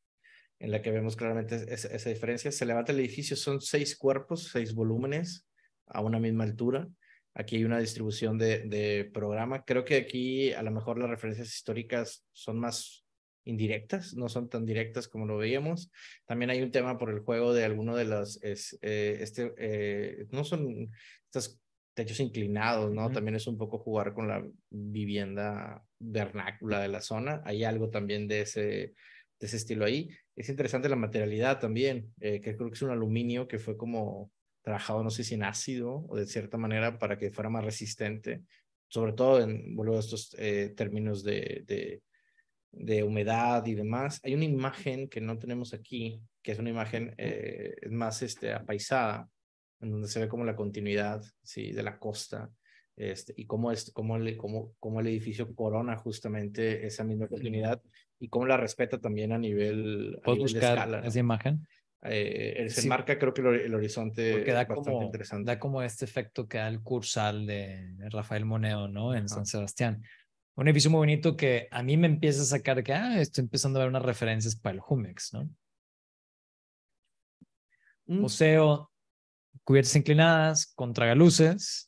en la que vemos claramente esa, diferencia. Se levanta el edificio, son seis cuerpos, seis volúmenes a una misma altura. Aquí hay una distribución de, programa. Creo que aquí a lo mejor las referencias históricas son más indirectas, no son tan directas como lo veíamos. También hay un tema por el juego de alguno de los eh, este, eh, no son estos techos inclinados, ¿no? También es un poco jugar con la vivienda vernácula de la zona. Hay algo también de ese, de ese estilo ahí. Es interesante la materialidad también, eh, que creo que es un aluminio que fue como trabajado, no sé si en ácido o de cierta manera para que fuera más resistente, sobre todo en, vuelvo a estos eh, términos de, de, humedad y demás. Hay una imagen que no tenemos aquí, que es una imagen eh, más este, apaisada, en donde se ve como la continuidad ¿sí? de la costa este, y cómo, cómo, cómo, cómo el edificio corona justamente esa misma oportunidad y cómo la respeta también a nivel, a buscar de escala. Esa imagen? Eh, eh, se marca creo que el, horizonte Porque da bastante como, interesante. Da como este efecto que da el cursal de Rafael Moneo, ¿no? En San Sebastián. Un edificio muy bonito que a mí me empieza a sacar que, ah, estoy empezando a ver unas referencias para el Jumex, ¿no? Mm. Museo, cubiertas inclinadas, contragaluces,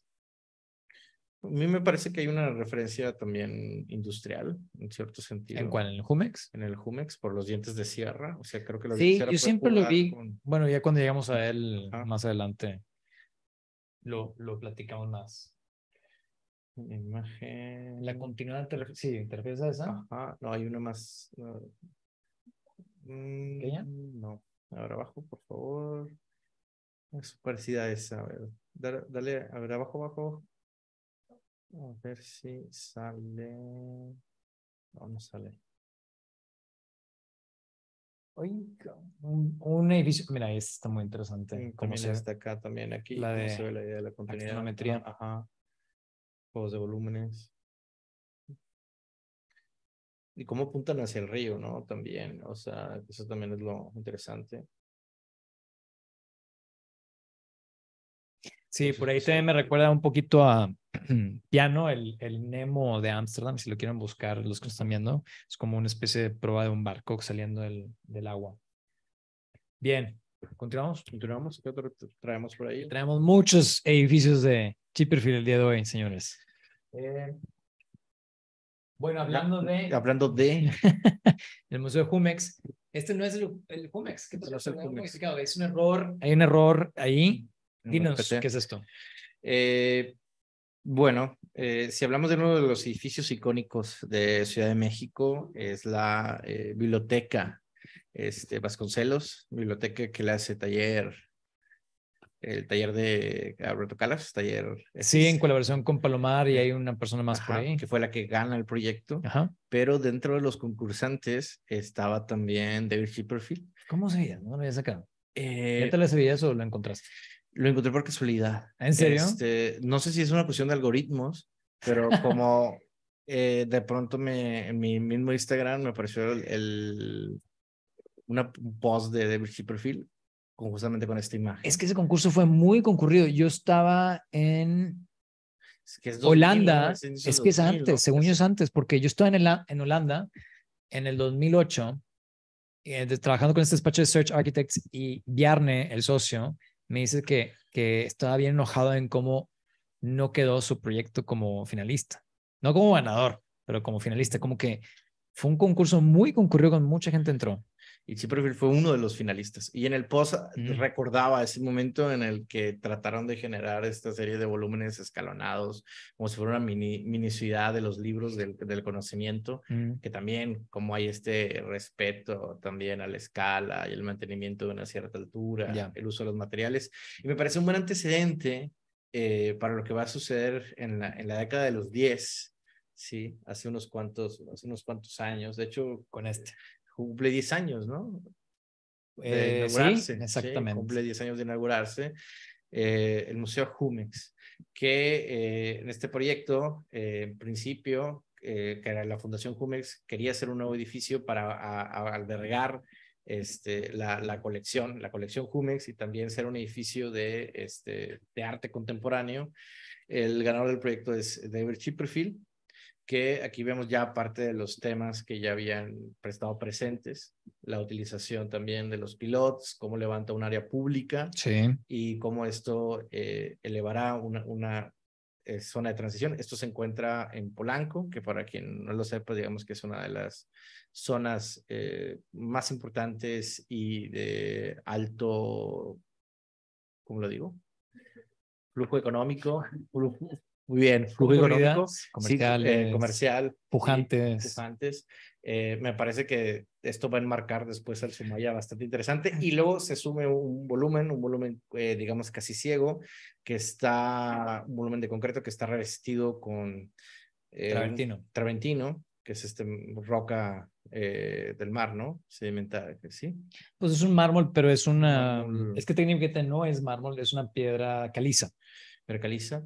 a mí me parece que hay una referencia también industrial, en cierto sentido. ¿En cuál? ¿En el Jumex? En el Jumex, por los dientes de sierra. O sea, creo que Sí, yo siempre lo vi. Bueno, ya cuando llegamos a él más adelante, lo, platicamos más. Imagen. La continuidad, sí, ¿te esa? no, hay una más. ya? No. Ahora mm, abajo, por favor. Es parecida a esa. A ver, dale a ver, abajo, abajo. A ver si sale. No, no sale. Oiga, un, edificio. Mira, este está muy interesante. Mm, como se, está acá, también aquí. La de, la idea de Ajá. Juegos de volúmenes. Y cómo apuntan hacia el río, ¿no? También. O sea, eso también es lo interesante. Sí, por ahí pues, también me eh, recuerda un poquito a, piano, el, el Nemo de Ámsterdam, si lo quieren buscar los que nos están viendo, es como una especie de prueba de un barco saliendo del, agua. Bien, continuamos. Continuamos, traemos por ahí? Traemos muchos edificios de Chipperfield el día de hoy, señores. Eh, bueno, hablando de... Hablando de... el Museo de Jumex. Este no es el, el Jumex. No es, es un error. Hay un error ahí. Mm, Dinos, ¿qué es esto? Eh, bueno, eh, si hablamos de uno de los edificios icónicos de Ciudad de México, es la eh, biblioteca este, Vasconcelos, biblioteca que le hace taller, el taller de Alberto Calas, taller... Sí, en colaboración con Palomar y hay una persona más por ahí. Que fue la que gana el proyecto, pero dentro de los concursantes estaba también David Chipperfield. ¿Cómo se veía? No lo había sacado. ¿Ya eh, te sabías o la encontraste? Lo encontré por casualidad. ¿En serio? Este, no sé si es una cuestión de algoritmos, pero como eh, de pronto me, en mi mismo Instagram me apareció el, una post de de perfil con, justamente con esta imagen. Es que ese concurso fue muy concurrido. Yo estaba en Holanda. Es, que es antes, según yo antes, porque yo estaba en, el, en Holanda en el 2008 eh, trabajando con este despacho de Search Architects y Bjarne, el socio, me dice que, estaba bien enojado en cómo no quedó su proyecto como finalista. No como ganador, pero como finalista. Como que fue un concurso muy concurrido con mucha gente entró. Y perfil fue uno de los finalistas. Y en el post ah, mm. recordaba ese momento en el que trataron de generar esta serie de volúmenes escalonados, como si fuera una mini, de los libros del, conocimiento, mm. que también como hay este respeto también a la escala y el mantenimiento de una cierta altura, el uso de los materiales. Y me parece un buen antecedente eh, para lo que va a suceder en la, en la década de los 10. Sí, hace unos cuantos, hace unos cuantos años. De hecho, con este cumple 10 años, ¿no? Eh, sí, exactamente. Cumple 10 años de inaugurarse eh, el Museo Jumex, que eh, en este proyecto, en principio, que era la Fundación Jumex, quería hacer un nuevo edificio para albergar este, la, la, colección, la colección Jumex y también ser un edificio de, este, de arte contemporáneo. El ganador del proyecto es David Chipperfield que aquí vemos ya parte de los temas que ya habían prestado presentes, la utilización también de los pilotos, cómo levanta un área pública y cómo esto eh, elevará una, una eh, zona de transición. Esto se encuentra en Polanco, que para quien no lo sepa, digamos que es una de las zonas eh, más importantes y de alto, ¿cómo lo digo? Flujo económico, flujo, muy bien, flujo económico, eh, comercial, pujantes. Eh, me parece que esto va a enmarcar después al Sumaya bastante interesante y luego se sume un volumen, un volumen eh, digamos casi ciego, que está, un volumen de concreto que está revestido con... Traventino. Traventino, que es este roca del mar, ¿no? Sedimentada, ¿sí? Pues es un mármol, pero es una... Es que técnicamente no es mármol, es una piedra caliza. pero caliza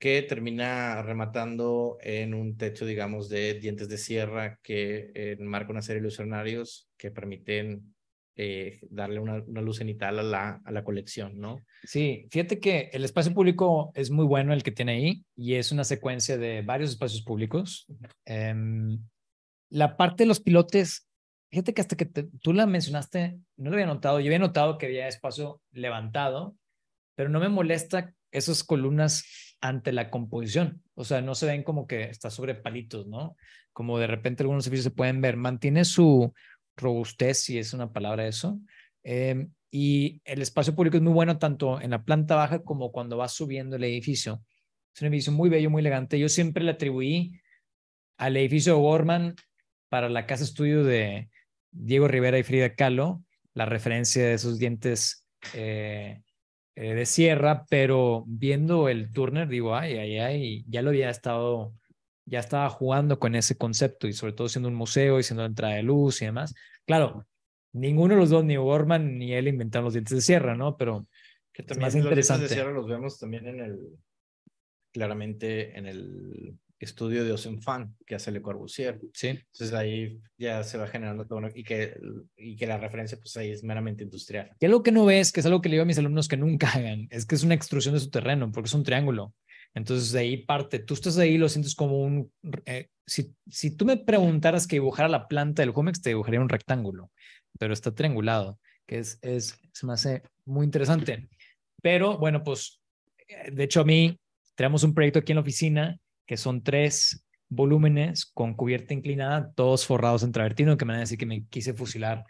que termina rematando en un techo, digamos, de dientes de sierra que enmarca eh, una serie de lucernarios que permiten eh, darle una, una, luz cenital a la, a la colección, ¿no? Sí, fíjate que el espacio público es muy bueno el que tiene ahí y es una secuencia de varios espacios públicos. Em, la parte de los pilotes, fíjate que hasta que tú la mencionaste, no lo había notado, yo había notado que había espacio levantado, pero no me molesta esas columnas ante la composición. O sea, no se ven como que está sobre palitos, ¿no? Como de repente algunos edificios se pueden ver. Mantiene su robustez, si es una palabra eso. Eh, y el espacio público es muy bueno tanto en la planta baja como cuando va subiendo el edificio. Es un edificio muy bello, muy elegante. Yo siempre le atribuí al edificio Gorman para la casa estudio de Diego Rivera y Frida Kahlo, la referencia de esos dientes eh, eh, de sierra, pero viendo el Turner, digo, ay, ay, ay, ya lo había estado, ya estaba jugando con ese concepto y sobre todo siendo un museo y siendo entrada de luz y demás. Claro, ninguno de los dos, ni gorman ni él inventaron los dientes de sierra, ¿no? Pero que más de sierra los vemos también en el, claramente en el estudio de Osenfan que hace Le Corbusier. Sí. Entonces ahí ya se va generando todo y que, y que la referencia pues ahí es meramente industrial. Y algo que no ves, que es algo que le digo a mis alumnos que nunca hagan, es que es una extrusión de su terreno porque es un triángulo. Entonces de ahí parte, tú estás ahí, lo sientes como un... Eh, si, si tú me preguntaras que dibujara la planta del Jumex, te dibujaría un rectángulo, pero está triangulado, que es, es, se me hace muy interesante. Pero bueno, pues eh, de hecho a mí tenemos un proyecto aquí en la oficina que son tres volúmenes con cubierta inclinada, todos forrados en travertino, que me van a decir que me quise fusilar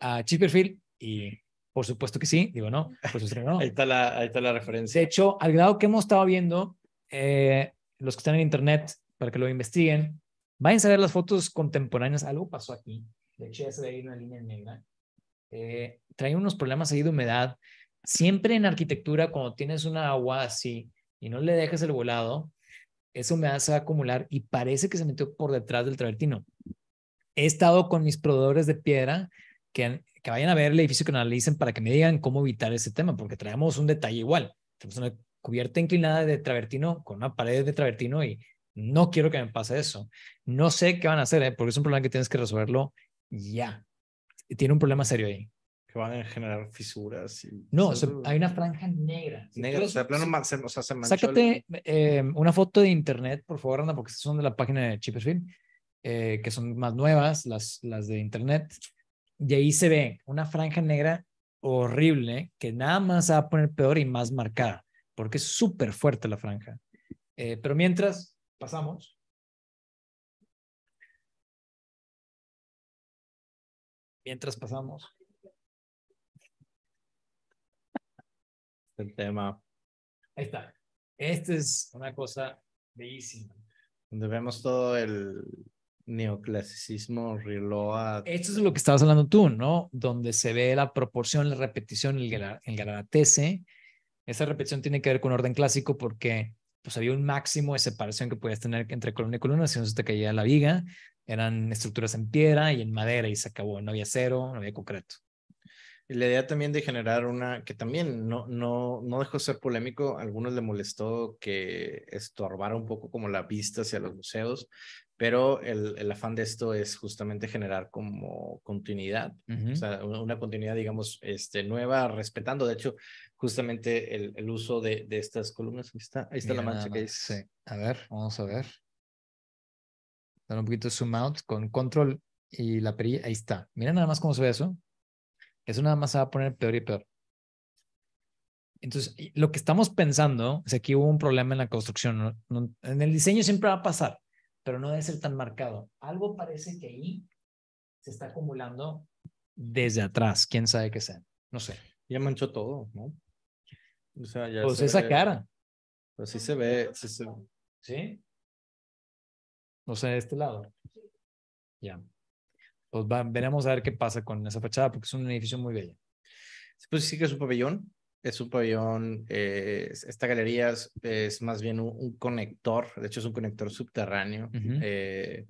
a Chipperfield y por supuesto que sí, digo no, pues ahí, está la, ahí está la referencia. De hecho, al grado que hemos estado viendo, eh, los que están en internet, para que lo investiguen, vayan a ver las fotos contemporáneas, algo pasó aquí, de hecho ya se ve ahí una línea negra, eh, trae unos problemas ahí de humedad. Siempre en arquitectura, cuando tienes una agua así y no le dejas el volado, eso me hace acumular y parece que se metió por detrás del travertino. He estado con mis proveedores de piedra que, que vayan a ver el edificio que analicen para que me digan cómo evitar ese tema, porque traemos un detalle igual. Tenemos una cubierta inclinada de travertino con una pared de travertino y no quiero que me pase eso. No sé qué van a hacer, ¿eh? porque es un problema que tienes que resolverlo ya. Tiene un problema serio ahí van a generar fisuras. No, hay una franja negra. negra, o sea, se, o sea, se Sácate eh, una foto de internet, por favor, anda, porque son de la página de Chipperfield, Film, eh, que son más nuevas, las, las de internet. Y ahí se ve una franja negra horrible, que nada más se va a poner peor y más marcada, porque es súper fuerte la franja. Eh, pero mientras, pasamos. mientras pasamos. el tema. Ahí está. Esta es una cosa bellísima. Donde vemos todo el neoclasicismo riloa. Esto es lo que estabas hablando tú, ¿no? Donde se ve la proporción, la repetición, el, el Esa repetición tiene que ver con orden clásico porque pues había un máximo de separación que podías tener entre columna y columna, si no se te caía la viga, eran estructuras en piedra y en madera y se acabó, no había acero, no había concreto. Y la idea también de generar una, que también no, no, no dejó ser polémico, a algunos le molestó que estorbara un poco como la vista hacia los museos, pero el, el afán de esto es justamente generar como continuidad, o sea, una, continuidad, digamos, este, nueva, respetando, de hecho, justamente el, el uso de, de estas columnas. Ahí está, ahí está la mancha que dice. A ver, vamos a ver. Dar un poquito de zoom out con control y la perilla. Ahí está. Mira nada más cómo se ve eso. Eso nada más se va a poner peor y peor. Entonces, lo que estamos pensando es que aquí hubo un problema en la construcción. en el diseño siempre va a pasar, pero no debe ser tan marcado. Algo parece que ahí se está acumulando desde atrás. ¿Quién sabe qué sea? No sé. Ya manchó todo, ¿no? O sea, ya pues esa cara. Pues sí se ve. Sí. Se... ¿Sí? O sea, de este lado. Ya. Pues veremos a ver qué pasa con esa fachada, porque es un edificio muy bello. Pues sí que es un pabellón, es un pabellón, eh, esta galería es, más bien un, conector, de hecho es un conector subterráneo eh,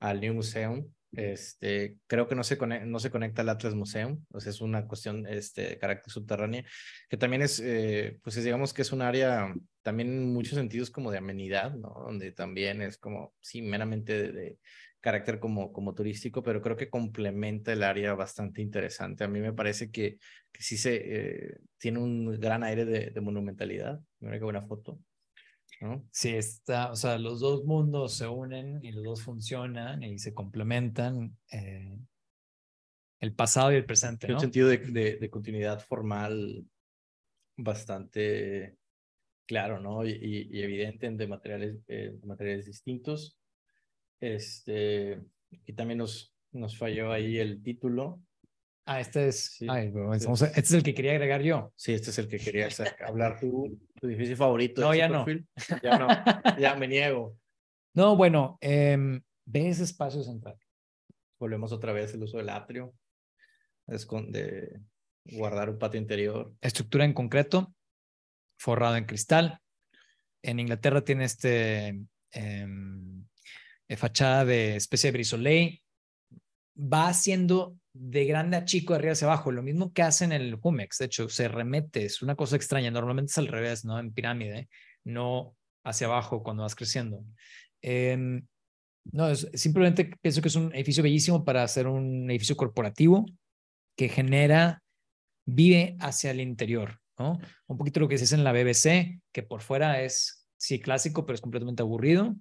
al New Museum. Este, creo que no se, conecta, no se conecta al Atlas Museum, o sea, es una cuestión este, de carácter subterráneo, que también es, eh, pues digamos que es un área también en muchos sentidos como de amenidad, ¿no? Donde también es como, sí, meramente de carácter como, como turístico, pero creo que complementa el área bastante interesante. A mí me parece que, que sí se eh, tiene un gran aire de, monumentalidad. Mira qué buena foto. ¿no? Sí, está, o sea, los dos mundos se unen y los dos funcionan y se complementan. Eh, el pasado y el presente. un sentido de, de, continuidad formal bastante claro, ¿no? Y, evidente de materiales, eh, materiales distintos este, y también nos, nos falló ahí el título. Ah, este es, este, este, es, el que quería agregar yo. Sí, este es el que quería hablar tu, tu edificio favorito. No, ya este no. Ya no, ya me niego. No, bueno, eh, ese espacio central. Volvemos otra vez el uso del atrio, es de guardar un patio interior. Estructura en concreto, forrado en cristal. En Inglaterra tiene este eh, eh, fachada de especie de brisolé, va haciendo de grande a chico, de arriba hacia abajo, lo mismo que hacen en el Humex, de hecho, se remete, es una cosa extraña, normalmente es al revés, ¿no? En pirámide, no hacia abajo cuando vas creciendo. Em, no, simplemente pienso que es un edificio bellísimo para hacer un edificio corporativo que genera, vive hacia el interior, ¿no? Un poquito lo que se dice en la BBC, que por fuera es, sí, clásico, pero es completamente aburrido,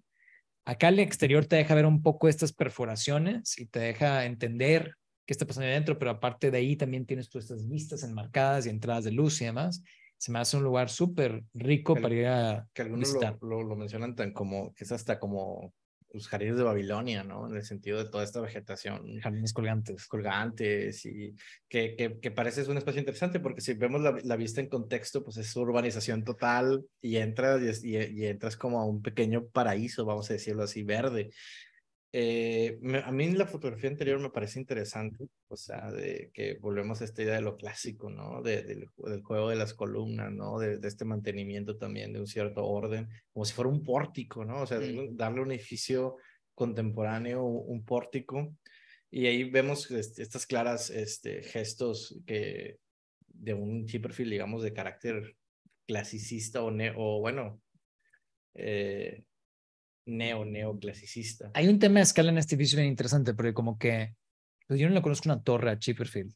Acá el exterior te deja ver un poco estas perforaciones y te deja entender qué está pasando adentro, pero aparte de ahí también tienes tú estas vistas enmarcadas y entradas de luz y demás. Se me hace un lugar súper rico para ir a. Que algunos lo, lo, mencionan tan como, que es hasta como pues, jardines de Babilonia, ¿no? En el sentido de toda esta vegetación. Jardines colgantes. Colgantes y que, que, parece es un espacio interesante porque si vemos la, vista en contexto, pues es urbanización total y entras, y entras como a un pequeño paraíso, vamos a decirlo así, verde. Eh, a mí la fotografía anterior me parece interesante, o sea, de que volvemos a esta idea de lo clásico, ¿no? del juego de las columnas, ¿no? De, este mantenimiento también de un cierto orden, como si fuera un pórtico, ¿no? O sea, darle un edificio contemporáneo, un pórtico, y ahí vemos este, estas claras este, gestos que de un perfil, digamos, de carácter clasicista o, o bueno, eh, neo, neoclasicista. Hay un tema de escala en este edificio bien interesante, porque como que pues, yo no le conozco una torre a Chipperfield.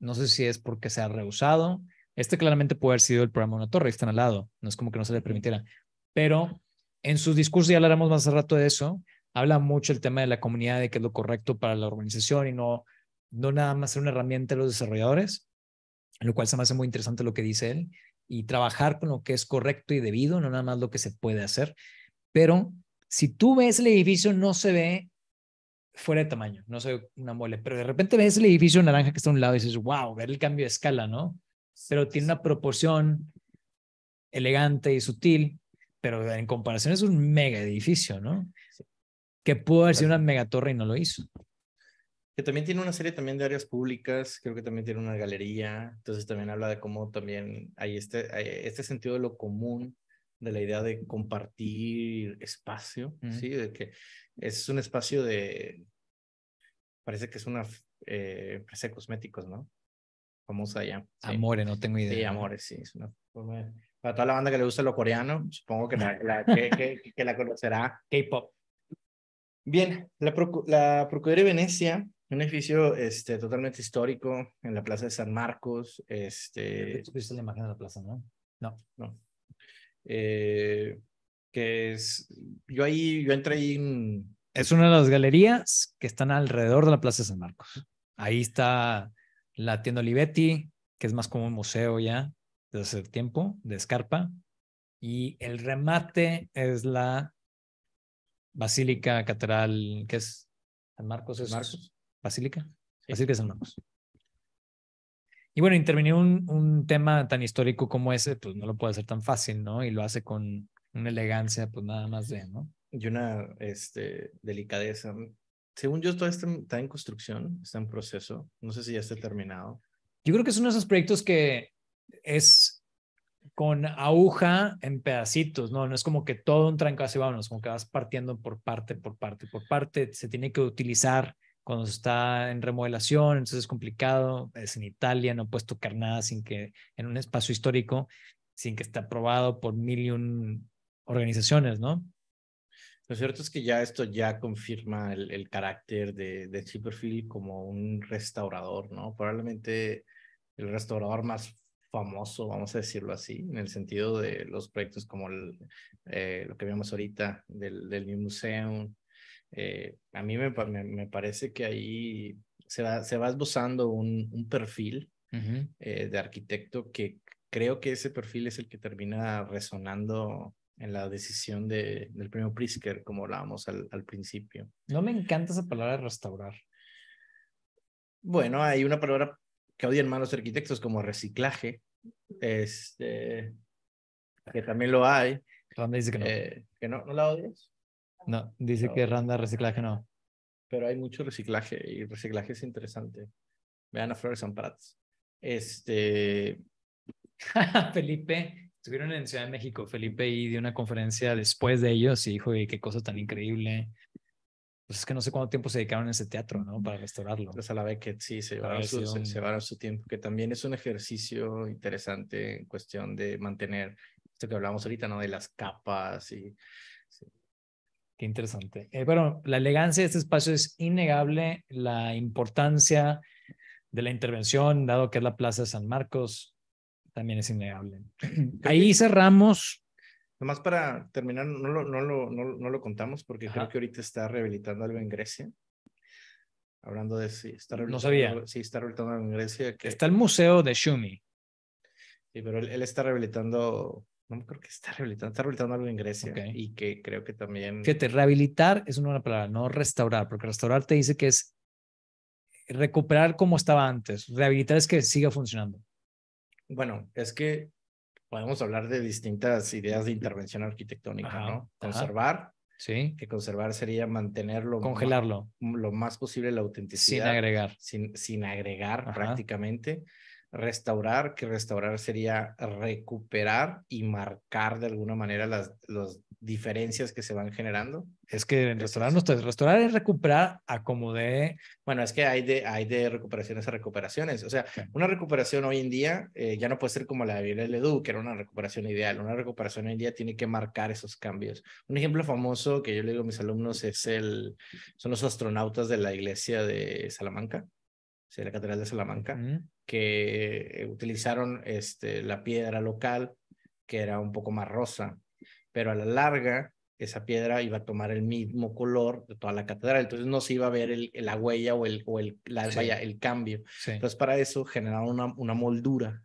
No sé si es porque se ha rehusado. Este claramente puede haber sido el programa de una torre, están al lado, no es como que no se le permitiera. Pero en sus discursos, ya hablaremos más al rato de eso, habla mucho el tema de la comunidad, de qué es lo correcto para la organización y no, no nada más ser una herramienta de los desarrolladores, lo cual se me hace muy interesante lo que dice él, y trabajar con lo que es correcto y debido, no nada más lo que se puede hacer pero si tú ves el edificio, no se ve fuera de tamaño, no se ve una mole, pero de repente ves el edificio naranja que está a un lado y dices, wow, ver el cambio de escala, ¿no? Pero tiene una proporción elegante y sutil, pero en comparación es un mega edificio, ¿no? Que pudo haber sido una megatorre y no lo hizo. Que también tiene una serie también de áreas públicas, creo que también tiene una galería, entonces también habla de cómo también hay este, hay este sentido de lo común de la idea de compartir espacio, ¿sí? De que es un espacio de, parece que es una eh, empresa de cosméticos, ¿no? Famosa allá. Amores, no tengo idea. Sí, Amores, sí, Para toda la banda que le gusta lo coreano, supongo que la, que, la conocerá K-pop. Bien, la, Procu la Procuraduría de Venecia un edificio este, totalmente histórico en la Plaza de San Marcos. Este... Tú viste la imagen de la plaza, ¿no? No. No. Eh, que es, yo ahí, yo entré Es una de las galerías que están alrededor de la Plaza de San Marcos. Ahí está la tienda Olivetti, que es más como un museo ya desde hace tiempo, de escarpa. Y el remate es la Basílica Catedral, que es San Marcos. ¿es Marcos? Basílica. Basílica de San Marcos. Y bueno, intervenir un, un tema tan histórico como ese, pues no lo puede hacer tan fácil, ¿no? Y lo hace con una elegancia, pues nada más de, ¿no? Y una este, delicadeza. Según yo, todo está, está en construcción, está en proceso. No sé si ya está terminado. Yo creo que es uno de esos proyectos que es con aguja en pedacitos, ¿no? No es como que todo un trancazo vamos vámonos, como que vas partiendo por parte, por parte, por parte. Se tiene que utilizar cuando se está en remodelación, entonces es complicado, es en Italia, no puedes tocar nada sin que, en un espacio histórico, sin que esté aprobado por mil y organizaciones, ¿no? Lo cierto es que ya esto ya confirma el, carácter de, de Chipperfield como un restaurador, ¿no? Probablemente el restaurador más famoso, vamos a decirlo así, en el sentido de los proyectos como el, eh, lo que vemos ahorita del, del New Museum, eh, a mí me, parece que ahí se va, esbozando un, perfil eh, de arquitecto que creo que ese perfil es el que termina resonando en la decisión del premio Prisker, como hablábamos al, al principio. No me encanta esa palabra restaurar. Bueno, hay una palabra que odian más los arquitectos como reciclaje, este, que también lo hay. ¿Dónde dice eh, ¿Que no, no la odias? No, dice que Randa reciclaje no. Pero hay mucho reciclaje y reciclaje es interesante. Vean a Flores Amparats. Este. Felipe, estuvieron en Ciudad de México, Felipe, y dio una conferencia después de ellos y dijo, qué cosa tan increíble. Pues es que no sé cuánto tiempo se dedicaron a ese teatro, ¿no? Para restaurarlo. Pues a la vez que sí, se llevaron, su, tiempo, que también es un ejercicio interesante en cuestión de mantener esto que hablamos ahorita, ¿no? De las capas y... Qué interesante. Eh, bueno, la elegancia de este espacio es innegable, la importancia de la intervención, dado que es la Plaza de San Marcos, también es innegable. Ahí cerramos. Nomás para terminar, no lo, no lo, no, lo contamos porque creo que ahorita está rehabilitando algo en Grecia. Hablando de si está No sabía. si está rehabilitando algo en Grecia. Está el museo de Shumi. Sí, pero él está rehabilitando no creo que está rehabilitando, está rehabilitando algo en Grecia y que creo que también... Fíjate, rehabilitar es una buena palabra, no restaurar, porque restaurar te dice que es recuperar como estaba antes, rehabilitar es que siga funcionando. Bueno, es que podemos hablar de distintas ideas de intervención arquitectónica, ¿no? Conservar. Sí. Que conservar sería mantenerlo. Congelarlo. lo más posible la autenticidad. Sin agregar. Sin, agregar prácticamente restaurar, que restaurar sería recuperar y marcar de alguna manera las, diferencias que se van generando. Es que en restaurar no restaurar es recuperar acomodé. Bueno, es que hay de, hay de recuperaciones a recuperaciones. O sea, una recuperación hoy en día eh, ya no puede ser como la de la Ledoux, que era una recuperación ideal. Una recuperación hoy en día tiene que marcar esos cambios. Un ejemplo famoso que yo le digo a mis alumnos es el, son los astronautas de la iglesia de Salamanca de la Catedral de Salamanca, que utilizaron este, la piedra local, que era un poco más rosa, pero a la larga esa piedra iba a tomar el mismo color de toda la catedral, entonces no se iba a ver el, la huella o el, o el, la, el cambio. Entonces para eso generaron una, una moldura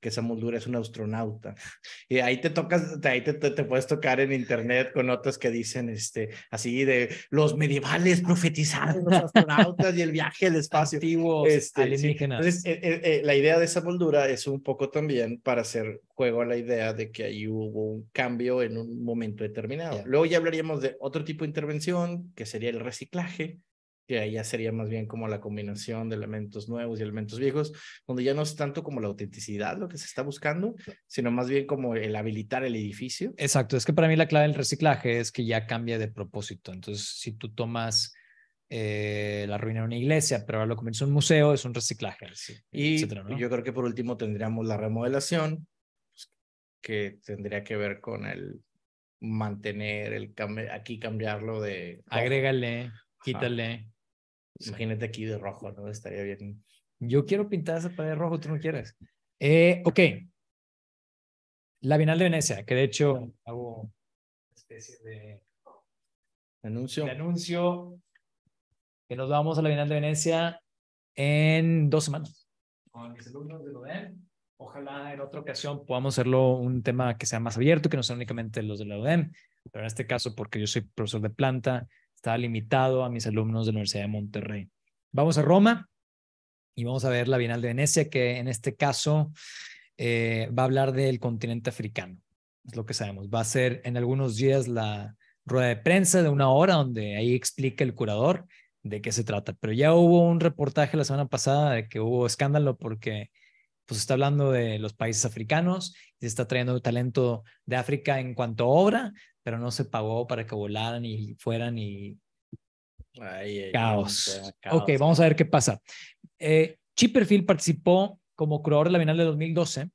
que esa moldura es un astronauta. Y ahí te tocas, ahí te, te, puedes tocar en internet con notas que dicen, este, así de los medievales profetizaron los astronautas y el viaje al espacio. Este, Entonces, eh, eh, eh, la idea de esa moldura es un poco también para hacer juego a la idea de que ahí hubo un cambio en un momento determinado. Luego ya hablaríamos de otro tipo de intervención, que sería el reciclaje, que ahí ya sería más bien como la combinación de elementos nuevos y elementos viejos, donde ya no es tanto como la autenticidad lo que se está buscando, sino más bien como el habilitar el edificio. Exacto, es que para mí la clave del reciclaje es que ya cambia de propósito. Entonces, si tú tomas eh, la ruina de una iglesia, pero ahora lo conviertes un museo, es un reciclaje. Sí, y yo creo que por último tendríamos la remodelación, pues, que tendría que ver con el mantener, el aquí cambiarlo de... Agrégale, quítale. Imagínate aquí de rojo, ¿no? Estaría bien. Yo quiero pintar esa pared roja, rojo, tú no quieres. Eh, ok. La Bienal de Venecia, que de hecho hago una especie de anuncio. anuncio que nos vamos a la Bienal de Venecia en dos semanas. Con mis alumnos de UDEM. Ojalá en otra ocasión podamos hacerlo un tema que sea más abierto, que no sea únicamente los de la UDEM, pero en este caso, porque yo soy profesor de planta, estaba limitado a mis alumnos de la Universidad de Monterrey. Vamos a Roma y vamos a ver la Bienal de Venecia, que en este caso eh, va a hablar del continente africano. Es lo que sabemos. Va a ser en algunos días la rueda de prensa de una hora donde ahí explica el curador de qué se trata. Pero ya hubo un reportaje la semana pasada de que hubo escándalo porque pues está hablando de los países africanos y se está trayendo talento de África en cuanto a obra, pero no se pagó para que volaran y fueran y... caos. Ok, vamos a ver qué pasa. Eh, Chipperfield participó como curador de la Bienal de 2012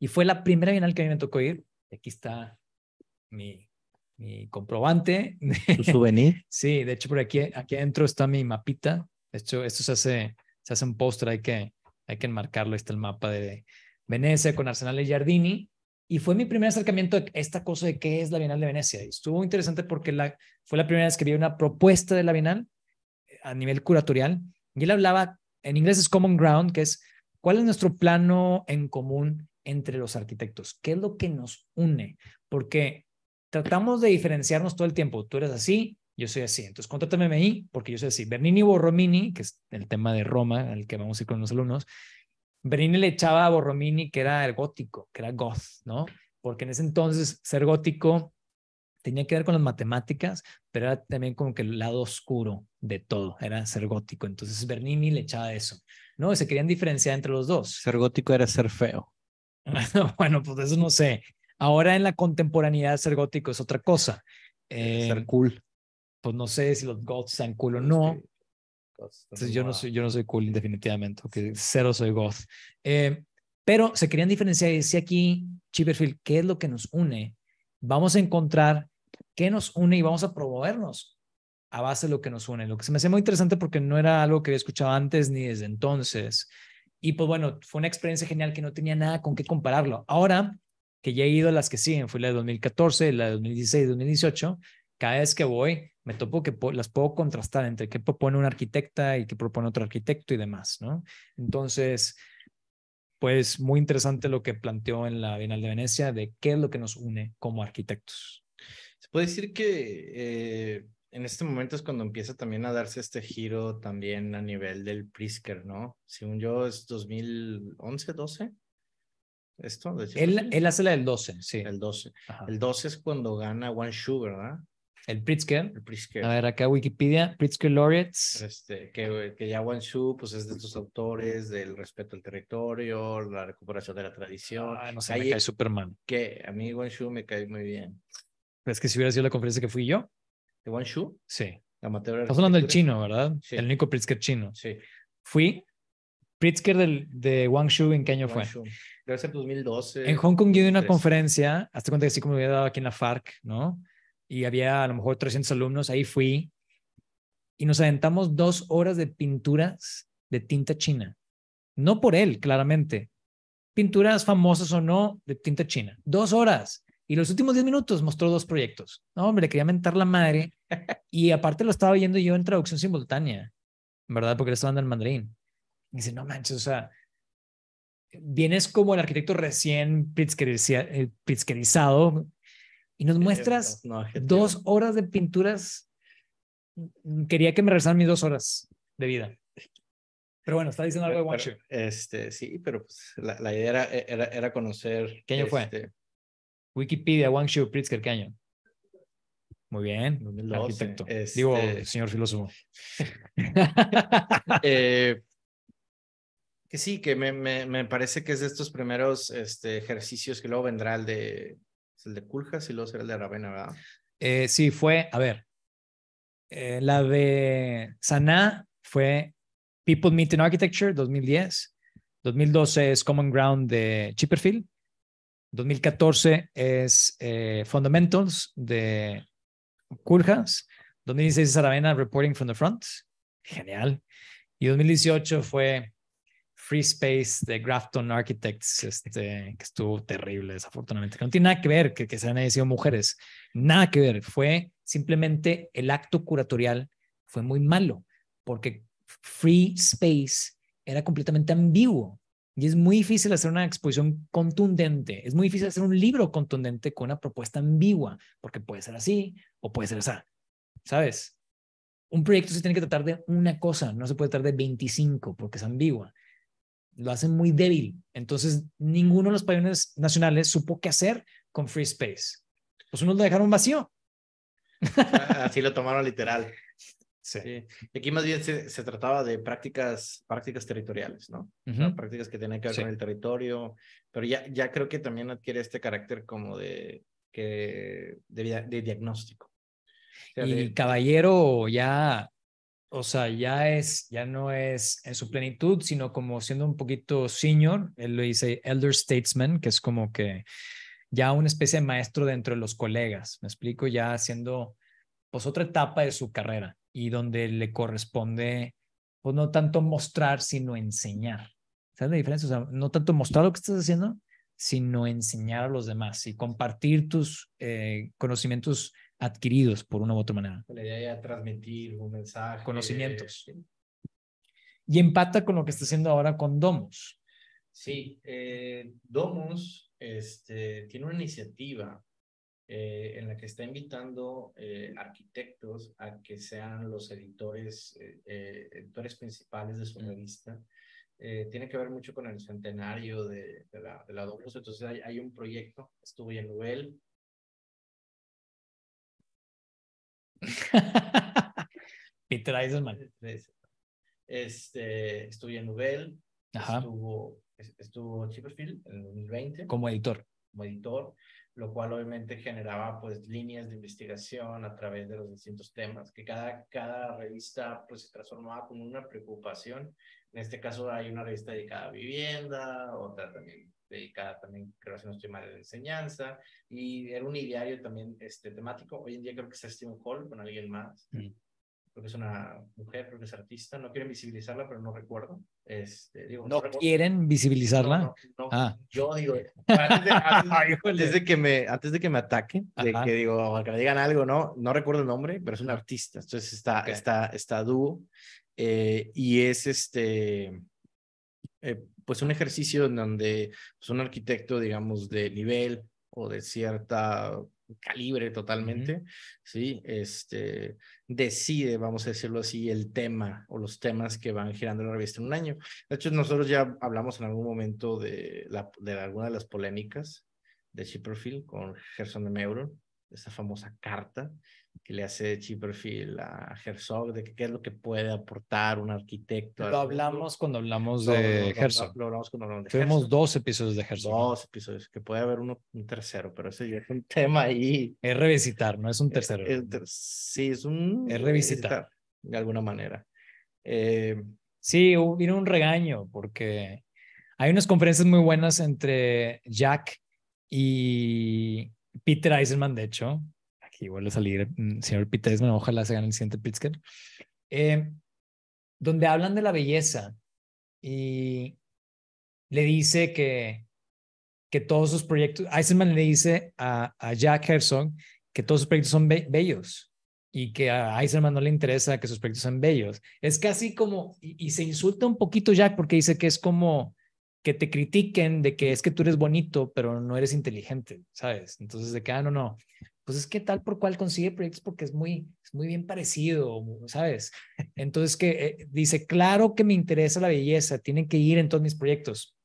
y fue la primera Bienal que a mí me tocó ir. Aquí está mi, mi comprobante. ¿Tu souvenir? sí, de hecho por aquí, aquí adentro está mi mapita. De hecho, esto se hace, se hace un póster, hay que, hay que enmarcarlo. Ahí está el mapa de Venecia con Arsenal y Giardini. Y fue mi primer acercamiento a esta cosa de qué es la Bienal de Venecia. Y estuvo interesante porque la, fue la primera vez que vi una propuesta de la Bienal eh, a nivel curatorial. Y él hablaba, en inglés es common ground, que es cuál es nuestro plano en común entre los arquitectos. ¿Qué es lo que nos une? Porque tratamos de diferenciarnos todo el tiempo. Tú eres así, yo soy así. Entonces, contrátame ahí, porque yo soy así. Bernini Borromini, que es el tema de Roma, al que vamos a ir con los alumnos, Bernini le echaba a Borromini que era el gótico, que era goth, ¿no? Porque en ese entonces ser gótico tenía que ver con las matemáticas, pero era también como que el lado oscuro de todo, era ser gótico. Entonces Bernini le echaba eso, ¿no? se querían diferenciar entre los dos. Ser gótico era ser feo. bueno, pues eso no sé. Ahora en la contemporaneidad ser gótico es otra cosa. ser em, cool. Pues no sé si los goths sean cool o no, entonces, yo, no soy, yo no soy cool, definitivamente, que cero soy goth. Eh, pero se querían diferenciar y decía aquí, Chipperfield, ¿qué es lo que nos une? Vamos a encontrar qué nos une y vamos a promovernos a base de lo que nos une. Lo que se me hace muy interesante porque no era algo que había escuchado antes ni desde entonces. Y pues bueno, fue una experiencia genial que no tenía nada con qué compararlo. Ahora que ya he ido a las que siguen, fue la de 2014, la de 2016, 2018, cada vez que voy me topo que las puedo contrastar entre qué propone un arquitecta y qué propone otro arquitecto y demás, ¿no? Entonces, pues muy interesante lo que planteó en la Bienal de Venecia de qué es lo que nos une como arquitectos. Se puede decir que eh, en este momento es cuando empieza también a darse este giro también a nivel del Prisker, ¿no? Según yo es 2011, 12. ¿Esto? Él, él, hace la del 12, sí. El 12. El 12 es cuando gana One Shoe, ¿verdad? El Pritzker. A ver, acá Wikipedia, Pritzker Laureates. Este, que, que ya Wanshu, pues es de estos autores del respeto al territorio, la recuperación de la tradición. Ah, no me cae Superman. Que a mí Wanshu me cae muy bien. es que si hubiera sido la conferencia que fui yo. ¿De Wanshu? Sí. La materia Estás hablando del chino, ¿verdad? El único Pritzker chino. Sí. Fui. Pritzker del, de Wanshu ¿en qué año fue? Debe ser 2012. En Hong Kong yo di una conferencia, hasta cuenta que sí como me había dado aquí en la FARC, ¿no? y había a lo mejor 300 alumnos, ahí fui y nos aventamos dos horas de pinturas de tinta china. No por él, claramente. Pinturas famosas o no de tinta china. Dos horas. Y los últimos 10 minutos mostró dos proyectos. No, hombre, quería mentar la madre. Y aparte lo estaba viendo yo en traducción simultánea, ¿verdad? Porque le estaba dando el mandarín. Y dice, no manches, o sea, vienes como el arquitecto recién pritzkerizado, eh, y nos muestras dos horas de pinturas. Quería que me regresaran mis dos horas de vida. Pero bueno, está diciendo algo de Este, sí, pero pues la, idea era, era, conocer. ¿Qué año fue? Este, Wikipedia, Wangshu Pritzker, ¿qué año? Muy bien, este, Digo, señor filósofo. Eh, que sí, que me, me, me, parece que es de estos primeros este, ejercicios que luego vendrá el de el de curjas y luego será el de Aravena, ¿verdad? Eh, sí, fue, a ver, eh, la de Sana fue People Meet in Architecture 2010, 2012 es Common Ground de Chipperfield, 2014 es eh, Fundamentals de Kulhas, 2016 es Aravena Reporting from the Front, genial, y 2018 fue Free Space de Grafton Architects, este, que estuvo terrible, desafortunadamente. no tiene nada que ver que, que se han sido mujeres, nada que ver. Fue simplemente el acto curatorial fue muy malo, porque Free Space era completamente ambiguo. Y es muy difícil hacer una exposición contundente, es muy difícil hacer un libro contundente con una propuesta ambigua, porque puede ser así o puede ser esa ¿Sabes? Un proyecto se tiene que tratar de una cosa, no se puede tratar de 25 porque es ambigua lo hacen muy débil. Entonces, ninguno de los pabellones nacionales supo qué hacer con Free Space. Pues unos lo dejaron vacío. Ah, así lo tomaron literal. Sí. aquí más bien se, se, trataba de prácticas, prácticas territoriales, ¿no? prácticas que tenían que ver con el territorio, pero ya, ya creo que también adquiere este carácter como de, que, de, diagnóstico. y Caballero ya o sea, ya es, ya no es en su plenitud, sino como siendo un poquito senior, él lo dice elder statesman, que es como que ya una especie de maestro dentro de los colegas, me explico, ya haciendo pues otra etapa de su carrera y donde le corresponde pues no tanto mostrar, sino enseñar. ¿Sabes la diferencia? O sea, no tanto mostrar lo que estás haciendo, sino enseñar a los demás y compartir tus eh, conocimientos adquiridos por una u otra manera. La idea de transmitir un mensaje. Conocimientos. y empata con lo que está haciendo ahora con Domus. Sí, eh, Domus este, tiene una iniciativa eh, en la que está invitando eh, arquitectos a que sean los editores, eh, editores principales de su mm. revista. tiene que ver mucho con el centenario de, la, de la Domus. Entonces hay, hay, un proyecto, estuve en Nubel, Peter Eisenman. Eh, este, estuvo en Nubel, estuvo, estuvo Chipperfield en 2020. Como editor. Como editor, lo cual obviamente generaba pues líneas de investigación a través de los distintos temas, que cada, cada revista pues se transformaba como una preocupación. En este caso hay una revista dedicada a vivienda, otra también dedicada este, también, a que de enseñanza, y era un ideario también este, temático. Hoy en día creo que está un Hall con alguien más. Mm. Creo que es una mujer, creo que es artista. No quieren visibilizarla, pero no recuerdo. Este, digo, ¿No, quieren visibilizarla? No, ah. Yo digo, antes de, que, me, antes de que me ataquen, de que digo, oh, que me digan algo, ¿no? No recuerdo el nombre, pero es un artista. Entonces está, está, está dúo. Eh, y es este... Eh, pues un ejercicio en donde pues, un arquitecto, digamos, de nivel o de cierta calibre totalmente, ¿sí? Este, decide, vamos a decirlo así, el tema o los temas que van girando en la revista en un año. De hecho, nosotros ya hablamos en algún momento de, la, de alguna de las polémicas de Chipperfield con Gerson de Meuron, esa famosa carta que le hace Chipperfield a Herzog, de qué es lo que puede aportar un arquitecto. Lo hablamos cuando hablamos de Herzog. Lo hablamos cuando Tuvimos dos episodios de Herzog. Dos episodios, que puede haber uno, un tercero, pero ese ya es un tema ahí. Es revisitar, no es un tercero. sí, es un... Es revisitar. de alguna manera. Eh, sí, hubo un regaño porque hay unas conferencias muy buenas entre Jack y Peter Eisenman, de hecho, y vuelve a salir el mm, señor Pete ojalá se gane el siguiente Pritzker, eh, donde hablan de la belleza y le dice que, que todos sus proyectos, Eisenman le dice a, a Jack Herzog que todos sus proyectos son bellos y que a Eisenman no le interesa que sus proyectos sean bellos. Es casi como, y, y, se insulta un poquito Jack porque dice que es como que te critiquen de que es que tú eres bonito, pero no eres inteligente, ¿sabes? Entonces de que, ah, no, no, entonces, pues, ¿qué tal por cual consigue proyectos porque es muy, es muy bien parecido, ¿sabes? Entonces que eh, dice, claro que me interesa la belleza, tienen que ir en todos mis proyectos,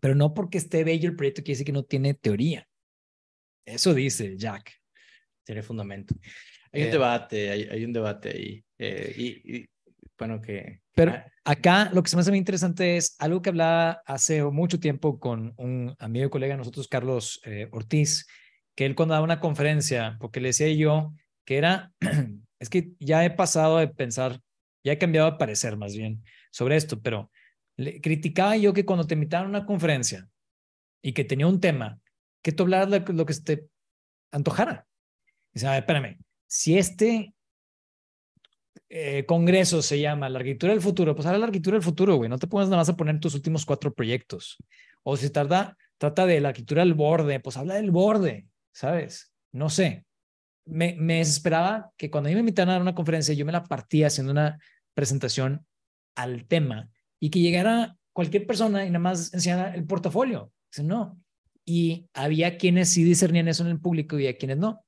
pero no porque esté bello el proyecto quiere decir que no tiene teoría. Eso dice Jack. Tiene fundamento. Hay un eh, debate, hay, un debate ahí. Eh, y, bueno, que... Pero ah, acá lo que se me hace muy interesante es algo que hablaba hace mucho tiempo con un amigo y colega de nosotros, Carlos Ortiz, que él cuando daba una conferencia, porque le decía yo que era, es que ya he pasado de pensar, ya he cambiado de parecer más bien sobre esto, pero le, criticaba yo que cuando te invitaban a una conferencia y que tenía un tema, que tú hablaras lo, que te antojara. Dice, a ver, espérame, si este eh, congreso se llama La Arquitectura del Futuro, pues habla la Arquitectura del Futuro, güey, no te pongas nada más a poner tus últimos cuatro proyectos. O si tarda, trata de la arquitectura del borde, pues habla del borde. ¿sabes? No sé. Me, desesperaba que cuando a mí me invitaran a una conferencia, yo me la partía haciendo una presentación al tema y que llegara cualquier persona y nada más enseñara el portafolio. Dice, no. Y había quienes sí discernían eso en el público y a quienes no.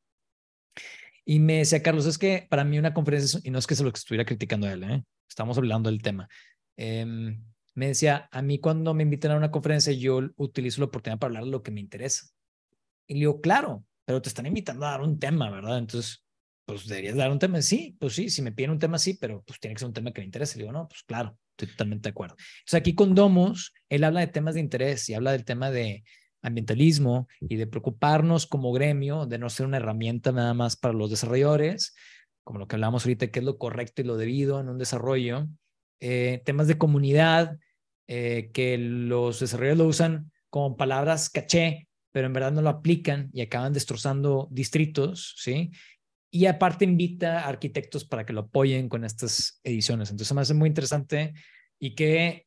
Y me decía, Carlos, es que para mí una conferencia, y no es que se lo que estuviera criticando a él, ¿eh? estamos hablando del tema. Em, me decía, a mí cuando me invitan a una conferencia, yo utilizo la oportunidad para hablar de lo que me interesa. Y le digo, claro, pero te están invitando a dar un tema, ¿verdad? Entonces, pues deberías dar un tema. Sí, pues sí, si me piden un tema, sí, pero pues tiene que ser un tema que me interese. Le digo, no, pues claro, estoy totalmente de acuerdo. Entonces, aquí con Domos, él habla de temas de interés y habla del tema de ambientalismo y de preocuparnos como gremio, de no ser una herramienta nada más para los desarrolladores, como lo que hablamos ahorita, que es lo correcto y lo debido en un desarrollo, eh, temas de comunidad, eh, que los desarrolladores lo usan como palabras caché pero en verdad no lo aplican y acaban destrozando distritos, ¿sí? Y aparte invita a arquitectos para que lo apoyen con estas ediciones. Entonces me hace muy interesante y que,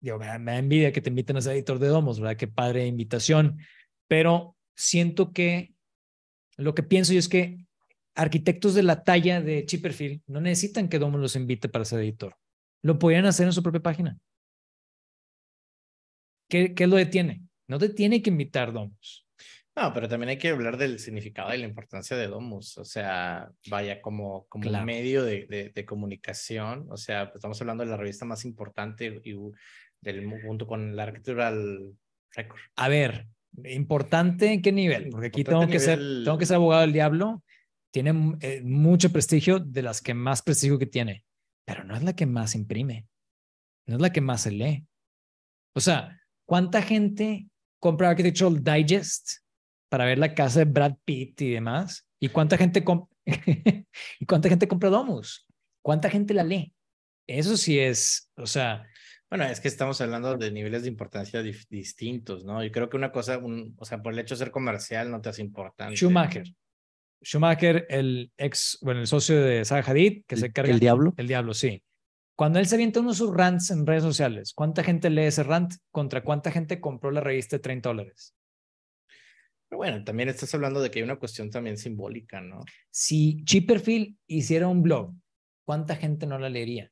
digo, me, da envidia que te inviten a ser editor de domos, ¿verdad? Qué padre invitación. Pero siento que lo que pienso yo es que arquitectos de la talla de Chipperfield no necesitan que Domos los invite para ser editor. Lo podrían hacer en su propia página. ¿Qué, qué lo detiene? No te tiene que invitar Domus. No, pero también hay que hablar del significado y la importancia de Domus. O sea, vaya, como, como medio de, comunicación. O sea, pues, estamos hablando de la revista más importante y del junto con la Architectural récord. A ver, importante en qué nivel, porque aquí tengo que, ser, tengo que ser abogado del diablo. Tiene eh, mucho prestigio, de las que más prestigio que tiene, pero no es la que más imprime, no es la que más se lee. O sea, ¿cuánta gente compra Architectural Digest para ver la casa de Brad Pitt y demás. ¿Y cuánta gente, ¿y cuánta gente compra Domus? ¿Cuánta gente la lee? Eso sí es, o sea... Bueno, es que estamos hablando de niveles de importancia distintos, ¿no? Yo creo que una cosa, o sea, por el hecho de ser comercial no te hace importante. Schumacher. Schumacher, el ex, bueno, el socio de Zaha Hadid, que se encarga. El diablo. El diablo, sí. Cuando él se avienta uno de sus rants en redes sociales, ¿cuánta gente lee ese rant contra cuánta gente compró la revista de 30 dólares? Pero bueno, también estás hablando de que hay una cuestión también simbólica, ¿no? Si Chipperfield hiciera un blog, ¿cuánta gente no la leería?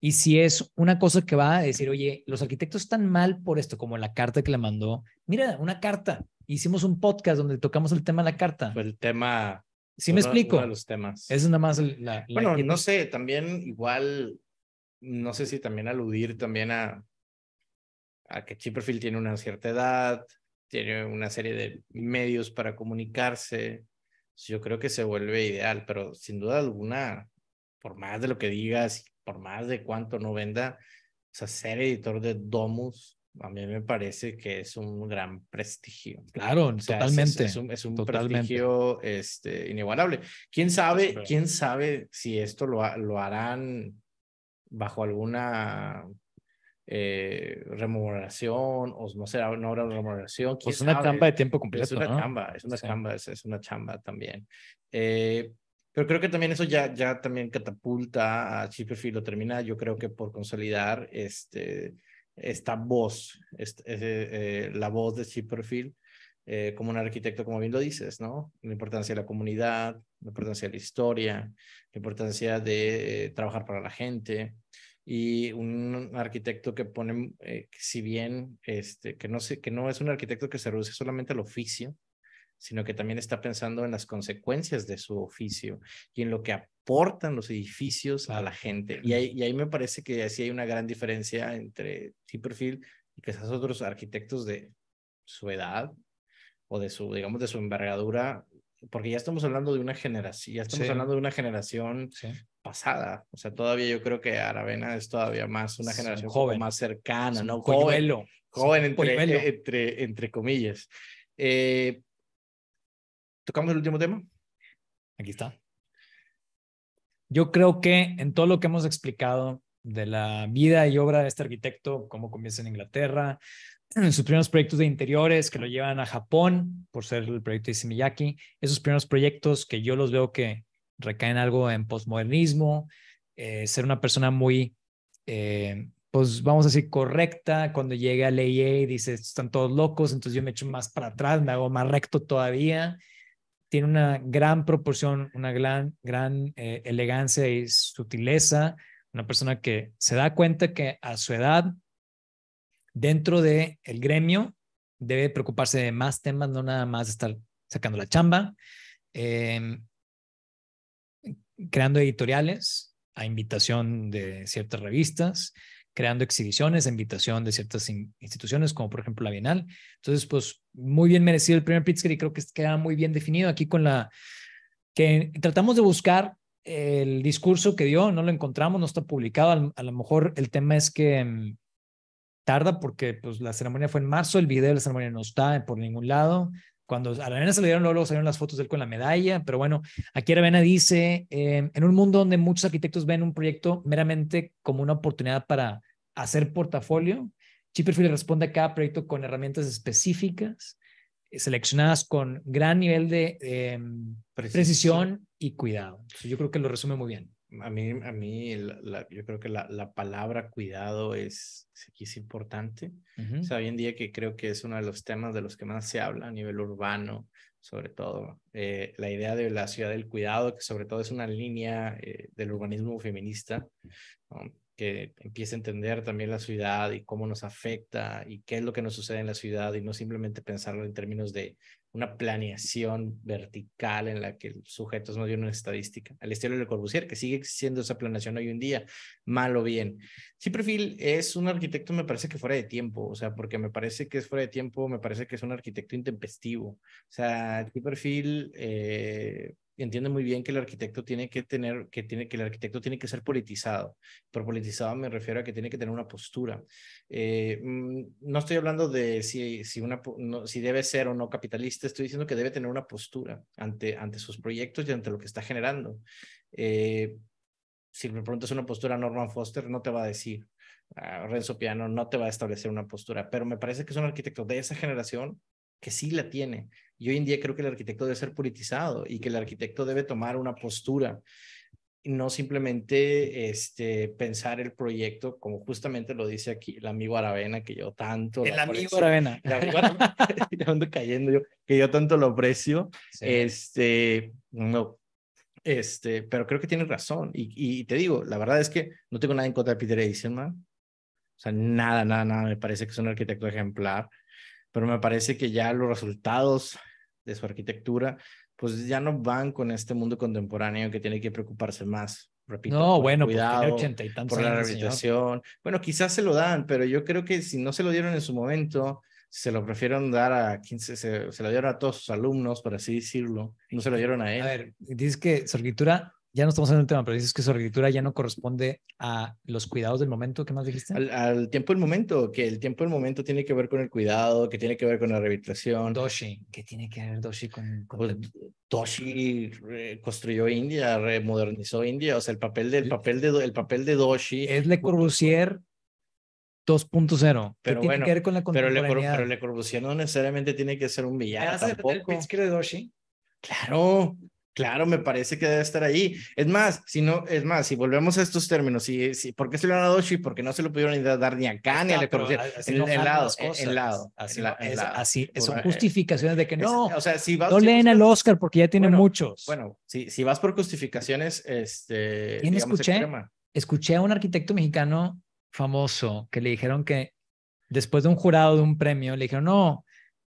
Y si es una cosa que va a decir, oye, los arquitectos están mal por esto, como la carta que le mandó, mira, una carta, hicimos un podcast donde tocamos el tema de la carta. el tema si me explico? los temas. Es nada más la... bueno, no sé, también igual, no sé si también aludir también a, a que Chipperfield tiene una cierta edad, tiene una serie de medios para comunicarse. Yo creo que se vuelve ideal, pero sin duda alguna, por más de lo que digas, por más de cuánto no venda, o sea, ser editor de Domus a mí me parece que es un gran prestigio. Claro, totalmente. Es, un, es un prestigio este, inigualable. ¿Quién sabe, quién sabe si esto lo, lo harán bajo alguna eh, remuneración o no será no habrá remuneración. Es pues una chamba de tiempo completo. Es una chamba, es una chamba, es, una chamba también. Eh, pero creo que también eso ya, ya también catapulta a Chipperfield, lo termina, yo creo que por consolidar este, esta voz, este, eh, la voz de Chipperfield eh, como un arquitecto, como bien lo dices, ¿no? La importancia de la comunidad, la importancia de la historia, la importancia de eh, trabajar para la gente y un arquitecto que pone, eh, si bien, este, que no, que no es un arquitecto que se reduce solamente al oficio, sino que también está pensando en las consecuencias de su oficio y en lo que aportan los edificios a la gente. Y ahí, ahí me parece que así hay una gran diferencia entre perfil y quizás otros arquitectos de su edad o de su, digamos, de su envergadura, porque ya estamos hablando de una generación, ya estamos hablando de una generación pasada, o sea, todavía yo creo que Aravena es todavía más una generación joven. más cercana, ¿no? Joven, joven entre, entre, entre, entre comillas. Eh, ¿Tocamos el último tema? Aquí está. Yo creo que en todo lo que hemos explicado de la vida y obra de este arquitecto, cómo comienza en Inglaterra, en sus primeros proyectos de interiores que lo llevan a Japón por ser el proyecto de Isimiyaki, esos primeros proyectos que yo los veo que recaen algo en posmodernismo, eh, ser una persona muy, eh, pues vamos a decir, correcta, cuando llega la y dice, están todos locos, entonces yo me echo más para atrás, me hago más recto todavía, tiene una gran proporción, una gran, gran eh, elegancia y sutileza, una persona que se da cuenta que a su edad, dentro del el gremio, debe preocuparse de más temas, no nada más estar sacando la chamba, em, creando editoriales a invitación de ciertas revistas, creando exhibiciones invitación de ciertas instituciones, como por ejemplo la Bienal. Entonces, pues muy bien merecido el primer Pritzker y creo que queda muy bien definido aquí con la que tratamos de buscar el discurso que dio, no lo encontramos, no está publicado, a lo mejor el tema es que mm, tarda porque pues la ceremonia fue en marzo, el video de la ceremonia no está por ningún lado, cuando a la nena se le dieron, luego salieron las fotos de él con la medalla, pero bueno, aquí Aravena dice, eh, en un mundo donde muchos arquitectos ven un proyecto meramente como una oportunidad para hacer portafolio, Chipperfield responde a cada proyecto con herramientas específicas, eh, seleccionadas con gran nivel de em, precisión. y cuidado. yo creo que lo resume muy bien a mí, a mí yo creo que la, palabra cuidado es, es importante. O sea, hoy en día que creo que es uno de los temas de los que más se habla a nivel urbano, sobre todo. Eh, la idea de la ciudad del cuidado, que sobre todo es una línea eh, del urbanismo feminista, que empieza a entender también la ciudad y cómo nos afecta y qué es lo que nos sucede en la ciudad y no simplemente pensarlo en términos de una planeación vertical en la que el sujeto es más una estadística, al estilo de Corbusier, que sigue siendo esa planeación hoy en día, malo o bien. perfil es un arquitecto, me parece que fuera de tiempo, o sea, porque me parece que es fuera de tiempo, me parece que es un arquitecto intempestivo. O sea, sí perfil...? Eh, entiende muy bien que el arquitecto tiene que tener, que tiene, que el arquitecto tiene que ser politizado. Por politizado me refiero a que tiene que tener una postura. Eh, mm, no estoy hablando de si, si, una, si debe ser o no capitalista, estoy diciendo que debe tener una postura ante, ante sus proyectos y ante lo que está generando. Eh, si me preguntas una postura, Norman Foster no te va a decir. Ah, Renzo Piano no te va a establecer una postura, pero me parece que es un arquitecto de esa generación que sí la tiene, yo hoy en día creo que el arquitecto debe ser politizado y que el arquitecto debe tomar una postura no simplemente este, pensar el proyecto, como justamente lo dice aquí el amigo Aravena, que yo tanto... El amigo Aravena. El cayendo yo, que yo tanto lo aprecio. Este, no, este, pero creo que tiene razón. Y, y, te digo, la verdad es que no tengo nada en contra de Peter Eisenman. O sea, nada, nada, nada. Me parece que es un arquitecto ejemplar pero me parece que ya los resultados de su arquitectura pues ya no van con este mundo contemporáneo que tiene que preocuparse más. Repito, no, bueno, pues, cuidado, y por la rehabilitación. Bueno, quizás se lo dan, pero yo creo que si no se lo dieron en su momento, se lo prefieren dar a 15, se, se, lo dieron a todos sus alumnos, por así decirlo, no se lo dieron a él. A ver, dices que su arquitectura ya no estamos en el tema, pero dices que su arquitectura ya no corresponde a los cuidados del momento. ¿Qué más dijiste? Al, tiempo del momento, que el tiempo del momento tiene que ver con el cuidado, que tiene que ver con la rehabilitación. Doshi, ¿qué tiene que ver Doshi con...? Pues, Doshi construyó India, remodernizó India, o sea, el papel, del, papel, de, el papel de Doshi... Es Le Corbusier 2.0. Pero tiene bueno, la pero le, Corbusier no necesariamente tiene que ser un villano ¿Hace tampoco. Doshi? Claro. Claro, me parece que debe estar ahí. Es más, si no, es más, si volvemos a estos términos, si, ¿por qué se lo han dado Oshi? Porque no se lo pudieron dar ni ni a la En, en, así, son justificaciones de que no, o si vas, no leen al Oscar porque ya tiene muchos. Bueno, si, vas por justificaciones, este... escuché? Escuché a un arquitecto mexicano famoso que le dijeron que después de un jurado de un premio, le dijeron, no,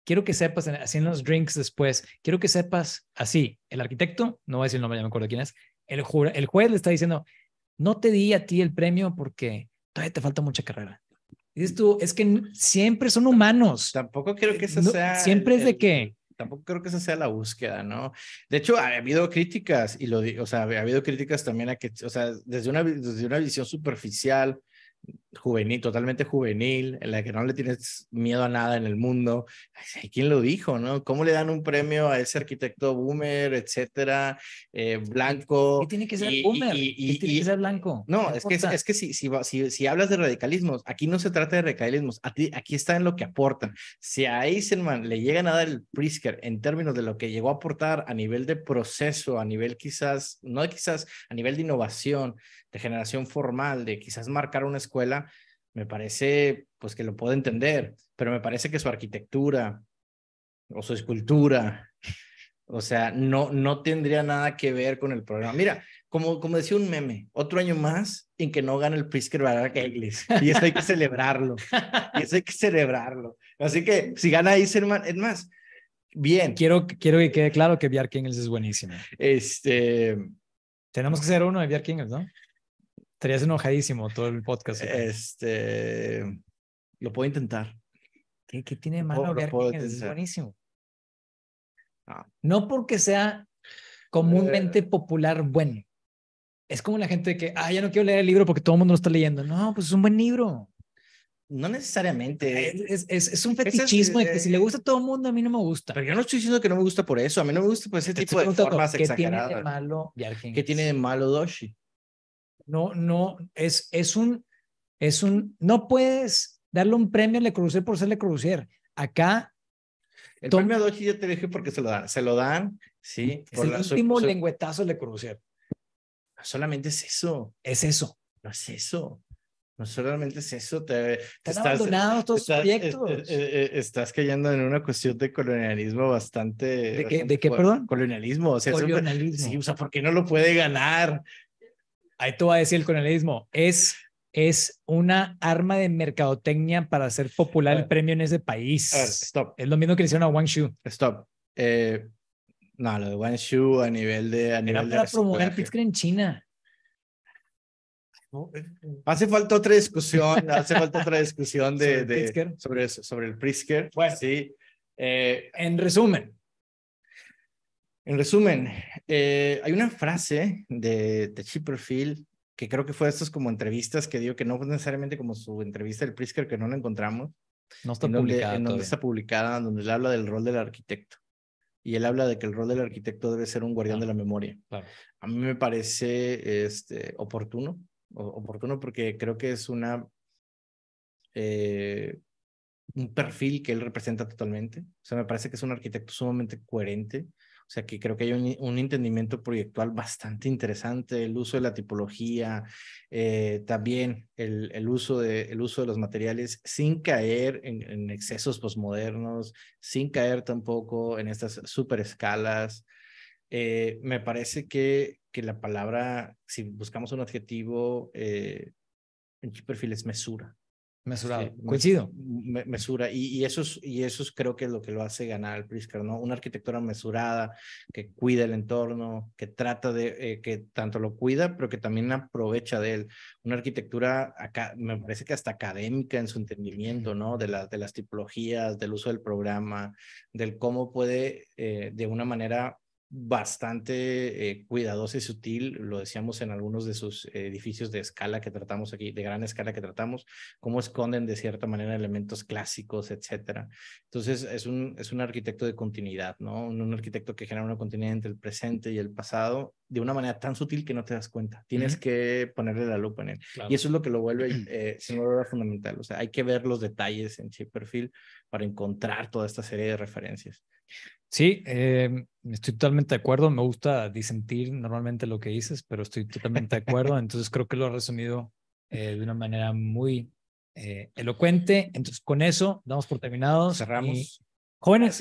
quiero que sepas, haciendo los drinks después, quiero que sepas así, el arquitecto, no voy a decir el nombre, ya me acuerdo quién es, el, el juez le está diciendo, no te di a ti el premio porque todavía te falta mucha carrera. dices tú, es que siempre son humanos. Tampoco quiero que eso sea... Siempre es de que tampoco creo que esa sea la búsqueda, ¿no? De hecho, ha habido críticas, y lo digo, o sea, ha habido críticas también a que, o sea, desde una, desde una visión superficial, juvenil, totalmente juvenil, en la que no le tienes miedo a nada en el mundo. ¿Quién lo dijo, no? ¿Cómo le dan un premio a ese arquitecto boomer, etcétera, eh, blanco? ¿Qué tiene que ser boomer? Y, tiene que ser blanco? No, es que, es que si si, si, hablas de radicalismos, aquí no se trata de radicalismos, aquí, aquí está en lo que aportan. Si a Eisenman le llega a dar el Prisker en términos de lo que llegó a aportar a nivel de proceso, a nivel quizás, no quizás, a nivel de innovación, de generación formal, de quizás marcar una escuela, me parece pues que lo puedo entender, pero me parece que su arquitectura o su escultura, o sea, no, no tendría nada que ver con el programa. Mira, como, como decía un meme, otro año más en que no gana el Pritzker Barack Ellis, y eso hay que celebrarlo, y eso hay que celebrarlo. Así que si gana Iserman, es más, bien. Quiero, quiero que quede claro que Bjarke Kingles es buenísimo. Este... Tenemos que ser uno de Bjarke Kingles, ¿no? Estarías enojadísimo todo el podcast. Este, lo puedo intentar. ¿Qué, tiene de malo Es buenísimo. Ah. No porque sea comúnmente eh. popular bueno. Es como la gente que, ah, ya no quiero leer el libro porque todo el mundo lo está leyendo. No, pues es un buen libro. No necesariamente. Es, es, un fetichismo de que si le gusta a todo el mundo, a mí no me gusta. Pero yo no estoy diciendo que no me gusta por eso. A mí no me gusta por pues, ese tipo de formas ¿qué Tiene de malo ¿Qué tiene de malo Doshi? No, no, es, es un, es un, no puedes darle un premio a Le Corbusier por ser Le Corbusier. Acá. El premio a Dochi ya te dije porque se lo dan, se lo dan, sí. Es el último lenguetazo lengüetazo de Le Corbusier. Solamente es eso. Es eso. No es eso. No solamente es eso, te, estás, estás, eh, proyectos. Eh, eh, estás cayendo en una cuestión de colonialismo bastante. ¿De qué, ¿de qué perdón? Colonialismo. O sea, o sea, ¿por qué no lo puede ganar? ahí tú vas a decir el colonialismo, es, es una arma de mercadotecnia para hacer popular el ah. premio en ese país. stop. Es lo mismo que le hicieron a Wang Shu. Stop. Eh, no, lo de Wang a nivel de... A Era para promover Pritzker en China. Hace falta otra discusión, hace falta otra discusión de, ¿Sobre, sobre, el Pritzker. Bueno, sí. Eh, en resumen, en resumen, eh, hay una frase de, de Perfil que creo que fue de estas como entrevistas que dio, que no fue necesariamente como su entrevista del prisker que no la encontramos. No está en donde, publicada. En donde está publicada, donde él habla del rol del arquitecto. Y él habla de que el rol del arquitecto debe ser un guardián ah, de la memoria. A mí me parece este, oportuno, oportuno porque creo que es una eh, un perfil que él representa totalmente. O sea, me parece que es un arquitecto sumamente coherente o sea, que creo que hay un, entendimiento proyectual bastante interesante, el uso de la tipología, eh, también el, uso de, uso de los materiales sin caer en, excesos posmodernos, sin caer tampoco en estas super escalas. Eh, me parece que, la palabra, si buscamos un adjetivo eh, en perfil es mesura. Mesurado. coincido. mesura. Y, y, eso es, y eso creo que es lo que lo hace ganar al Pritzker, ¿no? Una arquitectura mesurada, que cuida el entorno, que trata de, eh, que tanto lo cuida, pero que también aprovecha de él. Una arquitectura, acá, me parece que hasta académica en su entendimiento, ¿no? De, las de las tipologías, del uso del programa, del cómo puede, eh, de una manera bastante eh, cuidadoso y sutil, lo decíamos en algunos de sus edificios de escala que tratamos aquí, de gran escala que tratamos, cómo esconden de cierta manera elementos clásicos, etcétera. Entonces, es un, es un arquitecto de continuidad, ¿no? Un, arquitecto que genera una continuidad entre el presente y el pasado de una manera tan sutil que no te das cuenta. Tienes que ponerle la lupa en él. Y eso es lo que lo vuelve, eh, sin fundamental. O sea, hay que ver los detalles en Chip Perfil para encontrar toda esta serie de referencias. Sí, em, estoy totalmente de acuerdo. Me gusta disentir normalmente lo que dices, pero estoy totalmente de acuerdo. Entonces creo que lo has resumido eh, de una manera muy eh, elocuente. Entonces con eso damos por terminado. Cerramos. jóvenes,